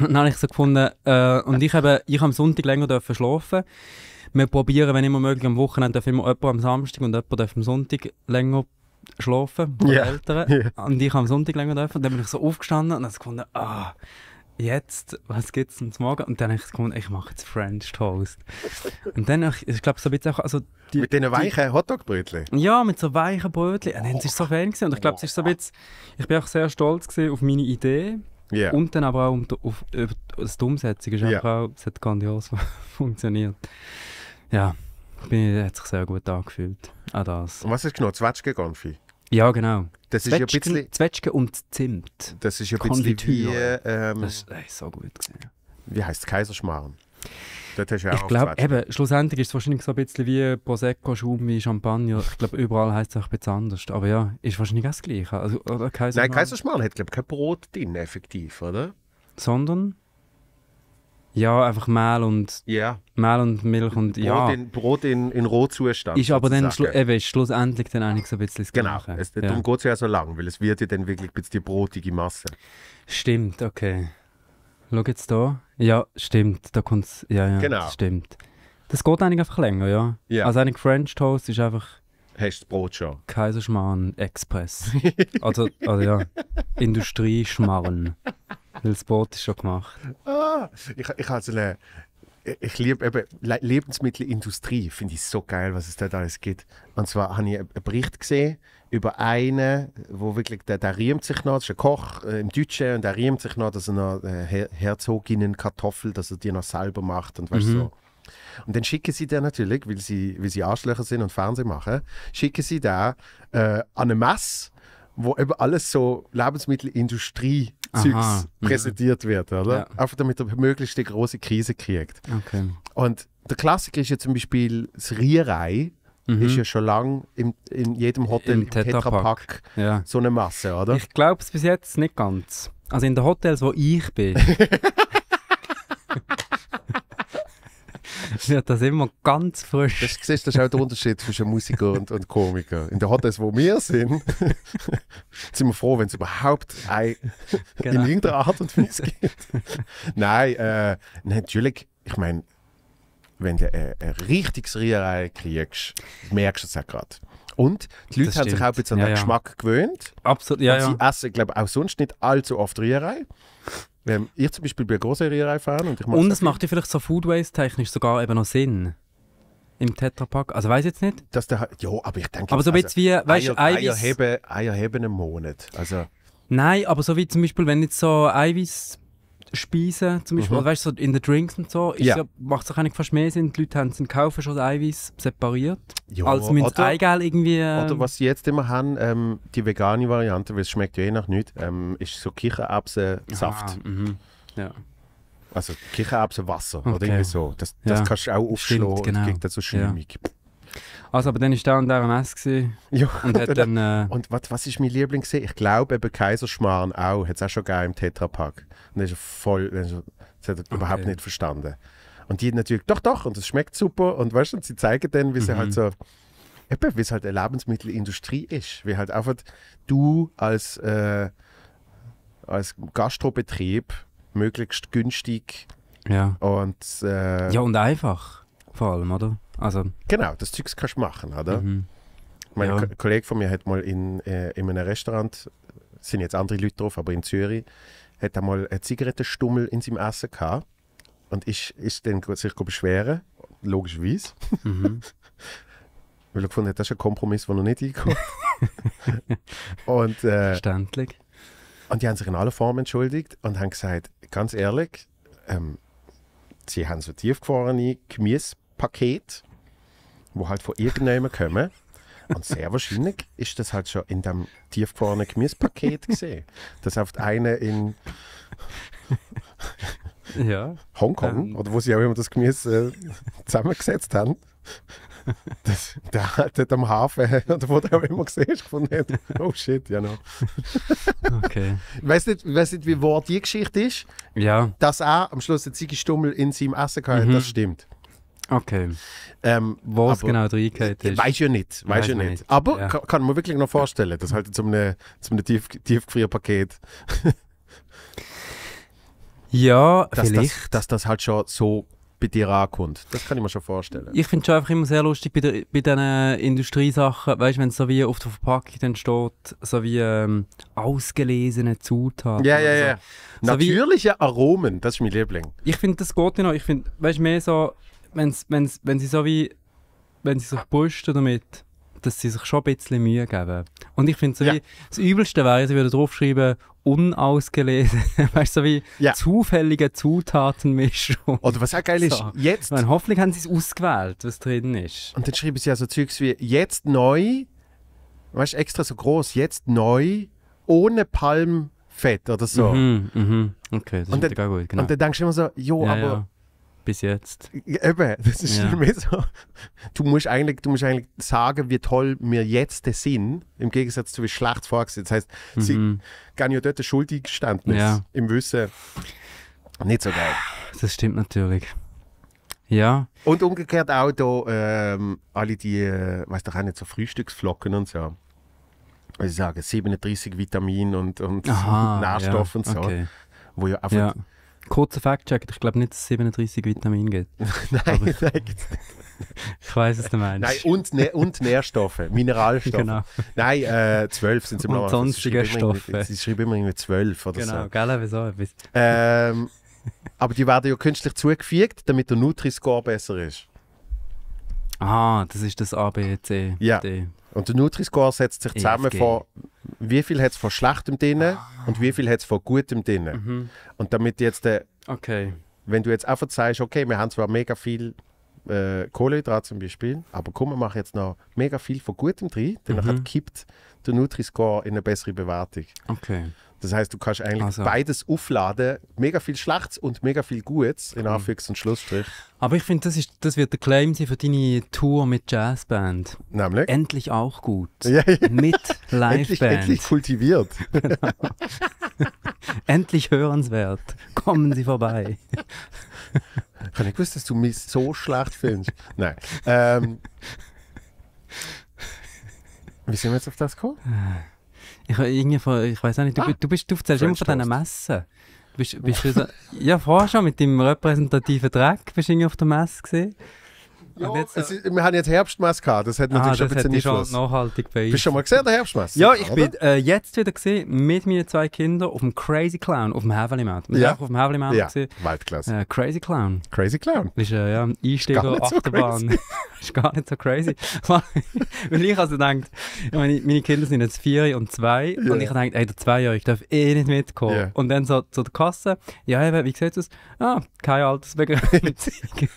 Und dann habe ich so gefunden, äh, und ich habe ich am Sonntag länger dürfen schlafen. Wir probieren, wenn immer möglich, am Wochenende dürfen immer jemand am Samstag und jemand am Sonntag länger schlafen, die yeah. Eltern. Yeah. Und ich habe am Sonntag länger dürfen. Und dann bin ich so aufgestanden und habe gefunden, ah, jetzt, was gibt es denn zum Morgen? Und dann habe ich gefunden, ich mache jetzt French Toast. und dann, ich, ich glaube, so ein bisschen auch, also... Die, mit diesen weichen Hotdog-Brötchen? Ja, mit so weichen Brötchen. Und dann oh. es so fein Und ich glaube, es ist so ein bisschen, ich bin auch sehr stolz auf meine Idee. Yeah. Und dann aber auch um, auf, über die Umsetzung ist yeah. auch, es hat grandios funktioniert. Ja, bin, hat sich sehr gut angefühlt. Auch das. Und was ist genau? Zwetschge gonfi Ja, genau. Das Zwetschgen, ist ja bisschen, Zwetschgen und Zimt. Das ist ja ein bisschen wie... Ähm, das ist, das so gut. Gewesen. Wie heißt es? Kaiserschmarrn? Dort hast du auch ich glaube, schlussendlich ist es wahrscheinlich so ein bisschen wie Prosecco, Schaum, wie Champagner. Ich glaube, überall heißt es auch etwas anders. Aber ja, ist wahrscheinlich auch das Gleiche. Also, oder Kaiserschmarrn. Nein, Kaiserschmarrn hat, glaube ich, kein Brot drin, effektiv, oder? Sondern? Ja, einfach Mehl und, yeah. Mehl und Milch und Brot ja. In, Brot in, in Rohzustand. Ist aber dann schlu eben, ist schlussendlich dann eigentlich so ein bisschen das Genau, Gleiche. es, darum geht es ja so lang, weil es wird ja dann wirklich ein bisschen die brotige Masse. Stimmt, okay. Schau jetzt hier. Ja, stimmt. Da kommt's, ja, ja, Genau. das stimmt. Das geht eigentlich einfach länger, ja. Ja. Also eigentlich French Toast ist einfach Hast du Brot schon? Kaiserschmarrn Express. also, also ja, Industrieschmarrn. Weil das Brot ist schon gemacht. Ah, ich, ich habe so Ich liebe eben Lebensmittelindustrie, finde ich so geil, was es dort alles gibt. Und zwar habe ich einen Bericht gesehen über einen, wo wirklich, der, der riemt sich noch, das ist ein Koch äh, im Deutschen und der riemt sich noch, dass er noch äh, Her dass er die noch selber macht und weißt mhm. so. Und dann schicken sie den natürlich, weil sie, weil sie Arschlöcher sind und Fernsehen machen, schicken sie da äh, an eine Messe, wo eben alles so Lebensmittelindustrie Zeugs mhm. präsentiert mhm. wird, oder? Ja. Einfach damit er möglichst eine große Krise kriegt. Okay. Und der Klassiker ist ja zum Beispiel das Rierei mhm. ist ja schon lange im, in jedem Hotel im, im Tetrapack ja. so eine Masse, oder? Ich glaube es bis jetzt nicht ganz. Also in den Hotels, wo ich bin, wird das immer ganz frisch. Das, siehst, das ist auch der Unterschied zwischen Musiker und, und Komiker. In den Hotels, wo wir sind, sind wir froh, wenn es überhaupt ein, genau. in irgendeiner Art und Weise gibt. Nein, äh, natürlich, ich meine, wenn du ein, ein richtiges Rührei kriegst, merkst du es auch gerade. Und die Leute das haben stimmt. sich auch an den ja, Geschmack ja. gewöhnt. Absolut, ja. Und sie essen, glaube ich, auch sonst nicht allzu oft Rührei. Ähm, ich zum Beispiel bin ein großer Rührei-Fan. Und, ich und es macht ja vielleicht so foodways technisch sogar eben noch Sinn. Im Tetrapack. Also weiß jetzt nicht. Dass der, ja, aber ich denke... Aber so also, wie, weißt Eier, Eier, heben, Eier heben einen Monat. Also... Nein, aber so wie zum Beispiel, wenn jetzt so Eiweiß Speisen, zum Beispiel, mhm. weißt du, so in den Drinks und so, ja. ja, macht es auch eigentlich fast mehr Sinn. Die Leute haben, sind kaufen schon Eiweiß separiert, ja, als müssen sie Eigel irgendwie... oder ähm, was sie jetzt immer haben, ähm, die vegane Variante, weil es schmeckt ja eh nach nichts, ähm, ist so Kichererbsensaft. Ah, mhm. ja. Also Kichererbsenwasser okay. oder irgendwie so. Das, das ja. kannst du auch aufschlagen Stimmt, genau. und kriegt dann so Schäumig. Ja. Also, aber dann war der an der am Ja. Und, hat dann, äh, und was, was ist mein Liebling? Gewesen? Ich glaube eben Kaiserschmarrn auch. Hat es auch schon gegeben im Tetrapack. Und das ist voll, das hat er okay. überhaupt nicht verstanden. Und die natürlich, doch, doch, und es schmeckt super. Und weißt du, sie zeigen dann, wie sie halt mhm. so, eben, wie es halt eine Lebensmittelindustrie ist. Wie halt einfach du als, äh, als Gastrobetrieb möglichst günstig ja. und äh, ja und einfach vor allem, oder? Also. Genau, das Zeugs kannst du machen, oder? Mhm. Mein ja. Kollege von mir hat mal in, äh, in einem Restaurant, sind jetzt andere Leute drauf, aber in Zürich, hat er mal einen Zigarettenstummel in seinem Essen gehabt und ist, ist dann sich beschweren, logischerweise. Mhm. Weil er gefunden hat, das ist ein Kompromiss, den noch nicht reinkommt. und, äh, Verständlich. Und die haben sich in aller Form entschuldigt und haben gesagt, ganz ehrlich, ähm, sie haben so tiefgefrorene Gemüsepaket die halt von irgendjemandem kommen. Und sehr wahrscheinlich ist das halt schon in dem tiefgefrorenen Gemüsepaket gesehen. Dass auf eine in ja, Hongkong, ähm, oder wo sie auch immer das Gemüse äh, zusammengesetzt haben, das, der hat dort am Hafen, oder wo der auch immer gesehen hast, gefunden hat, oh shit, ja you noch. Know. Okay. Weißt nicht, weiss nicht, wie wahr die Geschichte ist? Ja. Dass er am Schluss den Ziggy in seinem Essen hatte, mhm. das stimmt. Okay. Ähm, Wo es genau reingeht ist. Weiß ja nicht, weiß ja nicht. nicht. Aber ja. Kann, kann man wirklich noch vorstellen, dass halt zum ne-, zu einem Tief Tiefgefrierpaket. ja, dass vielleicht. Das, dass das halt schon so bei dir ankommt. Das kann ich mir schon vorstellen. Ich finde es schon einfach immer sehr lustig bei, der, bei diesen Industriesachen, weißt du, wenn es so wie auf der Verpackung dann steht, so wie ähm, ausgelesene Zutaten. Ja, ja, ja. So. Natürliche so wie, Aromen, das ist mein Liebling. Ich finde, das geht ja noch. Ich finde, weißt du, mehr so wenn's, wenn's, wenn sie so wie, wenn sie sich brüsten damit, dass sie sich schon ein bisschen Mühe geben. Und ich finde so ja. wie, das Übelste wäre, sie würde draufschreiben, unausgelesen, weißt du, so wie ja. zufällige Zutatenmischung. Oder was auch geil ist, so. jetzt... meine, hoffentlich haben sie es ausgewählt, was drin ist. Und dann schreiben sie also Zeugs wie, jetzt neu, weißt du, extra so groß, jetzt neu, ohne Palmfett oder so. Mhm, mhm. Okay, das und ist gar gut, genau. Und dann denkst du immer so, jo, ja, aber bis jetzt. Eben, das ist ja. mehr so. Du musst, eigentlich, du musst eigentlich sagen, wie toll wir jetzt sind, im Gegensatz zu wie schlecht vorher Das heißt, mhm. sie gehen ja dort ein Schuldiggeständnis ja. im Wissen. Nicht so geil. Das stimmt natürlich. Ja. Und umgekehrt auch da ähm, alle die, äh, weiß doch auch nicht, so Frühstücksflocken und so. Also ich sage 37 Vitamine und, und Aha, Nährstoff ja, und so. Okay. Wo ja einfach ja. Kurzer Fact-Check, ich glaube nicht, dass es 37 Vitamine gibt. nein, Aber ich, nein. ich weiß es, du meinst. Nein, und, und Nährstoffe, Mineralstoffe. Genau. Nein, äh, 12 sind es immer noch. Und sonstige Stoffe. Sie schreiben immer irgendwie 12 oder genau, so. Genau, gell, wieso etwas. Ähm, aber die werden ja künstlich zugefügt, damit der Nutri-Score besser ist. Ah, das ist das ABC. Ja. D. Und der Nutri-Score setzt sich zusammen von, wie viel hat es von Schlechtem drin ah. und wie viel hat es von Gutem drin. Mhm. Und damit jetzt, äh, okay. wenn du jetzt einfach sagst, okay, wir haben zwar mega viel äh, Kohlenhydrat zum Beispiel, aber komm, wir machen jetzt noch mega viel von Gutem drin, dann mhm. kippt der Nutri-Score in eine bessere Bewertung. Okay. Das heißt, du kannst eigentlich also. beides aufladen, mega viel Schlechtes und mega viel Gutes, in Anführungs- und Schlussstrich. Aber ich finde, das, das wird der Claim sein für deine Tour mit Jazzband. Nämlich? Endlich auch gut. Mit Liveband. endlich, endlich kultiviert. genau. endlich hörenswert. Kommen Sie vorbei. ich habe nicht gewusst, dass du mich so schlecht findest. Nein. Ähm, wie sind wir jetzt auf das gekommen? Äh. Ich, irgendwie von, ich weiß auch nicht, du, ah, du, bist, du erzählst French immer von diesen Messen. Bist, bist ja. Du so, ja, vorher schon mit deinem repräsentativen Dreck bist du irgendwie auf der Messe gesehen. Ja, jetzt, ist, wir haben jetzt Herbstmesser das hat ah, natürlich ah, schon ein bisschen nicht Schon nachhaltig bei Bist du schon mal gesehen, der Herbstmess? Ja, ich bin äh, jetzt wieder gesehen mit meinen zwei Kindern auf dem Crazy Clown auf dem Heavenly Mount. Wir ja. auf dem Heavenly Mount ja. Waldklasse. Äh, Crazy Clown. Crazy Clown. Ist äh, ja Einsteiger Achterbahn. So ist gar nicht so crazy. Weil ich also denkt, meine, meine, Kinder sind jetzt vier und zwei yeah. und ich denke, ey, der ich darf eh nicht mitkommen. Yeah. Und dann so zu der Kasse, ja, wie sieht es aus? Ah, keine Altersbegrenzung.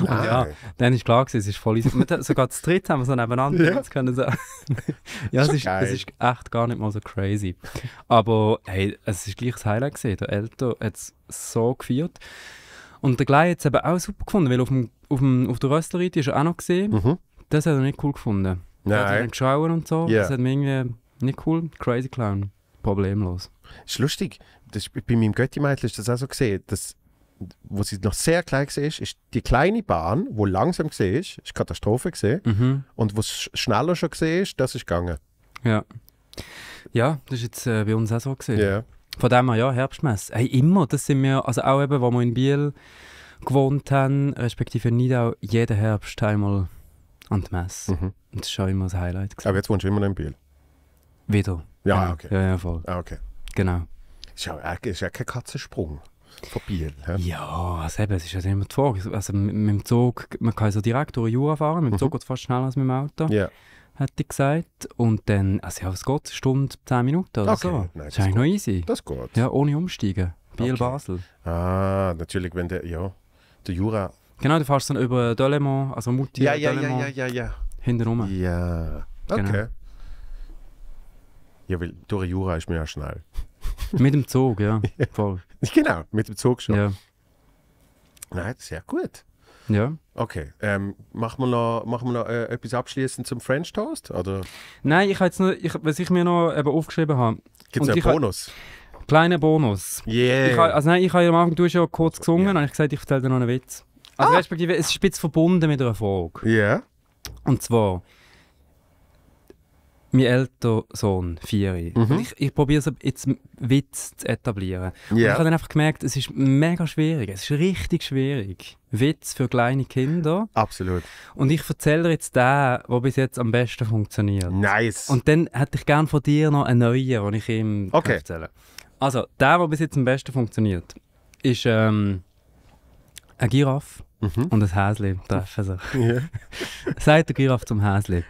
und ja, dann war klar, es ist voll easy. Sogar zu dritt haben wir so nebeneinander ja. können sagen. ja, es ist, es ist echt gar nicht mal so crazy. Aber hey, es ist gleich das Highlight gewesen. Der Elto hat es so geführt. Und der Glei hat es eben auch super gefunden, weil auf, dem, auf, dem, auf der Rösterei ist er auch noch gesehen. Mhm. Das hat er nicht cool gefunden. Nein. Er hat nicht geschaut und so. Yeah. Das hat mir irgendwie nicht cool. Crazy Clown. Problemlos. Das ist lustig. Das ist, bei meinem Götti-Mädchen ist das auch so gesehen. Das wo sie noch sehr klein war, ist die kleine Bahn, wo langsam war, ist ist Katastrophe gesehen mhm. und wo es schneller schon war, das ist gegangen. Ja. Ja, das ist jetzt äh, bei uns auch so gesehen. Yeah. Von dem her, ja, Herbstmesse. Hey, immer, das sind wir, also auch eben, wo wir in Biel gewohnt haben, respektive in Nidau, jeden Herbst einmal an die Messe. Mhm. Und das ist schon immer das Highlight. Gewesen. Aber jetzt wohnst du immer noch in Biel? Wieder. Ja, ja, okay. Ja, ja, voll. Ah, okay. Genau. Ist ja, ist ja kein Katzensprung. Von Biel, he? Ja, also eben, es ist ja also immer die Frage. Also mit, mit dem Zug, man kann so direkt durch Jura fahren, mit dem Zug mhm. geht es fast schneller als mit dem Auto. Yeah Hätte ich gesagt. Und dann, also ja, es geht eine Stunde, zehn Minuten oder okay. so. Nein, das ist eigentlich noch easy. Das geht. Ja, ohne umsteigen. Biel, okay. Basel. Ah, natürlich, wenn der, ja, der Jura... Genau, du fährst dann über Delemont, also Mutti, ja, ja, Delemont, ja, ja, ja, ja. hintenrum. Ja, okay. Genau. Ja, weil durch Jura ist mir ja schnell. Mit dem Zug, ja, voll. Genau, mit dem Zug schon. Ja. Nein, sehr gut. Ja. Okay, ähm, machen wir noch, machen wir noch äh, etwas abschließend zum French Toast? Oder? Nein, ich habe jetzt noch, ich, was ich mir noch eben aufgeschrieben habe. Gibt es einen Bonus? Ha, kleiner Bonus. Yeah. Ich, also nein, ich habe ja am Anfang, du hast ja kurz gesungen, yeah. und ich gesagt, ich erzähle dir noch einen Witz. Also ah. respektive, es ist ein bisschen verbunden mit einer Frage. Ja. Yeah. Und zwar, mein älterer Sohn, Vieri. Mhm. Ich, ich probiere es jetzt Witz zu etablieren. Yeah. Und ich habe dann einfach gemerkt, es ist mega schwierig. Es ist richtig schwierig. Witz für kleine Kinder. Absolut. Und ich erzähle dir jetzt den, der bis jetzt am besten funktioniert. Nice. Und dann hätte ich gerne von dir noch einen neuen, den ich ihm okay. erzähle. Also, der, der bis jetzt am besten funktioniert, ist ähm, eine Giraffe mhm. und ein Häsli treffen sich. Yeah. Sagt der Giraffe zum Häsli.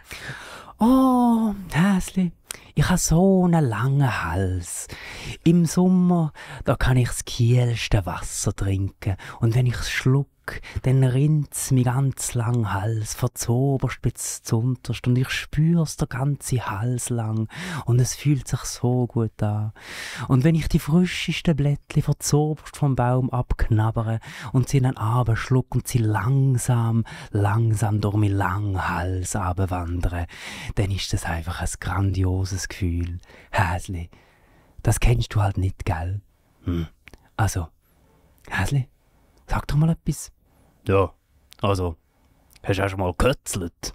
Oh, Ashley. Ich habe so einen langen Hals. Im Sommer, da kann ich das kielste Wasser trinken. Und wenn ich schluck, dann rinnt's mi ganz lang Hals, von zoberst bis zunterst und ich es den ganzen Hals lang und es fühlt sich so gut an. Und wenn ich die frischesten Blättli verzoberst vom Baum abknabbere und sie dann abschluck und sie langsam, langsam durch meinen langen Hals abwandere, dann ist das einfach ein grandioses das Gefühl. Häsli, das kennst du halt nicht, gell? Hm. Also, Häsli, sag doch mal etwas. Ja, also, hast du auch schon mal gekötzelt?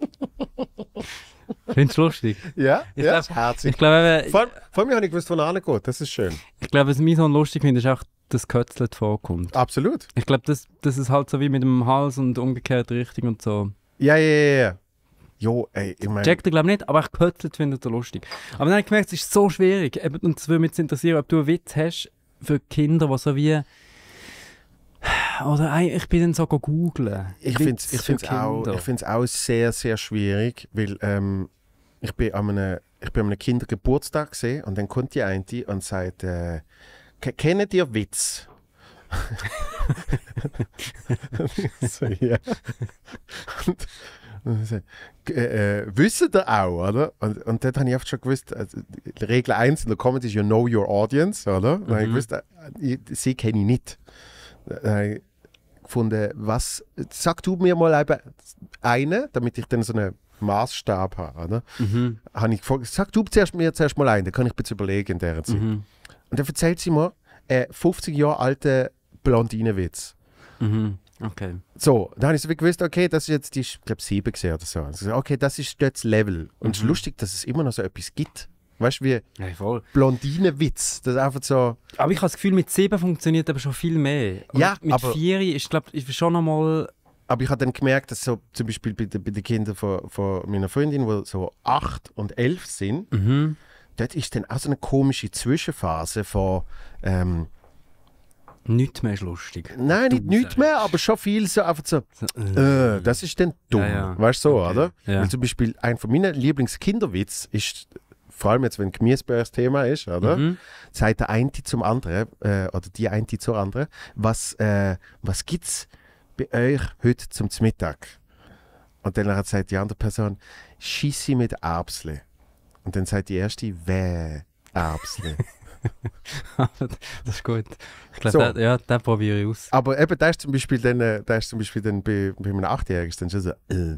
Findest du lustig? Ja, ich ja, glaub, herzig. Ich glaube, äh, vor, vor mir habe ich gewusst, wo er geht. Das ist schön. Ich glaube, was mir so lustig finde, ist auch, dass kötzelt vorkommt. Absolut. Ich glaube, das, das ist halt so wie mit dem Hals und umgekehrt richtig und so. Ja, ja, ja, ja. Jo, ey, ich meine... Checkt er glaube nicht, aber ich plötzlich findet er lustig. Aber dann habe ich gemerkt, es ist so schwierig. Und es würde mich interessieren, ob du einen Witz hast für Kinder, die so wie... Oder ey, ich bin dann so googeln. Ich finde es ich find's auch, auch sehr, sehr schwierig, weil ähm, ich bin an einem, ich bin an einem Kindergeburtstag gesehen und dann kommt die eine und sagt, äh, kennt ihr Witz? so, ja. Und äh, äh wissen da auch, oder? Und, und dort habe ich oft schon gewusst, also, Regel 1 in der Comedy ist you know your audience, oder? Mhm. Und ich wusste, äh, ich, sie kenne ich nicht. Dann gefunden, was, sag du mir mal eine, damit ich dann so einen Maßstab habe, oder? Mhm. ich gefragt, sag du zuerst, mir zuerst mal eine, dann kann ich ein bisschen überlegen in der Zeit. Mhm. Und dann erzählt sie mir, äh, 50 Jahre alte Blondinenwitz. Mhm. Okay. So, dann habe ich so gewusst, okay, das ist jetzt die, ich glaube, sieben gesehen oder so. Also, okay, das ist jetzt das Level. Und es ist mhm. lustig, dass es immer noch so etwas gibt. Weißt du, wie hey, Blondinenwitz. Das einfach so. Aber ich habe das Gefühl, mit sieben funktioniert aber schon viel mehr. Und ja, mit aber, vier ist, glaube ich, schon nochmal. Aber ich habe dann gemerkt, dass so zum Beispiel bei, bei den Kindern von, von meiner Freundin, die so acht und elf sind, mhm. dort ist dann auch so eine komische Zwischenphase von. Ähm, Nichts mehr ist lustig. Nein, nicht nichts mehr, aber schon viel so einfach so, äh. äh, das ist dann dumm. Ja, ja. Weißt du so, okay. oder? Ja. Weil zum Beispiel ein von meinen Lieblingskinderwitz ist, vor allem jetzt, wenn Gemüsebeer das Thema ist, oder? Mhm. Sagt der eine zum anderen, äh, oder die eine zur anderen, was, äh, was gibt's bei euch heute zum Mittag? Und dann sagt die andere Person, Schissi mit Erbsle. Und dann sagt die erste, weh, Erbsle. das ist gut. Ich glaube, so. den, ja, den probiere ich aus. Aber eben, der ist zum Beispiel dann, äh, der ist zum Beispiel dann bei, bei einem Achtjährigen dann schon so, äh,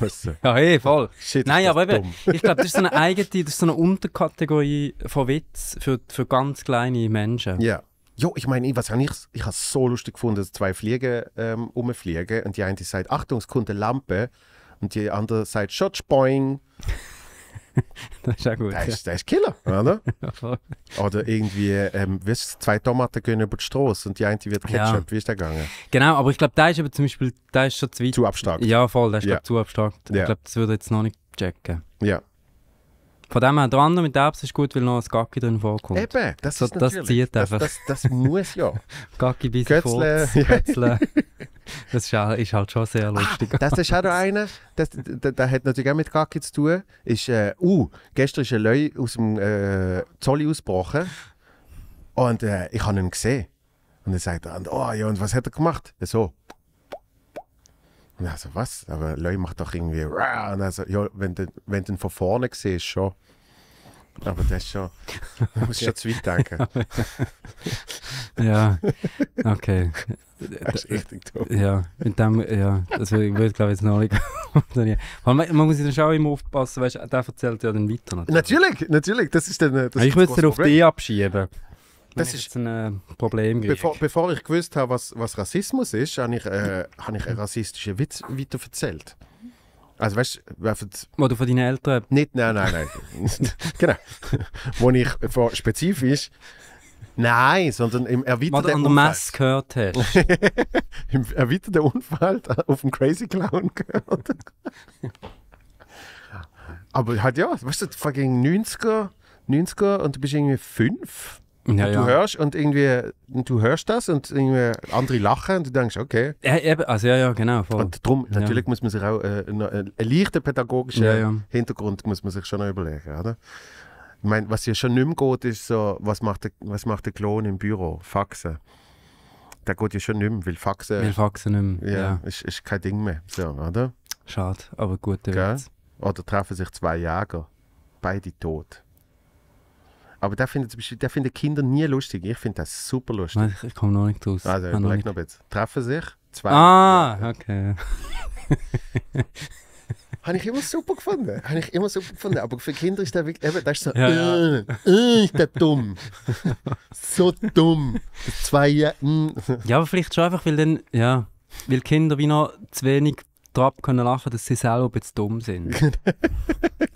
weißt du? ja, hey, voll. Shit, Nein, aber eben, ich glaube, das ist so eine eigene, das ist so eine Unterkategorie von Witz für, für ganz kleine Menschen. Ja. Jo, ich meine, was habe ich, ich habe es so lustig gefunden, dass zwei Fliegen ähm, rumfliegen und die eine sagt, Achtung, es kommt eine Lampe und die andere sagt, Schotsch, boing. das ist auch gut. Das ist, das ist Killer, oder? oder irgendwie, ähm, wirst zwei Tomaten gehen über die Straße und die eine wird Ketchup. Ja. Wie ist der gegangen? Genau, aber ich glaube, da ist aber zum Beispiel, da ist schon zu weit. Zu abstrakt. Ja, voll, das ist ja. zu abstrakt. Ja. Ich glaube, das würde jetzt noch nicht checken. Ja. Von dem her, der andere mit der ist gut, weil noch ein Gacki drin vorkommt. Eben, das so, ist Das zieht einfach. Das, das, das muss ja. Gacki bis Kötzle. Kötzle. Das ist, ist halt schon sehr ah, lustig. Ah, das ist auch noch einer, das, das, das, hat natürlich auch mit Kacke zu tun. Ist, äh, uh, gestern ist ein Löwe aus dem äh, Zolli ausgebrochen und äh, ich habe ihn gesehen. Und er sagt, oh ja, und was hat er gemacht? Er so. Und er so, was? Aber Löwe macht doch irgendwie. Und er so, ja, wenn du, wenn du ihn von vorne siehst, schon. Aber das ist schon, Du musst okay. schon zu weit denken. ja, okay. Das ist richtig doof. Ja, mit dem, ja, also ich würde glaube ich jetzt noch nicht. man, man muss dann schon immer aufpassen, weißt, du, der erzählt ja dann weiter. Natürlich, natürlich, das ist dann. Das ich würde es auf dich abschieben. Das ist ein äh, Problem. Bevor, bevor, ich gewusst habe, was, was Rassismus ist, habe ich, äh, habe ich einen rassistischen Witz weiter erzählt. Also weißt du, Wo du von deinen Eltern... Nicht, nein, nein, nein. genau. Wo ich von spezifisch... Nein, sondern im erweiterten Unfall. Mass gehört hast. Im erweiterten Unfall auf dem Crazy Clown gehört. Aber halt ja, weißt du, fucking 90er, 90er und du bist irgendwie 5. Ja, und du ja. hörst und irgendwie, du hörst das und irgendwie andere lachen und du denkst, okay. Ja, eben, also ja, ja, genau. Voll. Und darum, natürlich muss man sich auch äh, äh einen, leichten pädagogischen Hintergrund muss man sich schon überlegen, oder? Ich meine, was hier schon nicht mehr geht, ist so, was macht der, was macht der Klon im Büro? Faxen. Der geht ja schon nicht mehr, weil Faxen... Weil Faxen nicht mehr, ja. Ist, ist kein Ding mehr, so, oder? Schade, aber gut, der Oder treffen sich zwei Jäger, beide tot. Aber der findet, der findet Kinder nie lustig. Ich finde das super lustig. Ich, ich komme noch nicht raus. Also, ich ah, nicht. noch ein Treffen sich zwei. Ah, okay. Habe ich immer super gefunden. Habe ich immer super gefunden. Aber für Kinder ist der wirklich, eben, das ist so, ja, äh, ja. Äh, ist der dumm. so dumm. Zwei, äh. Mm. Ja, aber vielleicht schon einfach, weil dann, ja, weil Kinder wie noch zu wenig darüber können lachen, dass sie selber jetzt dumm sind.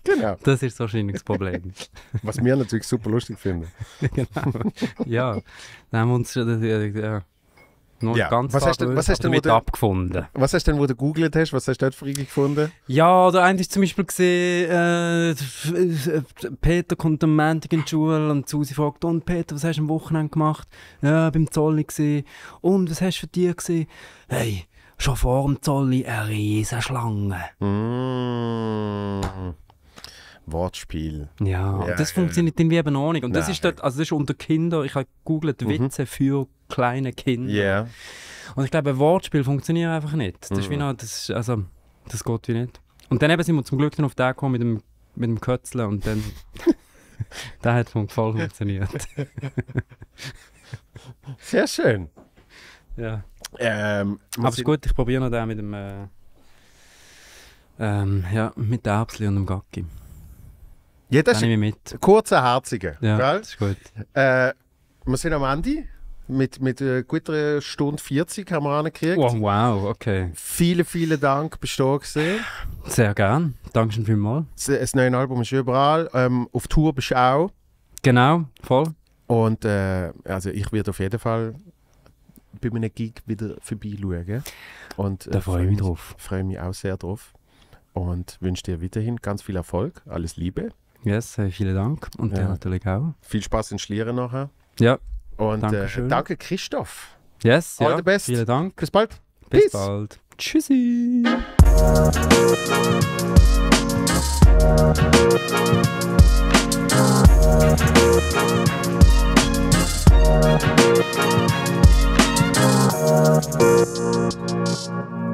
Genau. genau. Das ist wahrscheinlich das Problem. Was wir natürlich super lustig finden. genau. Ja, dann haben wir uns ja, äh, äh, noch ja. ganz was hast, du, was hast damit du, abgefunden. Was hast du denn, wo du gegoogelt hast? Was hast du dort für gefunden? Ja, der eigentlich zum Beispiel gesehen, äh, Peter kommt am Montag in die Schule und Susi fragt, und Peter, was hast du am Wochenende gemacht? Ja, beim Zoll gesehen. Und was hast du für dich gesehen? Hey, schon vor dem Zolli eine riesige Schlange. Mm. Wortspiel. Ja, ja das ja. funktioniert dann wie eben auch nicht. Und das ist dort, also das ist unter Kindern, ich habe gegoogelt, mhm. Witze für kleine Kinder. Yeah. Und ich glaube, ein Wortspiel funktioniert einfach nicht. Das mhm. ist wie mhm. noch, das ist, also, das geht wie nicht. Und dann eben sind wir zum Glück dann auf den gekommen mit dem, mit dem Kötzeln und dann, da hat es voll funktioniert. Sehr schön. Ja. Ähm, Aber es ist gut, ich probiere noch den mit dem. Äh, ähm, ja, mit dem Erbsli und dem Gacki. Ja, das nehme ich mit. Kurzer, herziger. Ja, gell? ist gut. Äh, wir sind am Ende. Mit, mit einer äh, guter Stunde 40 haben wir angekriegt. Wow, oh, wow, okay. Vielen, vielen Dank, bist du da gewesen. Sehr gern. Dankeschön vielmals. Das, das neue Album ist überall. Ähm, auf Tour bist du auch. Genau, voll. Und äh, also ich werde auf jeden Fall bei einem Gig wieder vorbeischauen. Und, äh, da freue ich mich drauf. Freue mich auch sehr drauf. Und wünsche dir weiterhin ganz viel Erfolg, alles Liebe. Yes, äh, vielen Dank und dir natürlich auch. Viel Spaß in Schlieren nachher. Ja. Und äh, Dankeschön. danke Christoph. Yes, all ja, the best. Vielen Dank. Bis bald. Bis Peace. bald. Tschüssi. Thank you. Thank you.